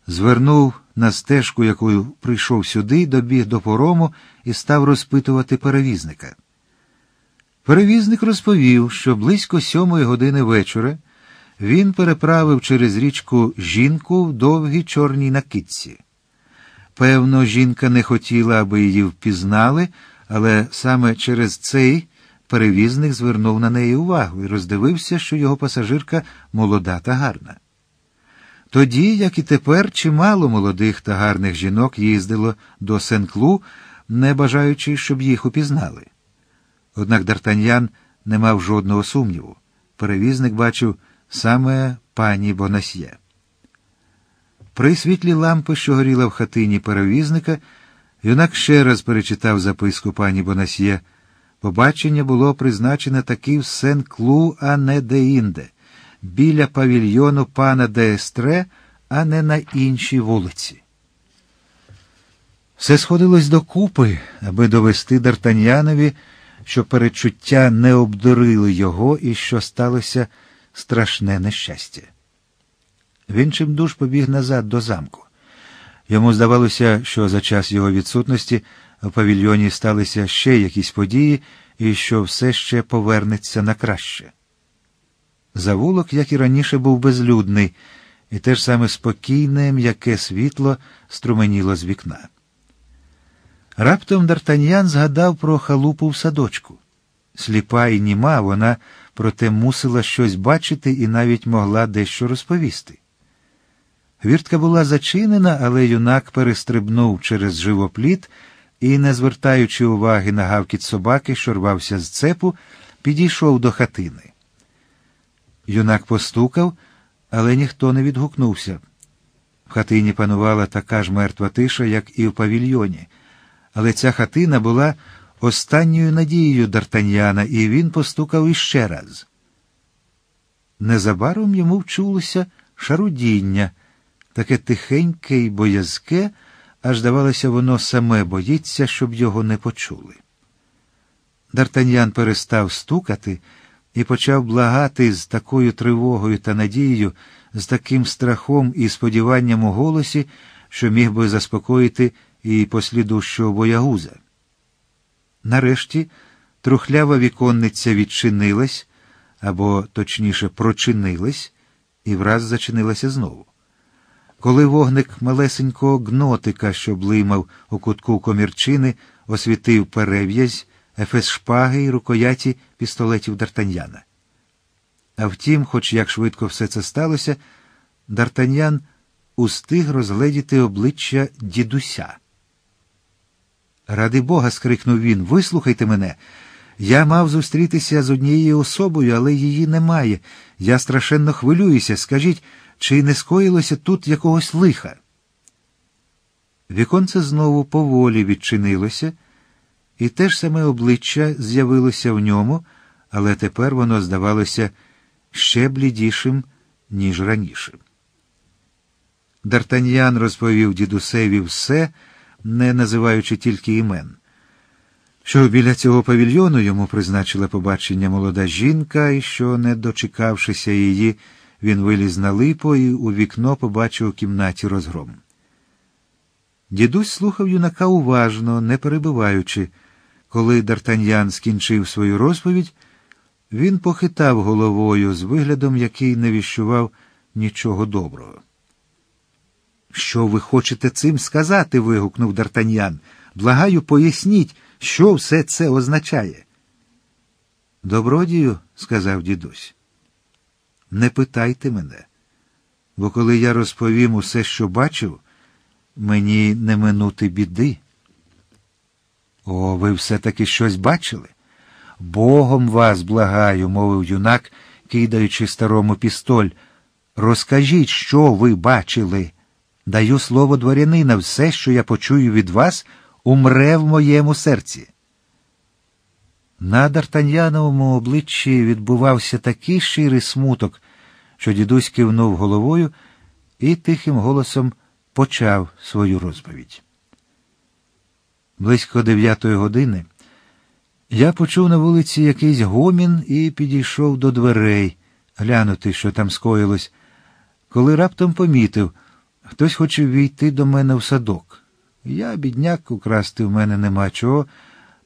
звернув на стежку, якою прийшов сюди, добіг до порому і став розпитувати перевізника. Перевізник розповів, що близько сьомої години вечора він переправив через річку жінку в довгій чорній накидці. Певно, жінка не хотіла, аби її впізнали, але саме через цей перевізник звернув на неї увагу і роздивився, що його пасажирка молода та гарна. Тоді, як і тепер, чимало молодих та гарних жінок їздило до Сенклу, не бажаючи, щоб їх упізнали. Однак Дартаньян не мав жодного сумніву. Перевізник бачив саме пані Бонасьє. При світлі лампи, що горіла в хатині перевізника, юнак ще раз перечитав записку пані Бонасьє – Побачення було призначене таки в Сен-Клу, а не деінде, біля павільйону пана Деестре, а не на іншій вулиці. Все сходилось докупи, аби довести Дартаньянові, що перечуття не обдурили його і що сталося страшне нещастя. Він чимдуж побіг назад до замку. Йому здавалося, що за час його відсутності в павільйоні сталися ще якісь події і що все ще повернеться на краще. Завулок, як і раніше, був безлюдний, і те ж саме спокійне, м'яке світло струменіло з вікна. Раптом Дартаньян згадав про халупу в садочку. Сліпа і німа вона, проте мусила щось бачити і навіть могла дещо розповісти. Хвіртка була зачинена, але юнак перестрибнув через живопліт і, не звертаючи уваги на гавкіт собаки, що рвався з цепу, підійшов до хатини. Юнак постукав, але ніхто не відгукнувся. В хатині панувала така ж мертва тиша, як і в павільйоні, але ця хатина була останньою надією Дартаньяна, і він постукав іще раз. Незабаром йому вчулося шарудіння, таке тихеньке й боязке. Аж здавалося, воно саме боїться, щоб його не почули. Дартаньян перестав стукати і почав благати з такою тривогою та надією, з таким страхом і сподіванням у голосі, що міг би заспокоїти і послідущого боягуза. Нарешті трухлява віконниця відчинилась або, точніше, прочинилась, і враз зачинилася знову. Коли вогник малесенького гнотика, що блимав у кутку комірчини, освітив перев'язь, ефес шпаги і рукояті пістолетів Дартаньяна. А втім, хоч як швидко все це сталося, Дартаньян устиг розгледіти обличчя дідуся. Ради Бога, скрикнув він, вислухайте мене. Я мав зустрітися з однією особою, але її немає. Я страшенно хвилююся. Скажіть чи не скоїлося тут якогось лиха. Віконце знову поволі відчинилося, і те ж саме обличчя з'явилося в ньому, але тепер воно здавалося ще блідішим, ніж раніше. Д'Артаньян розповів дідусеві все, не називаючи тільки імен. Що біля цього павільйону йому призначила побачення молода жінка, і що, не дочекавшися її, він виліз на липо і у вікно побачив у кімнаті розгром. Дідусь слухав юнака уважно, не перебиваючи. Коли Дартаньян скінчив свою розповідь, він похитав головою з виглядом, який не віщував нічого доброго. Що ви хочете цим сказати? вигукнув Дартаньян. Благаю, поясніть, що все це означає. Добродію, сказав дідусь не питайте мене, бо коли я розповім усе, що бачив, мені не минути біди. О, ви все-таки щось бачили? Богом вас благаю, мовив юнак, кидаючи старому пістоль. Розкажіть, що ви бачили. Даю слово дворянина, все, що я почую від вас, умре в моєму серці. На Дартаньяновому обличчі відбувався такий щирий смуток, що дідусь кивнув головою і тихим голосом почав свою розповідь. Близько дев'ятої години я почув на вулиці якийсь гомін і підійшов до дверей глянути, що там скоїлось, коли раптом помітив, хтось хоче війти до мене в садок. Я, бідняк, украсти в мене нема чого.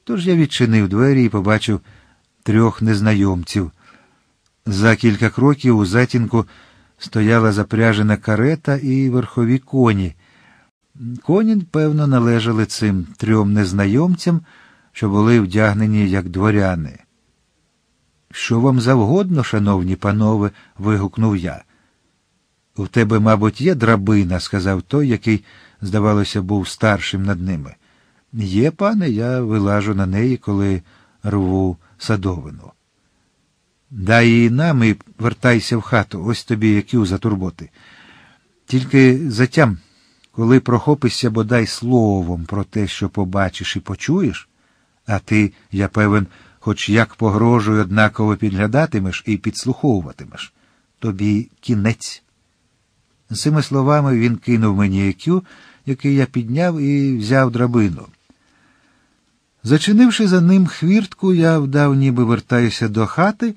Тож я відчинив двері і побачив трьох незнайомців. За кілька кроків у затінку стояла запряжена карета і верхові коні. Коні, певно, належали цим трьом незнайомцям, що були вдягнені як дворяни. Що вам завгодно, шановні панове, вигукнув я. У тебе, мабуть, є драбина, сказав той, який, здавалося, був старшим над ними. Є, пане, я вилажу на неї, коли рву садовину. Дай її нам і вертайся в хату, ось тобі яків за турботи. Тільки затям, коли прохопишся бодай словом про те, що побачиш і почуєш, а ти, я певен, хоч як погрожую, однаково підглядатимеш і підслуховуватимеш, тобі кінець. З цими словами він кинув мені екю, який я підняв і взяв драбину. Зачинивши за ним хвіртку, я вдав, ніби вертаюся до хати,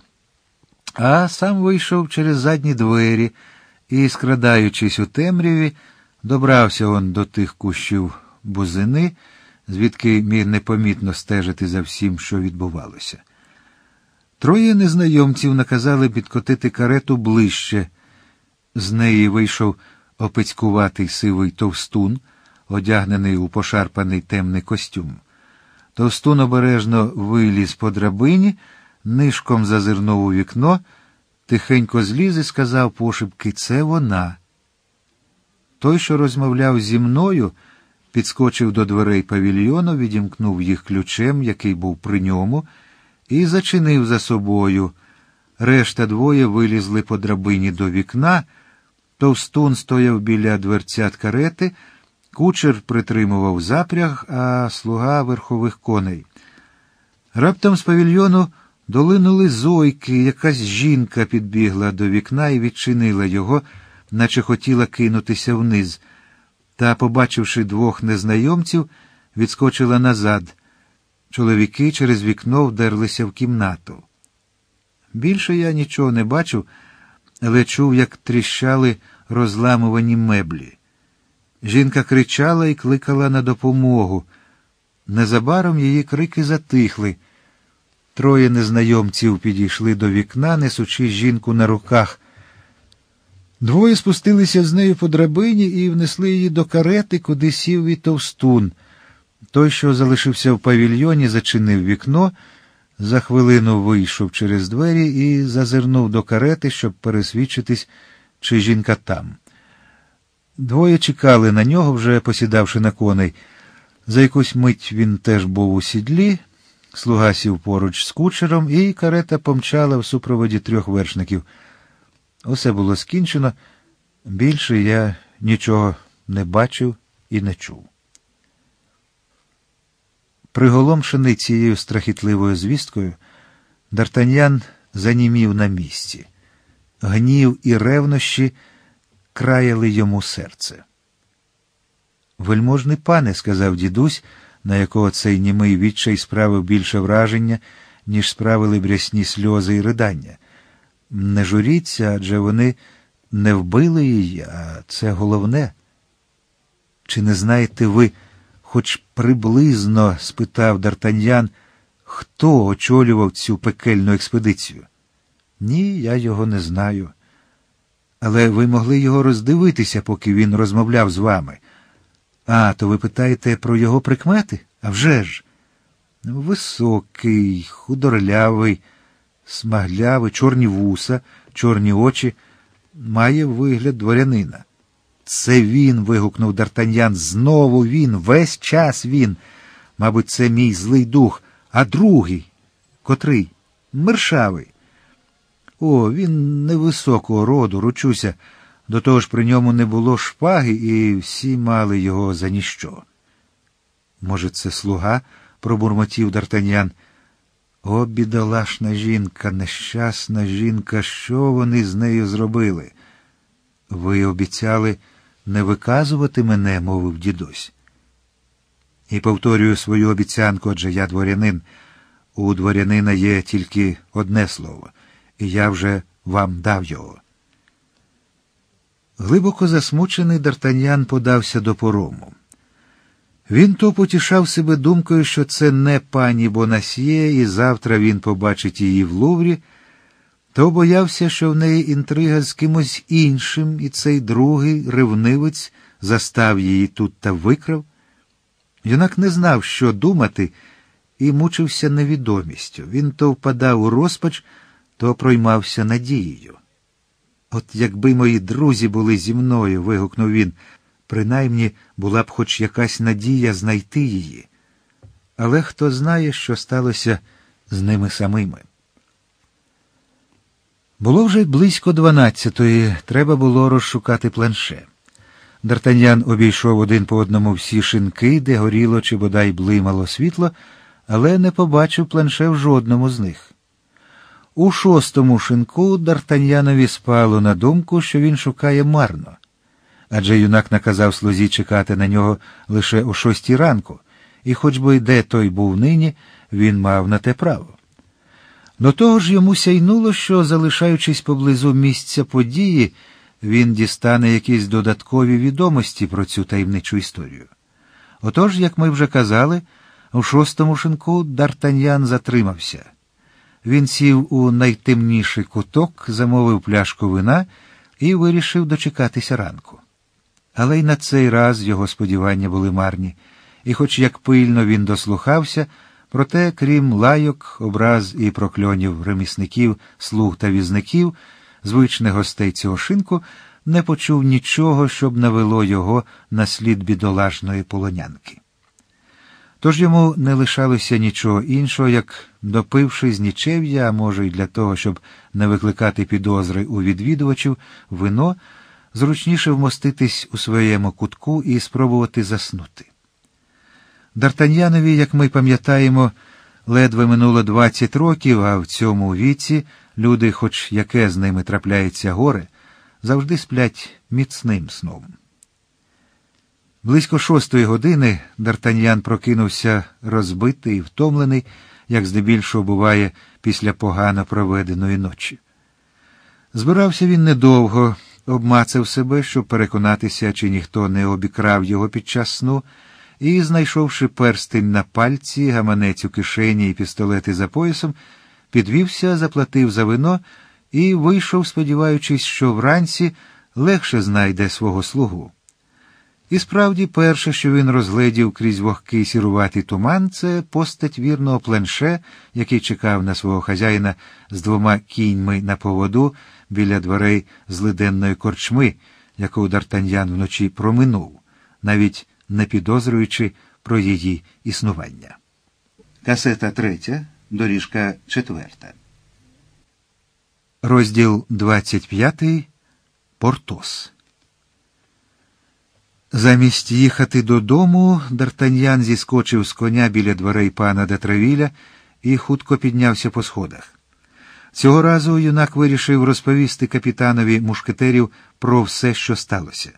а сам вийшов через задні двері і, скрадаючись у темряві, добрався он до тих кущів бузини, звідки міг непомітно стежити за всім, що відбувалося. Троє незнайомців наказали підкотити карету ближче. З неї вийшов опецькуватий сивий товстун, одягнений у пошарпаний темний костюм. Товстун обережно виліз по драбині, нишком зазирнув у вікно, тихенько зліз і сказав пошепки це вона. Той, що розмовляв зі мною, підскочив до дверей павільйону, відімкнув їх ключем, який був при ньому, і зачинив за собою. Решта двоє вилізли по драбині до вікна. Товстун стояв біля дверцят карети. Кучер притримував запряг, а слуга верхових коней. Раптом з павільйону долинули зойки, якась жінка підбігла до вікна і відчинила його, наче хотіла кинутися вниз. Та, побачивши двох незнайомців, відскочила назад. Чоловіки через вікно вдерлися в кімнату. Більше я нічого не бачив, але чув, як тріщали розламувані меблі. Жінка кричала і кликала на допомогу. Незабаром її крики затихли. Троє незнайомців підійшли до вікна, несучи жінку на руках. Двоє спустилися з нею по драбині і внесли її до карети, куди сів і товстун. Той, що залишився в павільйоні, зачинив вікно, за хвилину вийшов через двері і зазирнув до карети, щоб пересвідчитись, чи жінка там. Двоє чекали на нього, вже посідавши на коней. За якусь мить він теж був у сідлі, слуга сів поруч з кучером, і карета помчала в супроводі трьох вершників. Усе було скінчено, більше я нічого не бачив і не чув. Приголомшений цією страхітливою звісткою, Дартаньян занімів на місці. Гнів і ревнощі краяли йому серце. Вельможний пане, сказав дідусь, на якого цей німий відчай справив більше враження, ніж справили брясні сльози і ридання. Не журіться, адже вони не вбили її, а це головне. Чи не знаєте ви, хоч приблизно, спитав Дартаньян, хто очолював цю пекельну експедицію? Ні, я його не знаю але ви могли його роздивитися, поки він розмовляв з вами. А, то ви питаєте про його прикмети? А вже ж? Високий, худорлявий, смаглявий, чорні вуса, чорні очі, має вигляд дворянина. Це він. вигукнув Дартаньян. Знову він, весь час він. Мабуть, це мій злий дух, а другий, котрий? Мершавий. О, він невисокого роду, ручуся. До того ж при ньому не було шпаги, і всі мали його за ніщо. Може, це слуга? пробурмотів Дартанян. О, бідолашна жінка, нещасна жінка, що вони з нею зробили? Ви обіцяли не виказувати мене, мовив дідусь. І повторюю свою обіцянку, адже я дворянин. У дворянина є тільки одне слово і я вже вам дав його. Глибоко засмучений Дартаньян подався до порому. Він то потішав себе думкою, що це не пані Бонасьє, і завтра він побачить її в Луврі, то боявся, що в неї інтрига з кимось іншим, і цей другий ревнивець застав її тут та викрав. Юнак не знав, що думати, і мучився невідомістю. Він то впадав у розпач, то проймався надією. От якби мої друзі були зі мною, вигукнув він, принаймні була б хоч якась надія знайти її. Але хто знає, що сталося з ними самими. Було вже близько дванадцятої, треба було розшукати планше. Дартанян обійшов один по одному всі шинки, де горіло чи бодай блимало світло, але не побачив планше в жодному з них. У шостому шинку Дартаньянові спало на думку, що він шукає марно. Адже юнак наказав слузі чекати на нього лише о шостій ранку, і хоч би де той був нині, він мав на те право. До того ж йому сяйнуло, що, залишаючись поблизу місця події, він дістане якісь додаткові відомості про цю таємничу історію. Отож, як ми вже казали, у шостому шинку Дартаньян затримався. Він сів у найтемніший куток, замовив пляшку вина і вирішив дочекатися ранку. Але й на цей раз його сподівання були марні, і, хоч як пильно він дослухався, проте, крім лайок, образ і прокльонів ремісників, слуг та візників, звичних гостей цього шинку, не почув нічого, щоб навело його на слід бідолажної полонянки. Тож йому не лишалося нічого іншого, як, допивши з нічев'я, а може, й для того, щоб не викликати підозри у відвідувачів, вино зручніше вмоститись у своєму кутку і спробувати заснути. Дартаньянові, як ми пам'ятаємо, ледве минуло 20 років, а в цьому віці люди, хоч яке з ними трапляється горе, завжди сплять міцним сном. Близько шостої години Дартаньян прокинувся розбитий і втомлений, як здебільшого буває після погано проведеної ночі. Збирався він недовго, обмацав себе, щоб переконатися, чи ніхто не обікрав його під час сну, і, знайшовши перстень на пальці, гаманець у кишені і пістолети за поясом, підвівся, заплатив за вино і вийшов, сподіваючись, що вранці легше знайде свого слугу. І справді, перше, що він розгледів крізь вогкий сіруватий туман, це постать вірного пленше, який чекав на свого хазяїна з двома кіньми на поводу біля дверей злиденної корчми, яку Дартаньян вночі проминув, навіть не підозрюючи про її існування. Касета третя, доріжка четверта. Розділ двадцять п'ятий Портос. Замість їхати додому, Дартаньян зіскочив з коня біля дверей пана Детравіля і хутко піднявся по сходах. Цього разу юнак вирішив розповісти капітанові мушкетерів про все, що сталося.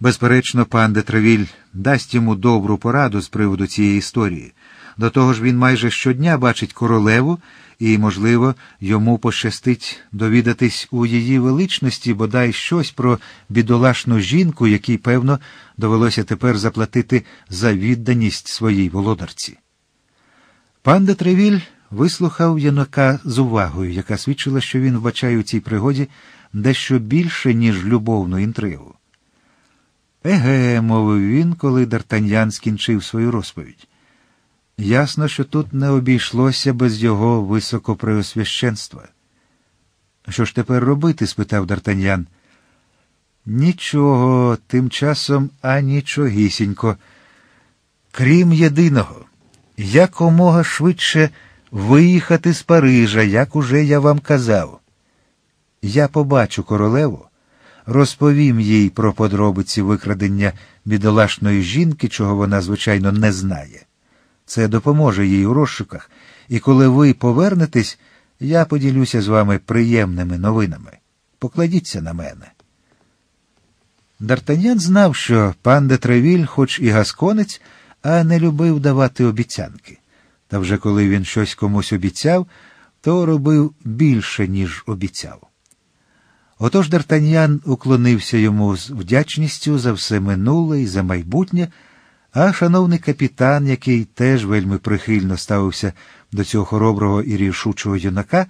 Безперечно, пан Детравіль дасть йому добру пораду з приводу цієї історії. До того ж, він майже щодня бачить королеву і, можливо, йому пощастить довідатись у її величності бодай щось про бідолашну жінку, якій, певно, довелося тепер заплатити за відданість своїй володарці. Пан де Тревіль вислухав юнака з увагою, яка свідчила, що він вбачає у цій пригоді дещо більше, ніж любовну інтригу. Еге, мовив він, коли Дартаньян скінчив свою розповідь. Ясно, що тут не обійшлося без його високопреосвященства. Що ж тепер робити? спитав Дартаньян. Нічого, тим часом анічогісінько. Крім єдиного, якомога швидше виїхати з Парижа, як уже я вам казав. Я побачу королеву, розповім їй про подробиці викрадення бідолашної жінки, чого вона, звичайно, не знає. Це допоможе їй у розшуках, і коли ви повернетесь, я поділюся з вами приємними новинами. Покладіться на мене. Д'Артаньян знав, що пан де Тревіль, хоч і гасконець, а не любив давати обіцянки. Та вже коли він щось комусь обіцяв, то робив більше, ніж обіцяв. Отож Д'Артаньян уклонився йому з вдячністю за все минуле і за майбутнє. А шановний капітан, який теж вельми прихильно ставився до цього хороброго і рішучого юнака,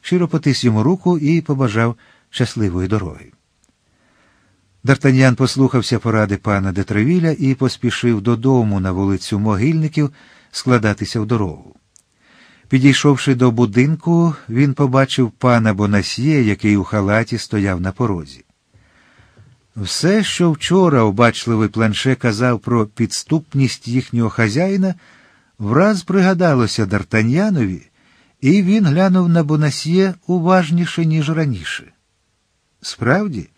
щиро потис йому руку і побажав щасливої дороги. Дартаньян послухався поради пана Детревіля і поспішив додому на вулицю могильників складатися в дорогу. Підійшовши до будинку, він побачив пана Бонасьє, який у халаті стояв на порозі. Все, що вчора обачливий планше казав про підступність їхнього хазяїна, враз пригадалося Дартаньянові, і він глянув на Бонасьє уважніше, ніж раніше. Справді,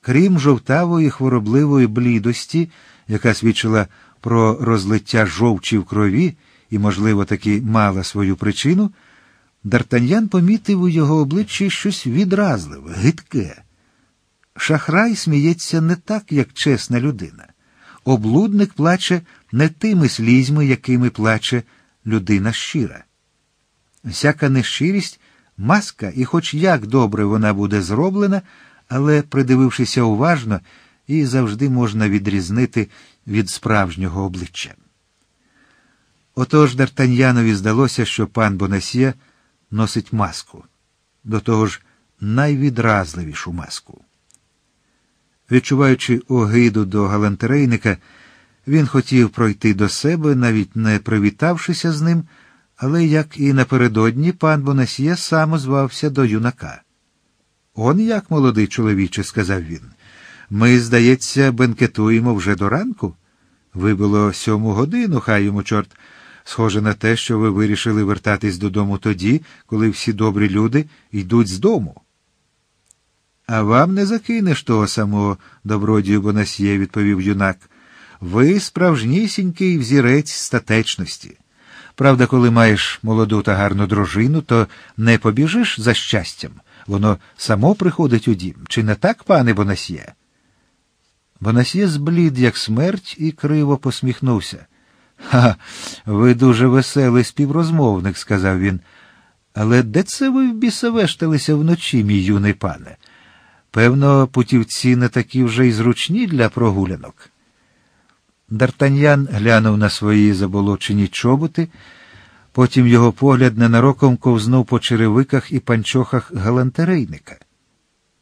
крім жовтавої хворобливої блідості, яка свідчила про розлиття жовчі в крові і, можливо, таки мала свою причину, Дартаньян помітив у його обличчі щось відразливе, гидке. Шахрай сміється не так, як чесна людина. Облудник плаче не тими слізьми, якими плаче людина щира. Всяка нещирість маска, і хоч як добре вона буде зроблена, але, придивившися уважно, і завжди можна відрізнити від справжнього обличчя. Отож Дартаньянові здалося, що пан Бонасьє носить маску, до того ж найвідразливішу маску. Відчуваючи огиду до галантерейника, він хотів пройти до себе, навіть не привітавшися з ним, але, як і напередодні, пан Бонасьє сам озвався до юнака. Он як, молодий чоловіче, сказав він. Ми, здається, бенкетуємо вже до ранку. Вибило сьому годину, хай йому чорт. Схоже на те, що ви вирішили вертатись додому тоді, коли всі добрі люди йдуть з дому. А вам не закинеш того самого добродію Бонасьє, відповів юнак. Ви справжнісінький взірець статечності. Правда, коли маєш молоду та гарну дружину, то не побіжиш за щастям. Воно само приходить у дім. Чи не так, пане Бонасьє? Бонасьє зблід, як смерть, і криво посміхнувся. Ха, ви дуже веселий співрозмовник, сказав він. Але де це ви бісовешталися вночі, мій юний пане? Певно, путівці не такі вже й зручні для прогулянок. Дартаньян глянув на свої заболочені чоботи, потім його погляд ненароком ковзнув по черевиках і панчохах галантерейника.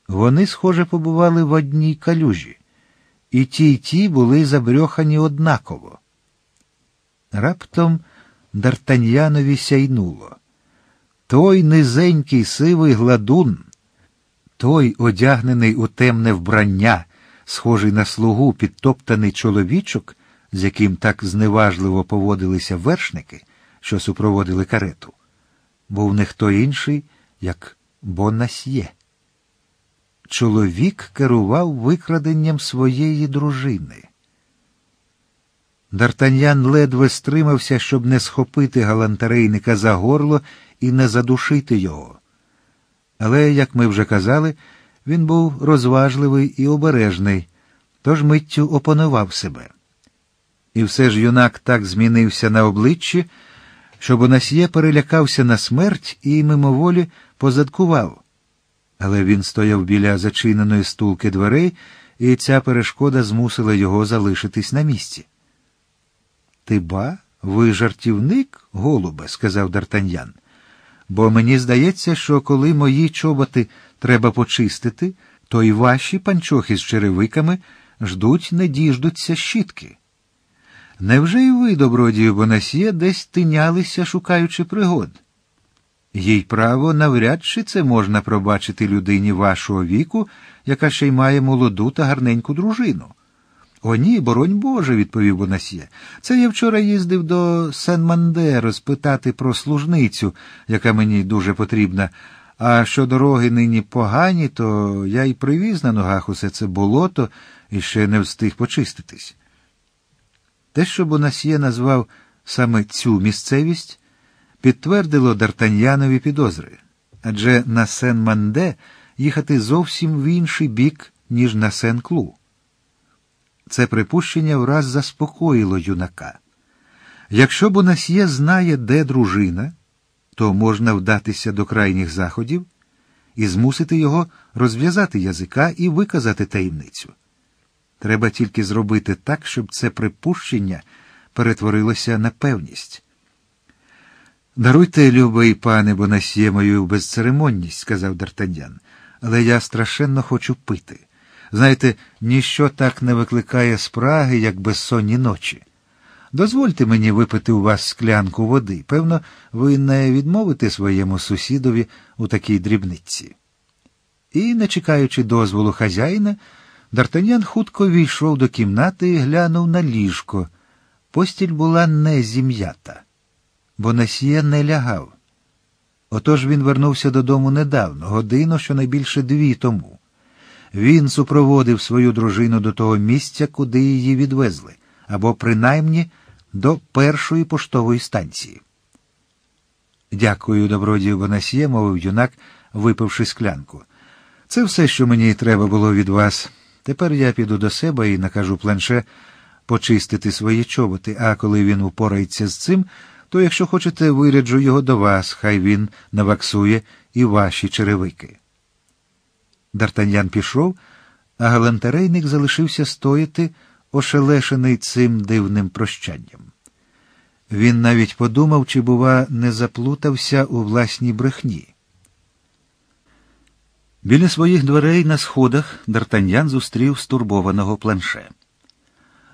Вони, схоже, побували в одній калюжі, і ті й ті були забрьохані однаково. Раптом дартаньянові сяйнуло. Той низенький сивий гладун. Той, одягнений у темне вбрання, схожий на слугу підтоптаний чоловічок, з яким так зневажливо поводилися вершники, що супроводили карету, був не хто інший, як Бонасьє. Чоловік керував викраденням своєї дружини. Д'Артаньян ледве стримався, щоб не схопити галантерейника за горло і не задушити його. Але, як ми вже казали, він був розважливий і обережний, тож миттю опанував себе. І все ж юнак так змінився на обличчі, що Бонасьє перелякався на смерть і мимоволі позадкував. Але він стояв біля зачиненої стулки дверей, і ця перешкода змусила його залишитись на місці. Ти ба, ви жартівник, голубе, сказав Дартаньян бо мені здається, що коли мої чоботи треба почистити, то й ваші панчохи з черевиками ждуть, не діждуться щітки. Невже й ви, добродію Бонасьє, десь тинялися, шукаючи пригод? Їй право навряд чи це можна пробачити людині вашого віку, яка ще й має молоду та гарненьку дружину. О, ні, боронь Боже, відповів Бонасьє. Це я вчора їздив до Сен Манде розпитати про служницю, яка мені дуже потрібна. А що дороги нині погані, то я й привіз на ногах усе це болото і ще не встиг почиститись. Те, що Бонасьє назвав саме цю місцевість, підтвердило Дартаньянові підозри. Адже на Сен Манде їхати зовсім в інший бік, ніж на Сен Клу. Це припущення враз заспокоїло юнака. Якщо Бонасьє знає, де дружина, то можна вдатися до крайніх заходів і змусити його розв'язати язика і виказати таємницю. Треба тільки зробити так, щоб це припущення перетворилося на певність. Даруйте, любий пане Бонасьє, мою безцеремонність, сказав Дартаньян, але я страшенно хочу пити. Знаєте, ніщо так не викликає спраги, як безсонні ночі. Дозвольте мені випити у вас склянку води. Певно, ви не відмовите своєму сусідові у такій дрібниці. І, не чекаючи дозволу хазяїна, Д'Артаньян хутко війшов до кімнати і глянув на ліжко. Постіль була не зім'ята, бо Насія не лягав. Отож він вернувся додому недавно, годину, що найбільше дві тому. Він супроводив свою дружину до того місця, куди її відвезли, або принаймні до першої поштової станції. Дякую, добродію Бонасьє, мовив юнак, випивши склянку. Це все, що мені треба було від вас. Тепер я піду до себе і накажу планше почистити свої чоботи, а коли він упорається з цим, то, якщо хочете, виряджу його до вас, хай він наваксує і ваші черевики. Д'Артаньян пішов, а галантерейник залишився стояти, ошелешений цим дивним прощанням. Він навіть подумав, чи, бува, не заплутався у власній брехні. Біля своїх дверей на сходах Д'Артаньян зустрів стурбованого планше.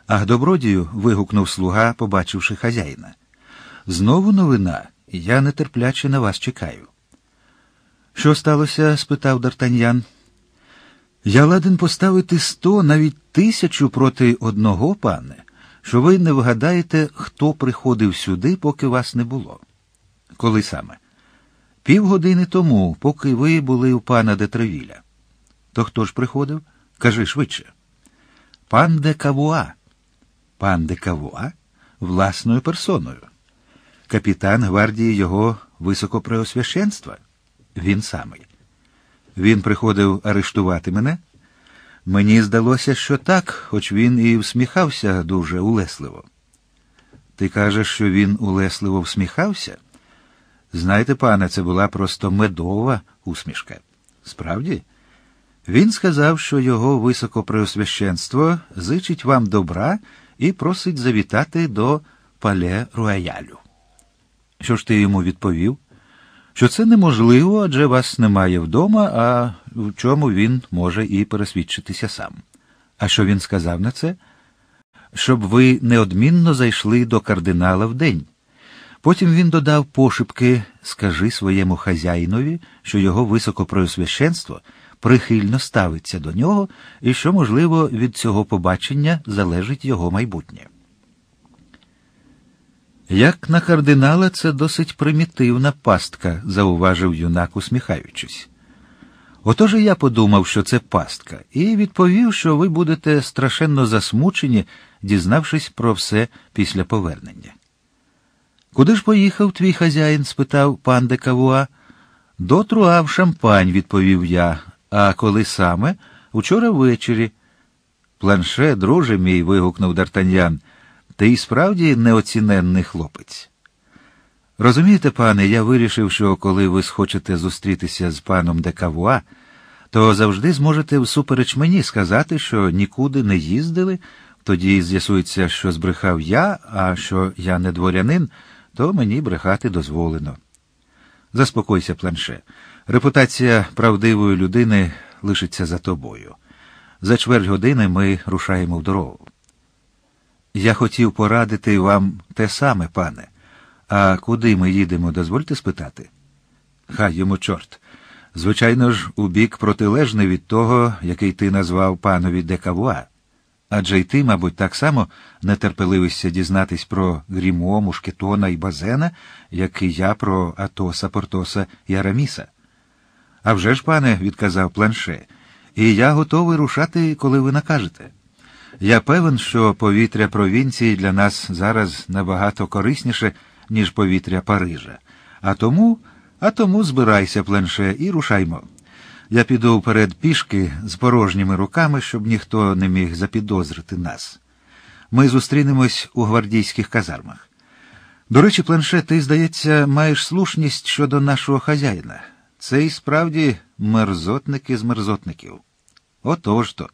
Ах, добродію. вигукнув слуга, побачивши хазяїна. Знову новина, я нетерпляче на вас чекаю. Що сталося? спитав Д'Артаньян. Я ладен поставити сто, навіть тисячу проти одного, пане, що ви не вгадаєте, хто приходив сюди, поки вас не було. Коли саме? Півгодини тому, поки ви були у пана Детревіля. То хто ж приходив? Кажи швидше. Пан де Кавуа. Пан де Кавуа? Власною персоною. Капітан гвардії його високопреосвященства? Він самий. Він приходив арештувати мене? Мені здалося, що так, хоч він і всміхався дуже улесливо. Ти кажеш, що він улесливо всміхався? Знаєте, пане, це була просто медова усмішка. Справді? Він сказав, що його високопреосвященство зичить вам добра і просить завітати до пале Руаялю. Що ж ти йому відповів? що це неможливо, адже вас немає вдома, а в чому він може і пересвідчитися сам. А що він сказав на це? Щоб ви неодмінно зайшли до кардинала в день. Потім він додав пошепки скажи своєму хазяїнові, що його високопросвященство прихильно ставиться до нього і що, можливо, від цього побачення залежить його майбутнє. Як на кардинала, це досить примітивна пастка, зауважив юнак, усміхаючись. Отож і я подумав, що це пастка, і відповів, що ви будете страшенно засмучені, дізнавшись про все після повернення. Куди ж поїхав твій хазяїн? спитав пан де Кавуа. До Труа в шампань, відповів я. А коли саме? Учора ввечері. Планше, друже мій, вигукнув Дартаньян. Та й справді неоціненний хлопець. Розумієте, пане, я вирішив, що коли ви схочете зустрітися з паном Декавуа, то завжди зможете всупереч мені сказати, що нікуди не їздили, тоді з'ясується, що збрехав я, а що я не дворянин, то мені брехати дозволено. Заспокойся, планше. Репутація правдивої людини лишиться за тобою. За чверть години ми рушаємо в дорогу. Я хотів порадити вам те саме, пане. А куди ми їдемо, дозвольте спитати? Хай йому чорт. Звичайно ж, у бік протилежний від того, який ти назвав панові Декавуа. Адже й ти, мабуть, так само нетерпеливишся дізнатись про Грімо, Мушкетона і Базена, як і я про Атоса, Портоса і Араміса. А вже ж, пане, відказав планше, і я готовий рушати, коли ви накажете. Я певен, що повітря провінції для нас зараз набагато корисніше, ніж повітря Парижа. А тому, а тому збирайся, пленше, і рушаймо. Я піду вперед пішки з порожніми руками, щоб ніхто не міг запідозрити нас. Ми зустрінемось у гвардійських казармах. До речі, пленше, ти, здається, маєш слушність щодо нашого хазяїна. Це і справді мерзотники з мерзотників. Отож то.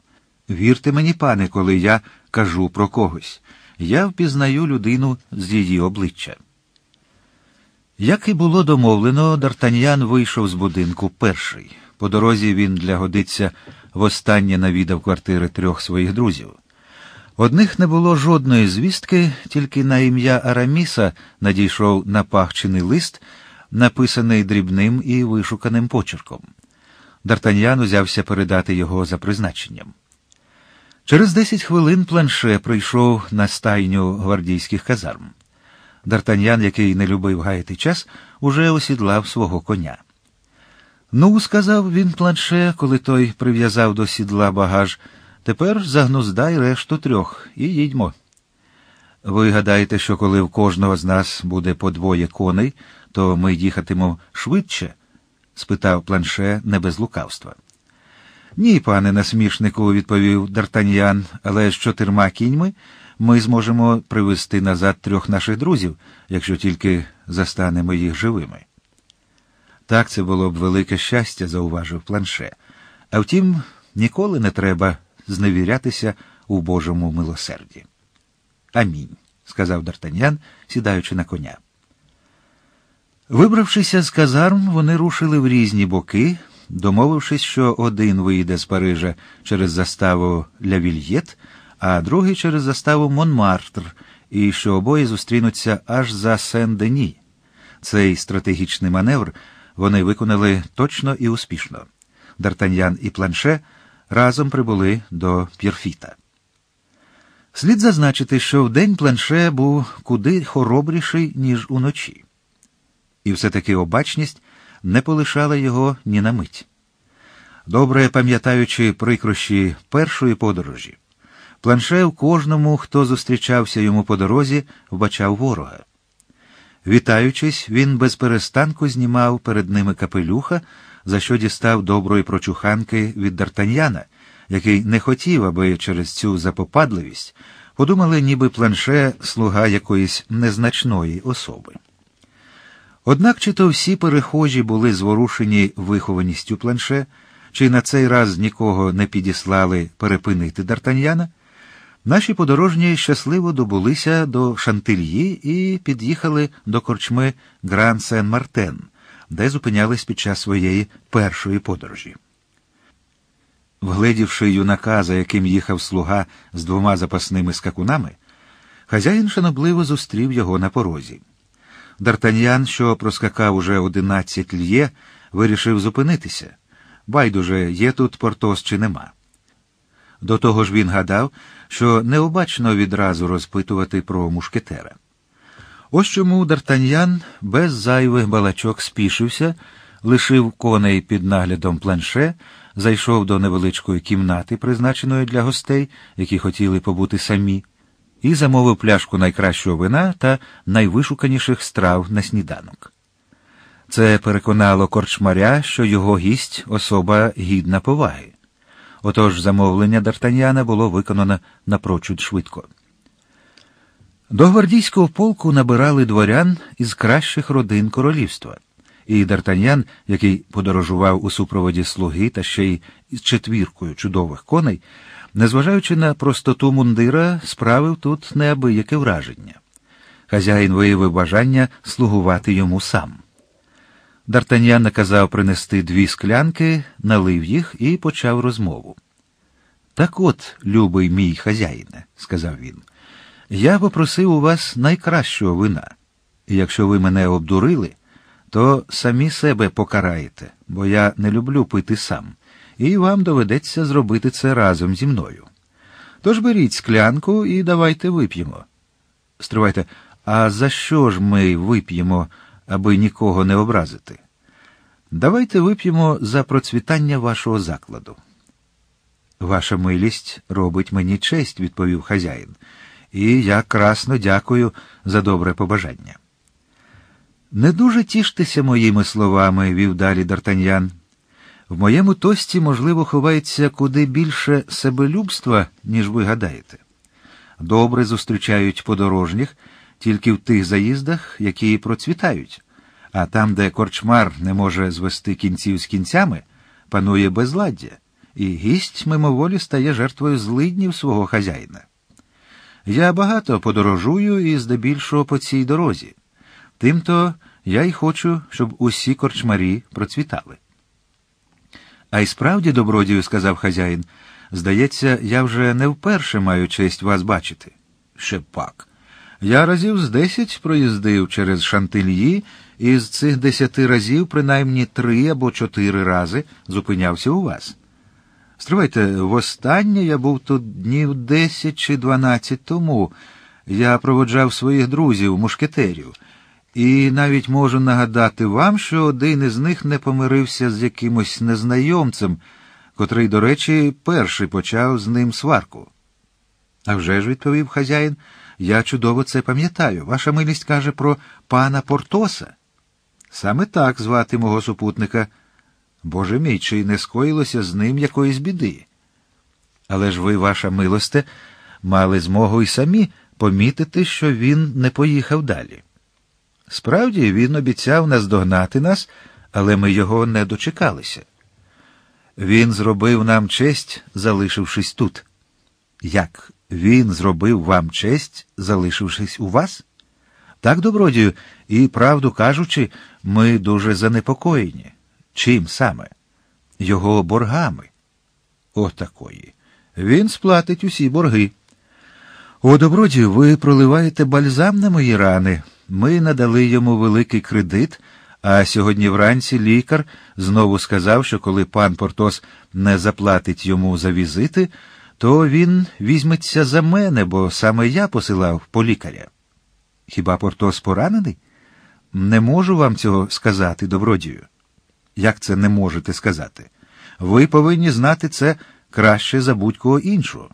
Вірте мені, пане, коли я кажу про когось. Я впізнаю людину з її обличчя. Як і було домовлено, Дартаньян вийшов з будинку перший. По дорозі він для годиться, востаннє навідав квартири трьох своїх друзів. Одних не було жодної звістки, тільки на ім'я Араміса надійшов напахчений лист, написаний дрібним і вишуканим почерком. Дартаньян узявся передати його за призначенням. Через десять хвилин планше прийшов на стайню гвардійських казарм. Дартаньян, який не любив гаяти час, уже осідлав свого коня. Ну, сказав він планше, коли той прив'язав до сідла багаж, тепер загнуздай решту трьох і їдьмо. Ви гадаєте, що коли в кожного з нас буде по двоє коней, то ми їхатимемо швидше? спитав планше не без лукавства. Ні, пане насмішнику, відповів Дартаньян, але з чотирма кіньми ми зможемо привезти назад трьох наших друзів, якщо тільки застанемо їх живими. Так це було б велике щастя, зауважив планше. А втім, ніколи не треба зневірятися у Божому милосерді. Амінь, сказав Дартаньян, сідаючи на коня. Вибравшися з казарм, вони рушили в різні боки, домовившись, що один вийде з Парижа через заставу Лявільєт, а другий через заставу Монмартр, і що обоє зустрінуться аж за сен дені Цей стратегічний маневр вони виконали точно і успішно. Д'Артаньян і Планше разом прибули до Пірфіта. Слід зазначити, що вдень Планше був куди хоробріший, ніж уночі. І все таки обачність не полишала його ні на мить. Добре пам'ятаючи прикрощі першої подорожі, планше в кожному, хто зустрічався йому по дорозі, вбачав ворога. Вітаючись, він без перестанку знімав перед ними капелюха, за що дістав доброї прочуханки від Дартаньяна, який не хотів, аби через цю запопадливість подумали, ніби планше слуга якоїсь незначної особи. Однак чи то всі перехожі були зворушені вихованістю планше, чи на цей раз нікого не підіслали перепинити Дартаньяна, наші подорожні щасливо добулися до Шантильї і під'їхали до корчми Гран Сен Мартен, де зупинялись під час своєї першої подорожі. Вгледівши юнака, за яким їхав слуга з двома запасними скакунами, хазяїн шанобливо зустрів його на порозі. Дартаньян, що проскакав уже одинадцять льє, вирішив зупинитися. Байдуже, є тут Портос чи нема. До того ж він гадав, що необачно відразу розпитувати про мушкетера. Ось чому Дартаньян без зайвих балачок спішився, лишив коней під наглядом планше, зайшов до невеличкої кімнати, призначеної для гостей, які хотіли побути самі і замовив пляшку найкращого вина та найвишуканіших страв на сніданок. Це переконало корчмаря, що його гість особа гідна поваги. Отож замовлення Дартаньяна було виконано напрочуд швидко. До гвардійського полку набирали дворян із кращих родин королівства, і Дартаньян, який подорожував у супроводі слуги та ще й з четвіркою чудових коней, Незважаючи на простоту мундира, справив тут неабияке враження. Хазяїн виявив бажання слугувати йому сам. Дартаньян наказав принести дві склянки, налив їх і почав розмову. Так от, любий мій хазяїне, сказав він, я попросив у вас найкращого вина, і якщо ви мене обдурили, то самі себе покараєте, бо я не люблю пити сам і вам доведеться зробити це разом зі мною. Тож беріть склянку і давайте вип'ємо. Стривайте, а за що ж ми вип'ємо, аби нікого не образити? Давайте вип'ємо за процвітання вашого закладу. Ваша милість робить мені честь, відповів хазяїн, і я красно дякую за добре побажання. Не дуже тіштеся моїми словами, вів далі Дартаньян. В моєму тості, можливо, ховається куди більше себелюбства, ніж ви гадаєте. Добре зустрічають подорожніх тільки в тих заїздах, які процвітають, а там, де корчмар не може звести кінців з кінцями, панує безладдя, і гість мимоволі стає жертвою злиднів свого хазяїна. Я багато подорожую і здебільшого по цій дорозі. Тимто я й хочу, щоб усі корчмарі процвітали. А й справді, добродію, сказав хазяїн, здається, я вже не вперше маю честь вас бачити. Ще пак. Я разів з десять проїздив через шантильї, і з цих десяти разів, принаймні три або чотири рази зупинявся у вас. Стривайте, востаннє я був тут днів десять чи дванадцять тому. Я проводжав своїх друзів, мушкетерів. І навіть можу нагадати вам, що один із них не помирився з якимось незнайомцем, котрий, до речі, перший почав з ним сварку. «А вже ж, — відповів хазяїн, я чудово це пам'ятаю. Ваша милість каже про пана Портоса. Саме так звати мого супутника. Боже мій, чи не скоїлося з ним якоїсь біди. Але ж ви, ваша милосте, мали змогу і самі помітити, що він не поїхав далі. Справді, він обіцяв наздогнати нас, але ми його не дочекалися. Він зробив нам честь, залишившись тут. Як він зробив вам честь, залишившись у вас? Так, добродію, і, правду кажучи, ми дуже занепокоєні. Чим саме? Його боргами. О такої. Він сплатить усі борги. О, добродію, ви проливаєте бальзам на мої рани. Ми надали йому великий кредит, а сьогодні вранці лікар знову сказав, що коли пан Портос не заплатить йому за візити, то він візьметься за мене, бо саме я посилав по лікаря. Хіба Портос поранений? Не можу вам цього сказати, добродію. Як це не можете сказати? Ви повинні знати це краще за будь-кого іншого.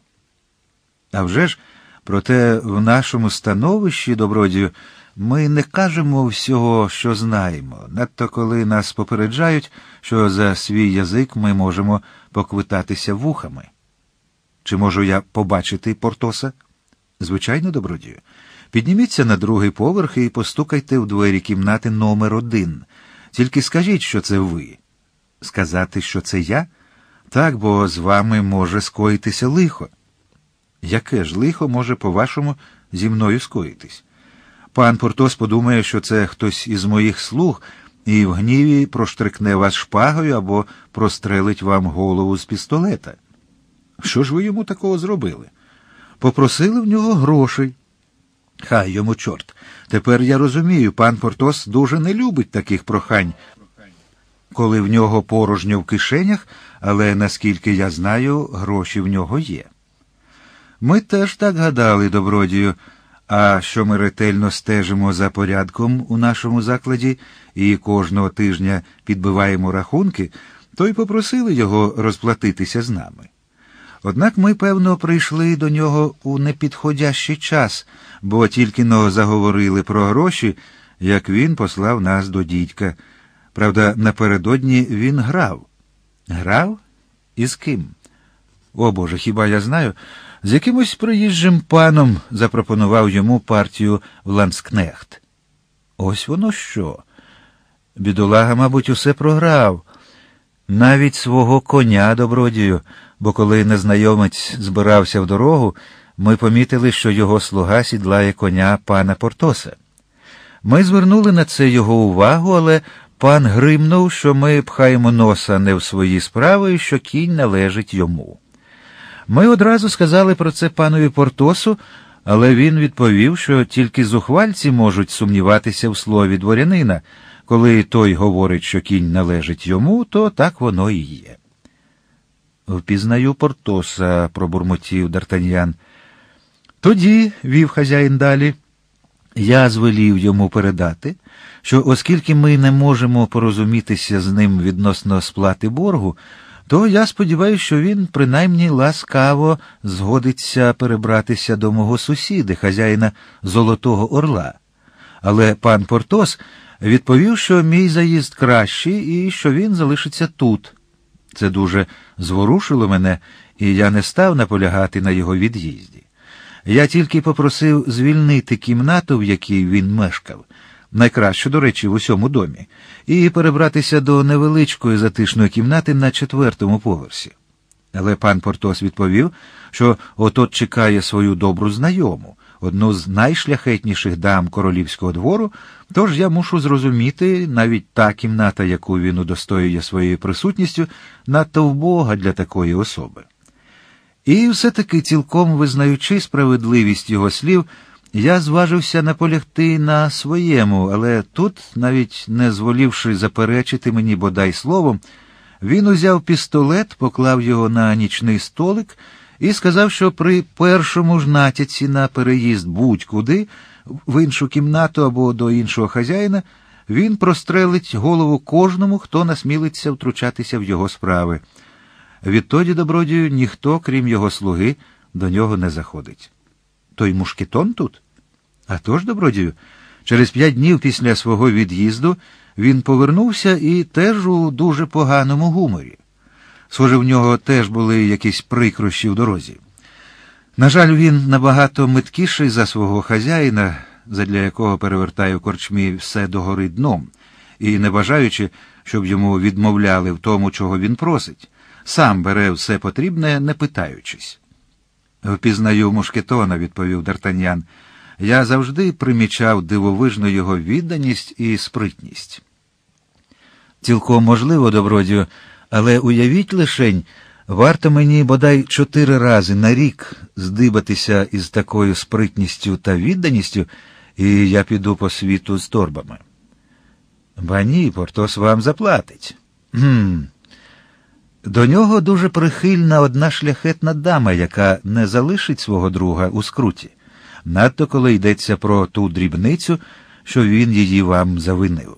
А вже ж, проте в нашому становищі, добродію, ми не кажемо всього, що знаємо, надто коли нас попереджають, що за свій язик ми можемо поквитатися вухами. Чи можу я побачити Портоса? Звичайно, добродію. Підніміться на другий поверх і постукайте у двері кімнати номер один. Тільки скажіть, що це ви. Сказати, що це я? Так, бо з вами може скоїтися лихо. Яке ж лихо може, по-вашому, зі мною скоїтись? Пан Портос подумає, що це хтось із моїх слуг, і в гніві проштрикне вас шпагою або прострелить вам голову з пістолета. Що ж ви йому такого зробили? Попросили в нього грошей. Хай йому чорт. Тепер я розумію, пан Портос дуже не любить таких прохань, коли в нього порожньо в кишенях, але наскільки я знаю, гроші в нього є. Ми теж так гадали, добродію. А що ми ретельно стежимо за порядком у нашому закладі і кожного тижня підбиваємо рахунки, то й попросили його розплатитися з нами. Однак ми, певно, прийшли до нього у непідходящий час, бо тільки но заговорили про гроші, як він послав нас до дідька. Правда, напередодні він грав. Грав? І з ким? О Боже, хіба я знаю? з якимось проїжджим паном запропонував йому партію в ланскнехт. Ось воно що. Бідолага, мабуть, усе програв, навіть свого коня добродію, бо коли незнайомець збирався в дорогу, ми помітили, що його слуга сідлає коня пана Портоса. Ми звернули на це його увагу, але пан гримнув, що ми пхаємо носа не в свої справи і що кінь належить йому. Ми одразу сказали про це панові Портосу, але він відповів, що тільки зухвальці можуть сумніватися в слові дворянина. Коли той говорить, що кінь належить йому, то так воно і є. Впізнаю Портоса, пробурмотів Дартаньян. Тоді, вів хазяїн далі, я звелів йому передати, що оскільки ми не можемо порозумітися з ним відносно сплати боргу, то я сподіваюся, що він принаймні ласкаво згодиться перебратися до мого сусіди, хазяїна Золотого Орла. Але пан Портос відповів, що мій заїзд кращий і що він залишиться тут. Це дуже зворушило мене, і я не став наполягати на його від'їзді. Я тільки попросив звільнити кімнату, в якій він мешкав найкращу, до речі, в усьому домі, і перебратися до невеличкої затишної кімнати на четвертому поверсі. Але пан Портос відповів, що отот чекає свою добру знайому, одну з найшляхетніших дам королівського двору, тож я мушу зрозуміти, навіть та кімната, яку він удостоює своєю присутністю, надто вбога для такої особи. І все таки, цілком визнаючи справедливість його слів, я зважився наполягти на своєму, але тут, навіть не зволівши заперечити мені бодай словом, він узяв пістолет, поклав його на нічний столик і сказав, що при першому ж натяці на переїзд будь-куди, в іншу кімнату або до іншого хазяїна, він прострелить голову кожному, хто насмілиться втручатися в його справи. Відтоді, добродію, ніхто, крім його слуги, до нього не заходить. Той мушкетон тут? А тож, добродію, через п'ять днів після свого від'їзду він повернувся і теж у дуже поганому гуморі. Схоже, в нього теж були якісь прикрощі в дорозі. На жаль, він набагато миткіший за свого хазяїна, задля якого перевертає у корчмі все догори дном, і, не бажаючи, щоб йому відмовляли в тому, чого він просить, сам бере все потрібне, не питаючись. Впізнаю мушкетона, відповів Дартаньян я завжди примічав дивовижну його відданість і спритність. Цілком можливо, добродію, але уявіть лишень, варто мені бодай чотири рази на рік здибатися із такою спритністю та відданістю, і я піду по світу з торбами. Ба ні, Портос вам заплатить. Хм. До нього дуже прихильна одна шляхетна дама, яка не залишить свого друга у скруті надто коли йдеться про ту дрібницю, що він її вам завинив.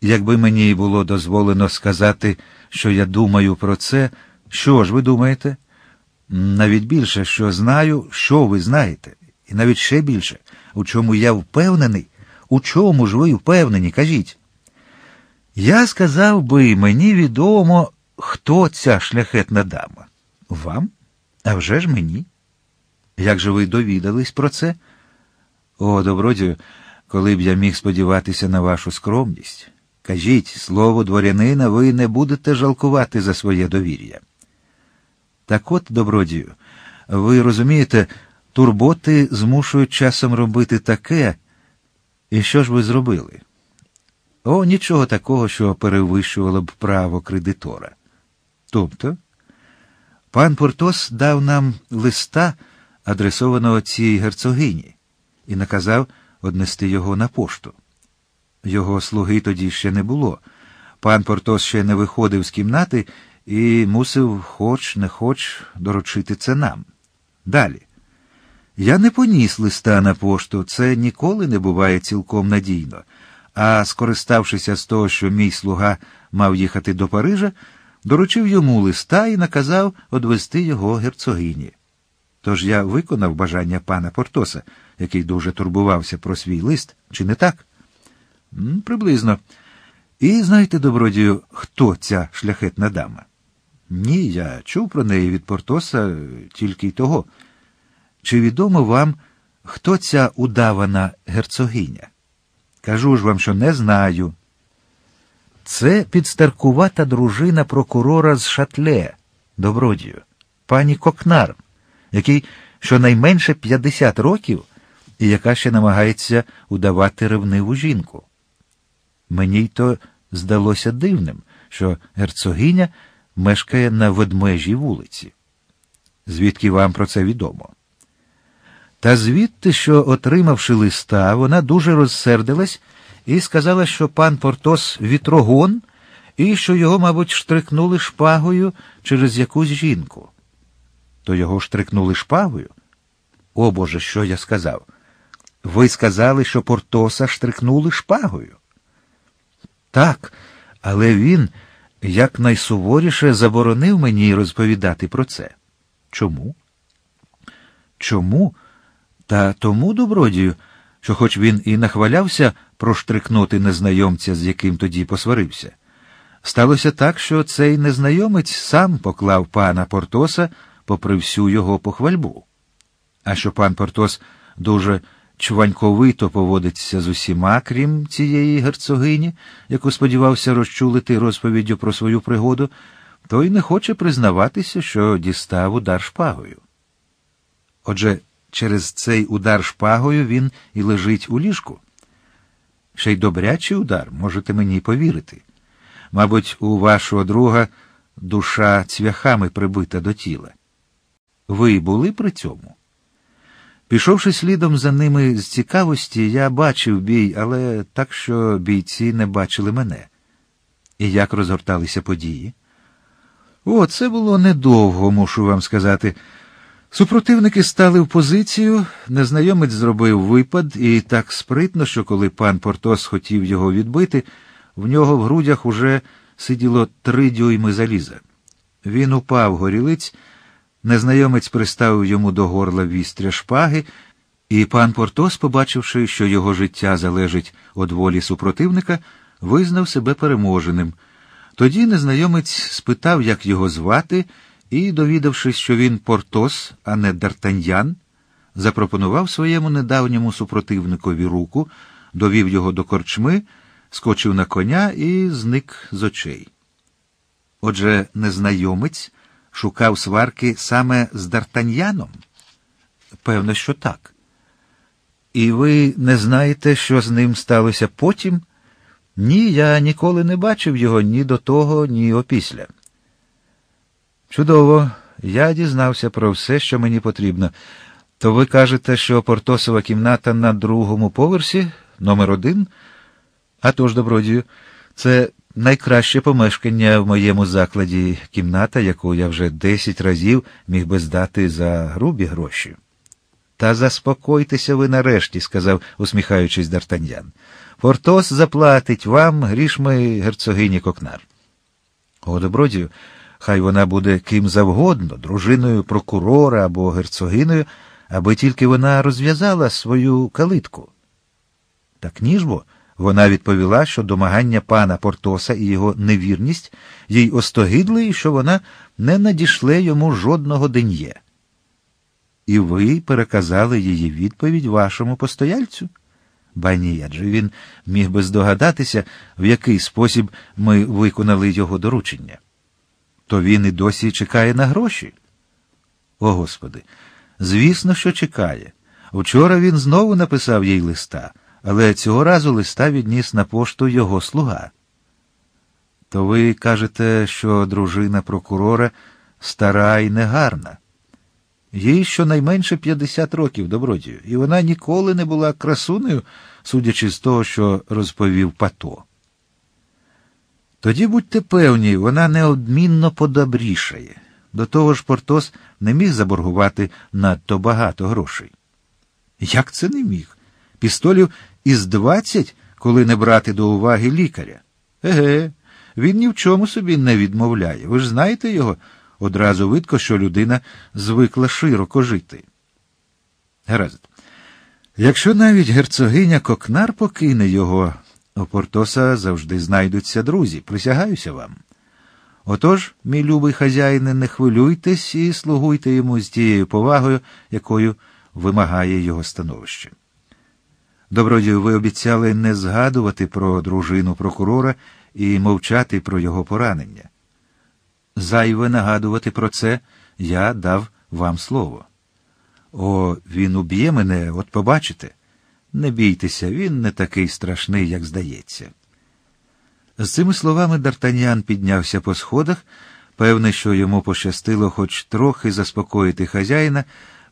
Якби мені було дозволено сказати, що я думаю про це, що ж ви думаєте? Навіть більше, що знаю, що ви знаєте, і навіть ще більше, у чому я впевнений, у чому ж ви впевнені, кажіть. Я сказав би, мені відомо, хто ця шляхетна дама. Вам? А вже ж мені. Як же ви довідались про це? О, добродію, коли б я міг сподіватися на вашу скромність. Кажіть, слово дворянина, ви не будете жалкувати за своє довір'я. Так от, добродію, ви розумієте, турботи змушують часом робити таке, і що ж ви зробили? О, нічого такого, що перевищувало б право кредитора. Тобто, пан Портос дав нам листа адресованого цій герцогині, і наказав однести його на пошту. Його слуги тоді ще не було. Пан Портос ще не виходив з кімнати і мусив, хоч не хоч, доручити це нам. Далі. Я не поніс листа на пошту, це ніколи не буває цілком надійно. А скориставшися з того, що мій слуга мав їхати до Парижа, доручив йому листа і наказав одвести його герцогині. Тож я виконав бажання пана Портоса, який дуже турбувався про свій лист, чи не так? Приблизно. І знаєте, добродію, хто ця шляхетна дама? Ні, я чув про неї від Портоса тільки й того. Чи відомо вам, хто ця удавана герцогиня? Кажу ж вам, що не знаю. Це підстаркувата дружина прокурора з шатле, добродію, пані Кокнар який щонайменше 50 років і яка ще намагається удавати ревниву жінку. Мені й то здалося дивним, що герцогиня мешкає на ведмежій вулиці. Звідки вам про це відомо? Та звідти, що, отримавши листа, вона дуже розсердилась і сказала, що пан Портос вітрогон і що його, мабуть, штрикнули шпагою через якусь жінку то його штрикнули шпагою. О Боже, що я сказав? Ви сказали, що Портоса штрикнули шпагою. Так, але він якнайсуворіше заборонив мені розповідати про це. Чому? Чому? Та тому, добродію, що хоч він і нахвалявся проштрикнути незнайомця, з яким тоді посварився. Сталося так, що цей незнайомець сам поклав пана Портоса попри всю його похвальбу. А що пан Портос дуже чваньковито поводиться з усіма, крім цієї герцогині, яку сподівався розчулити розповіддю про свою пригоду, то й не хоче признаватися, що дістав удар шпагою. Отже, через цей удар шпагою він і лежить у ліжку. Ще й добрячий удар, можете мені повірити. Мабуть, у вашого друга душа цвяхами прибита до тіла. Ви були при цьому? Пішовши слідом за ними з цікавості, я бачив бій, але так, що бійці не бачили мене. І як розгорталися події? О, це було недовго, мушу вам сказати. Супротивники стали в позицію, незнайомець зробив випад, і так спритно, що коли пан Портос хотів його відбити, в нього в грудях уже сиділо три дюйми заліза. Він упав горілиць. Незнайомець приставив йому до горла вістря шпаги, і пан Портос, побачивши, що його життя залежить від волі супротивника, визнав себе переможеним. Тоді незнайомець спитав, як його звати, і, довідавшись, що він Портос, а не Дартаньян, запропонував своєму недавньому супротивникові руку, довів його до корчми, скочив на коня і зник з очей. Отже, незнайомець шукав сварки саме з Дартаньяном? Певно, що так. І ви не знаєте, що з ним сталося потім? Ні, я ніколи не бачив його ні до того, ні опісля. Чудово, я дізнався про все, що мені потрібно. То ви кажете, що Портосова кімната на другому поверсі, номер один? А тож, добродію, це найкраще помешкання в моєму закладі кімната, яку я вже десять разів міг би здати за грубі гроші. Та заспокойтеся ви нарешті, сказав, усміхаючись, Дартаньян. Портос заплатить вам грішми герцогині Кокнар. О, добродію, хай вона буде ким завгодно, дружиною прокурора або герцогиною, аби тільки вона розв'язала свою калитку. Так ніжбо. Вона відповіла, що домагання пана Портоса і його невірність їй остогидли і що вона не надішле йому жодного ден'є. І ви переказали її відповідь вашому постояльцю? Ба ні, адже він міг би здогадатися, в який спосіб ми виконали його доручення. То він і досі чекає на гроші. О Господи, звісно, що чекає. Вчора він знову написав їй листа але цього разу листа відніс на пошту його слуга. То ви кажете, що дружина прокурора стара і негарна. Їй щонайменше 50 років добродію, і вона ніколи не була красунею, судячи з того, що розповів пато. Тоді будьте певні, вона неодмінно подобрішає. До того ж, Портос не міг заборгувати надто багато грошей. Як це не міг? Пістолів із двадцять, коли не брати до уваги лікаря. Еге, він ні в чому собі не відмовляє. Ви ж знаєте його одразу видко, що людина звикла широко жити. Гаразд. Якщо навіть герцогиня Кокнар покине його, у Портоса завжди знайдуться друзі. Присягаюся вам. Отож, мій любий хазяїне, не хвилюйтесь і слугуйте йому з тією повагою, якою вимагає його становище. Добродію, ви обіцяли не згадувати про дружину прокурора і мовчати про його поранення. Зайве нагадувати про це я дав вам слово. О, він уб'є мене, от побачите. Не бійтеся, він не такий страшний, як здається. З цими словами Дартаніан піднявся по сходах, певне, що йому пощастило хоч трохи заспокоїти хазяїна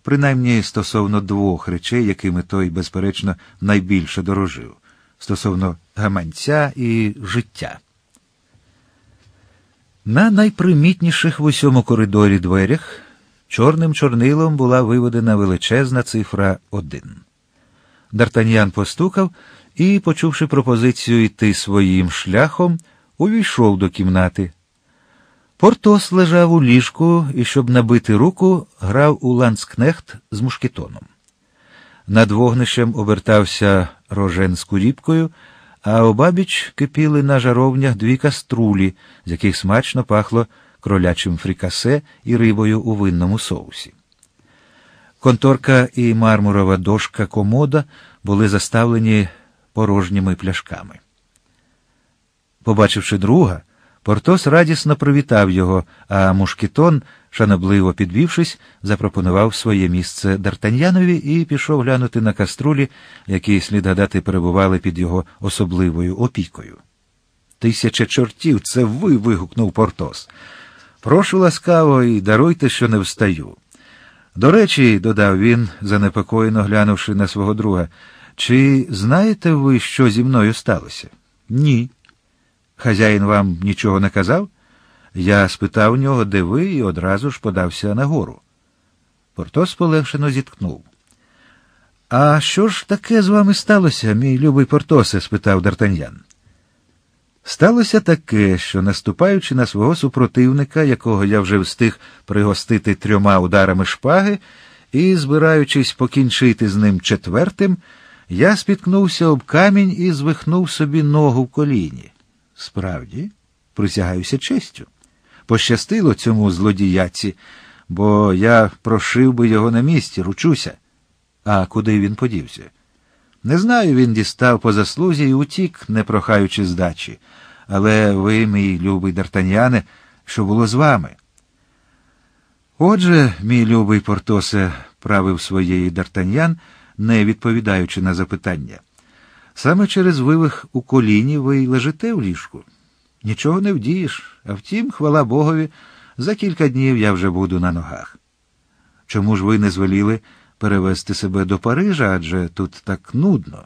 принаймні стосовно двох речей, якими той, безперечно, найбільше дорожив стосовно гаманця і життя. На найпримітніших в усьому коридорі дверях чорним чорнилом була виведена величезна цифра один. Дартаньян постукав і, почувши пропозицію йти своїм шляхом, увійшов до кімнати. Портос лежав у ліжку і, щоб набити руку, грав у ланцкнехт з мушкетоном. Над вогнищем обертався рожен з куріпкою, а обабіч кипіли на жаровнях дві каструлі, з яких смачно пахло кролячим фрікасе і рибою у винному соусі. Конторка і мармурова дошка комода були заставлені порожніми пляшками. Побачивши друга, Портос радісно привітав його, а Мушкітон, шанобливо підвівшись, запропонував своє місце Дартаньянові і пішов глянути на каструлі, які, слід гадати, перебували під його особливою опікою. Тисяча чортів, це ви. вигукнув Портос. Прошу ласкаво і даруйте, що не встаю. До речі, додав він, занепокоєно глянувши на свого друга, чи знаєте ви, що зі мною сталося? Ні. Хазяїн вам нічого не казав? Я спитав нього, де ви, і одразу ж подався нагору. Портос полегшено зіткнув. А що ж таке з вами сталося, мій любий Портосе? спитав Дартаньян. Сталося таке, що, наступаючи на свого супротивника, якого я вже встиг пригостити трьома ударами шпаги, і, збираючись покінчити з ним четвертим, я спіткнувся об камінь і звихнув собі ногу в коліні. Справді, присягаюся честю. Пощастило цьому злодіяці, бо я прошив би його на місці, ручуся. А куди він подівся? Не знаю, він дістав по заслузі і утік, не прохаючи здачі. Але ви, мій любий дартаняне, що було з вами? Отже, мій любий Портосе правив своєї дартаньян, не відповідаючи на запитання. Саме через вивих у коліні ви й лежите в ліжку. Нічого не вдієш, а втім, хвала Богові, за кілька днів я вже буду на ногах. Чому ж ви не звеліли перевезти себе до Парижа адже тут так нудно?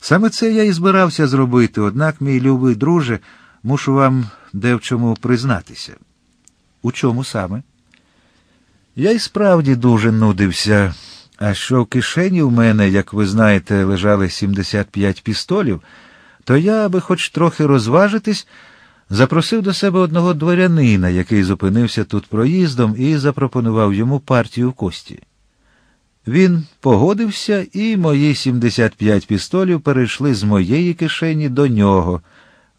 Саме це я і збирався зробити, однак, мій любий друже, мушу вам де в чому признатися. У чому саме? Я й справді дуже нудився. А що в кишені в мене, як ви знаєте, лежали 75 пістолів, то я, аби хоч трохи розважитись, запросив до себе одного дворянина, який зупинився тут проїздом, і запропонував йому партію в кості. Він погодився, і мої 75 пістолів перейшли з моєї кишені до нього,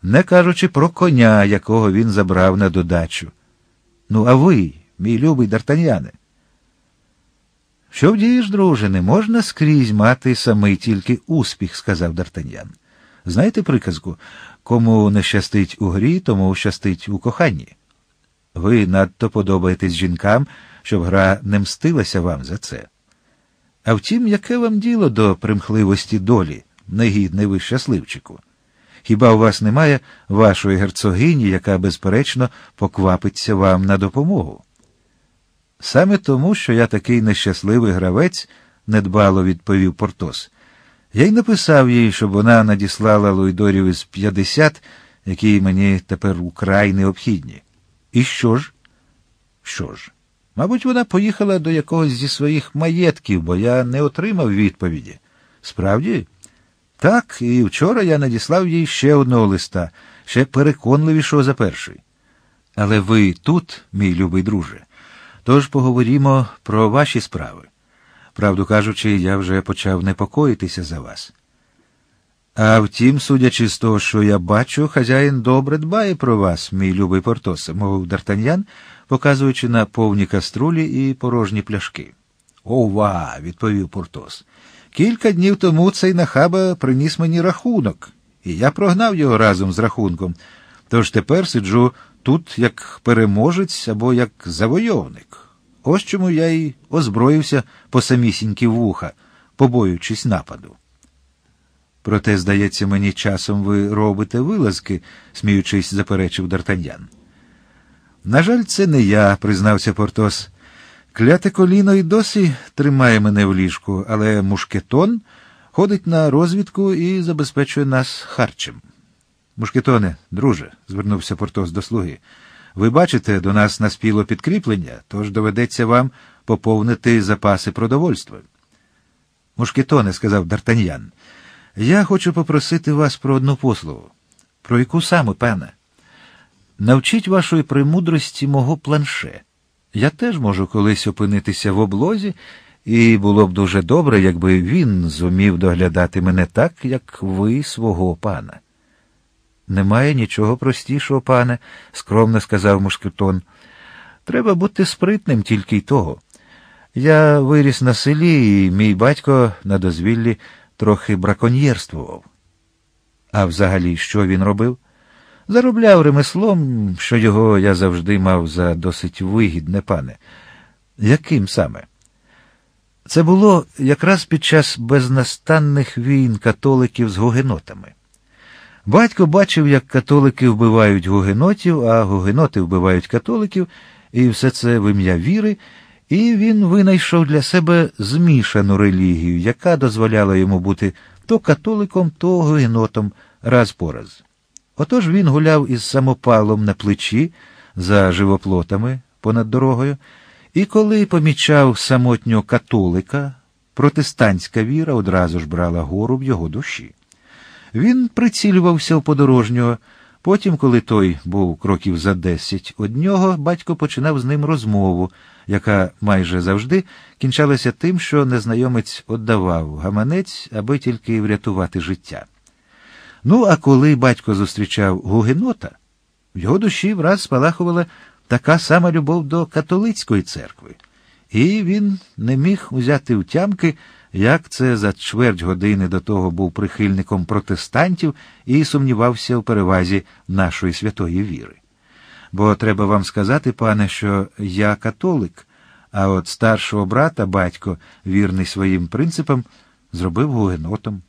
не кажучи про коня, якого він забрав на додачу. Ну, а ви, мій любий дартаньяне, що вдієш, друже, не можна скрізь мати самий тільки успіх, сказав Дартаньян. Знаєте приказку кому не щастить у грі, тому щастить у коханні. Ви надто подобаєтесь жінкам, щоб гра не мстилася вам за це. А втім, яке вам діло до примхливості долі, негідний ви щасливчику? Хіба у вас немає вашої герцогині, яка безперечно поквапиться вам на допомогу? Саме тому, що я такий нещасливий гравець, недбало відповів Портос. Я й написав їй, щоб вона надіслала луйдорів із 50, які мені тепер украй необхідні. І що ж? Що ж? Мабуть, вона поїхала до якогось зі своїх маєтків, бо я не отримав відповіді. Справді? Так, і вчора я надіслав їй ще одного листа, ще переконливішого за перший. Але ви тут, мій любий друже. Тож поговоримо про ваші справи. Правду кажучи, я вже почав непокоїтися за вас. А втім, судячи з того, що я бачу, хазяїн добре дбає про вас, мій любий Портос, мовив Дартаньян, показуючи на повні каструлі і порожні пляшки. Ова, відповів Портос. Кілька днів тому цей нахаба приніс мені рахунок, і я прогнав його разом з рахунком. Тож тепер сиджу тут як переможець або як завойовник. Ось чому я й озброївся по самісінькі вуха, побоюючись нападу. Проте, здається, мені часом ви робите вилазки, сміючись, заперечив Д'Артаньян. На жаль, це не я, признався Портос. Кляте коліно й досі тримає мене в ліжку, але мушкетон ходить на розвідку і забезпечує нас харчем. Мушкетоне, друже, звернувся Портос до слуги. Ви бачите, до нас наспіло підкріплення, тож доведеться вам поповнити запаси продовольства. Мушкетоне, сказав Дартаньян, я хочу попросити вас про одну послугу. Про яку саме, пане? Навчіть вашої премудрості мого планше. Я теж можу колись опинитися в облозі, і було б дуже добре, якби він зумів доглядати мене так, як ви свого пана. Немає нічого простішого, пане, скромно сказав Мушкетон. Треба бути спритним тільки й того. Я виріс на селі, і мій батько на дозвіллі трохи браконьєрствував. А взагалі, що він робив? Заробляв ремеслом, що його я завжди мав за досить вигідне, пане. Яким саме? Це було якраз під час безнастанних війн католиків з гугенотами. Батько бачив, як католики вбивають гугенотів, а гугеноти вбивають католиків, і все це в ім'я віри, і він винайшов для себе змішану релігію, яка дозволяла йому бути то католиком, то гугенотом раз по раз. Отож він гуляв із самопалом на плечі за живоплотами понад дорогою, і коли помічав самотнього католика, протестантська віра одразу ж брала гору в його душі. Він прицілювався в подорожнього. Потім, коли той був кроків за десять од нього, батько починав з ним розмову, яка майже завжди кінчалася тим, що незнайомець віддавав гаманець, аби тільки врятувати життя. Ну, а коли батько зустрічав Гугенота, в його душі враз спалахувала така сама любов до католицької церкви, і він не міг узяти втямки як це за чверть години до того був прихильником протестантів і сумнівався в перевазі нашої святої віри. Бо треба вам сказати, пане, що я католик, а от старшого брата батько, вірний своїм принципам, зробив гугенотом.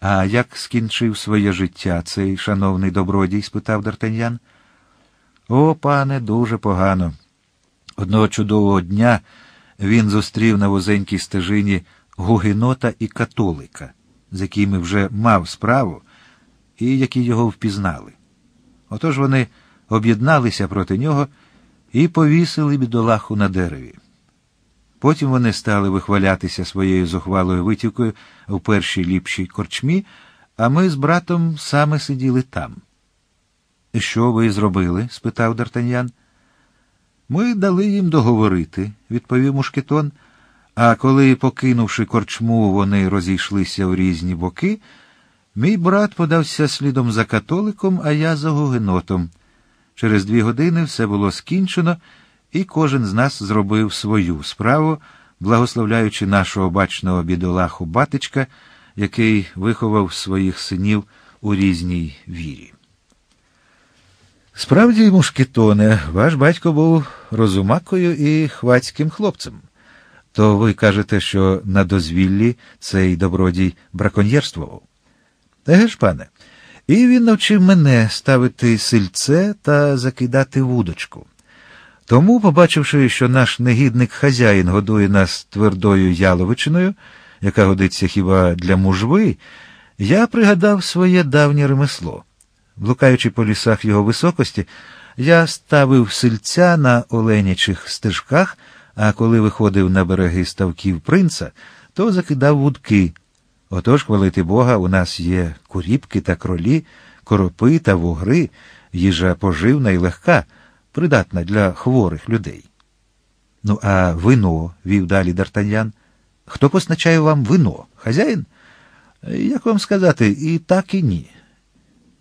А як скінчив своє життя цей шановний добродій? спитав Дартаньян. О, пане, дуже погано. Одного чудового дня він зустрів на вузенькій стежині гугенота і католика, з якими вже мав справу і які його впізнали. Отож вони об'єдналися проти нього і повісили бідолаху на дереві. Потім вони стали вихвалятися своєю зухвалою витівкою в першій ліпшій корчмі, а ми з братом саме сиділи там. Що ви зробили? спитав Д'Артаньян. Ми дали їм договорити, відповів Мушкетон. А коли, покинувши корчму, вони розійшлися в різні боки, мій брат подався слідом за католиком, а я за гугенотом. Через дві години все було скінчено, і кожен з нас зробив свою справу, благословляючи нашого бачного бідолаху батечка, який виховав своїх синів у різній вірі. Справді, мушкетоне, ваш батько був розумакою і хвацьким хлопцем. То ви кажете, що на дозвіллі цей добродій браконьєрствував. Еге ж, пане, і він навчив мене ставити сильце та закидати вудочку. Тому, побачивши, що наш негідник хазяїн годує нас твердою яловичиною, яка годиться хіба для мужви, я пригадав своє давнє ремесло. Блукаючи по лісах його високості, я ставив сильця на оленячих стежках, а коли виходив на береги ставків принца, то закидав вудки. Отож, хвалити Бога, у нас є куріпки та кролі, коропи та вогри. їжа поживна і легка, придатна для хворих людей. Ну, а вино, вів далі Дартаньян. Хто постачає вам вино? Хазяїн? Як вам сказати, і так, і ні.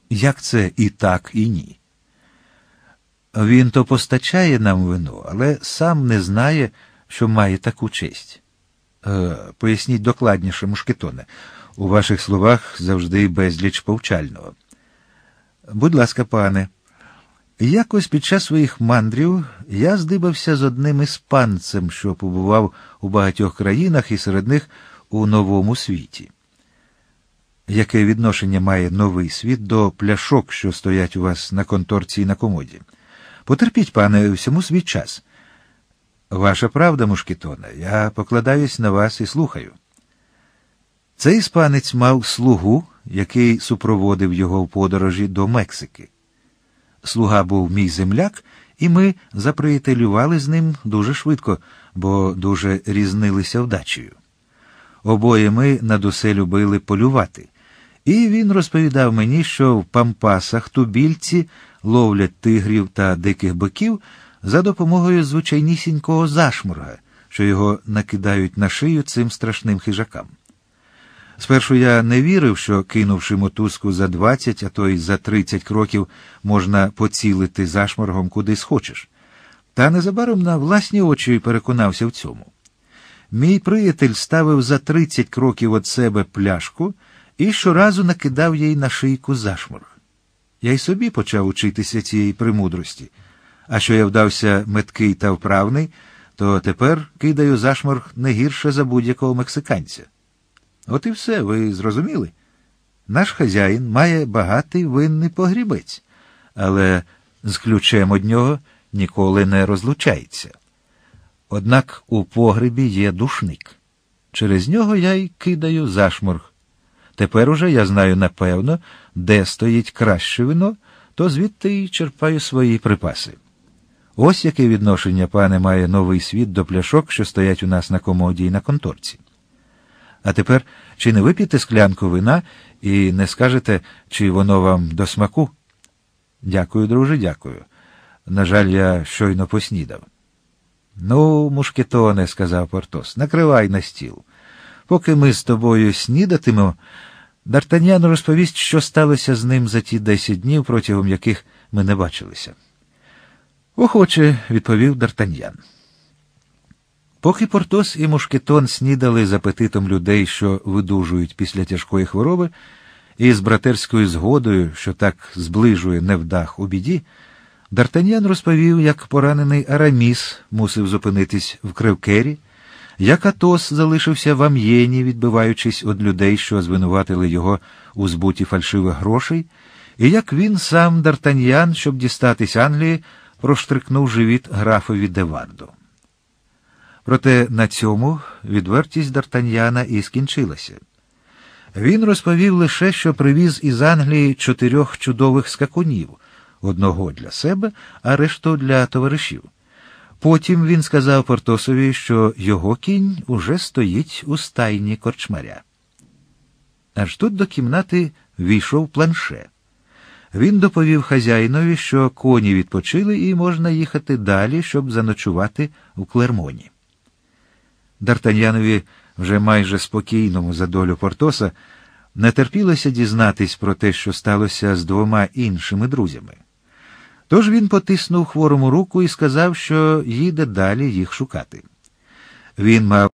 Як це і так, і ні? Він то постачає нам вино, але сам не знає, що має таку честь. Е, Поясніть докладніше, Мушкетоне. У ваших словах завжди безліч повчального. Будь ласка, пане, якось під час своїх мандрів я здибався з одним іспанцем, що побував у багатьох країнах і серед них у новому світі яке відношення має новий світ до пляшок, що стоять у вас на конторці і на комоді. Потерпіть, пане, всьому свій час. Ваша правда, Мушкітона, я покладаюсь на вас і слухаю. Цей іспанець мав слугу, який супроводив його в подорожі до Мексики. Слуга був мій земляк, і ми заприятелювали з ним дуже швидко, бо дуже різнилися вдачею. Обоє ми над усе любили полювати. І він розповідав мені, що в пампасах тубільці ловлять тигрів та диких биків за допомогою звичайнісінького зашмурга, що його накидають на шию цим страшним хижакам. Спершу я не вірив, що кинувши мотузку за 20, а то й за 30 кроків, можна поцілити зашморгом куди схочеш. Та незабаром на власні очі переконався в цьому. Мій приятель ставив за 30 кроків від себе пляшку і щоразу накидав їй на шийку зашморг. Я й собі почав учитися цієї примудрості, а що я вдався меткий та вправний, то тепер кидаю зашморг не гірше за будь-якого мексиканця. От і все, ви зрозуміли? Наш хазяїн має багатий винний погрібець, але з ключем од нього ніколи не розлучається. Однак у погребі є душник. Через нього я й кидаю зашморг. Тепер уже я знаю напевно, де стоїть краще вино, то звідти й черпаю свої припаси. Ось яке відношення пане має новий світ до пляшок, що стоять у нас на комоді і на конторці. А тепер чи не вип'єте склянку вина і не скажете, чи воно вам до смаку? Дякую, друже, дякую. На жаль, я щойно поснідав. Ну, мушкетоне, сказав Портос, накривай на стіл. Поки ми з тобою снідатимемо, Дартаньян розповість, що сталося з ним за ті десять днів, протягом яких ми не бачилися. Охоче, відповів Дартаньян. Поки Портос і Мушкетон снідали з апетитом людей, що видужують після тяжкої хвороби, і з братерською згодою, що так зближує невдах у біді, Дартаньян розповів, як поранений Араміс мусив зупинитись в Кривкері, як Атос залишився в Ам'єні, відбиваючись від людей, що звинуватили його у збуті фальшивих грошей, і як він сам Дартаньян, щоб дістатись Англії, проштрикнув живіт графові Деварду. Проте на цьому відвертість Дартаньяна і скінчилася. Він розповів лише, що привіз із Англії чотирьох чудових скакунів, одного для себе, а решту для товаришів. Потім він сказав Портосові, що його кінь уже стоїть у стайні корчмаря. Аж тут до кімнати війшов планше. Він доповів хазяїнові, що коні відпочили і можна їхати далі, щоб заночувати у Клермоні. Дартаньянові, вже майже спокійному за долю Портоса, не терпілося дізнатись про те, що сталося з двома іншими друзями. Тож він потиснув хворому руку і сказав, що їде далі їх шукати. Він мав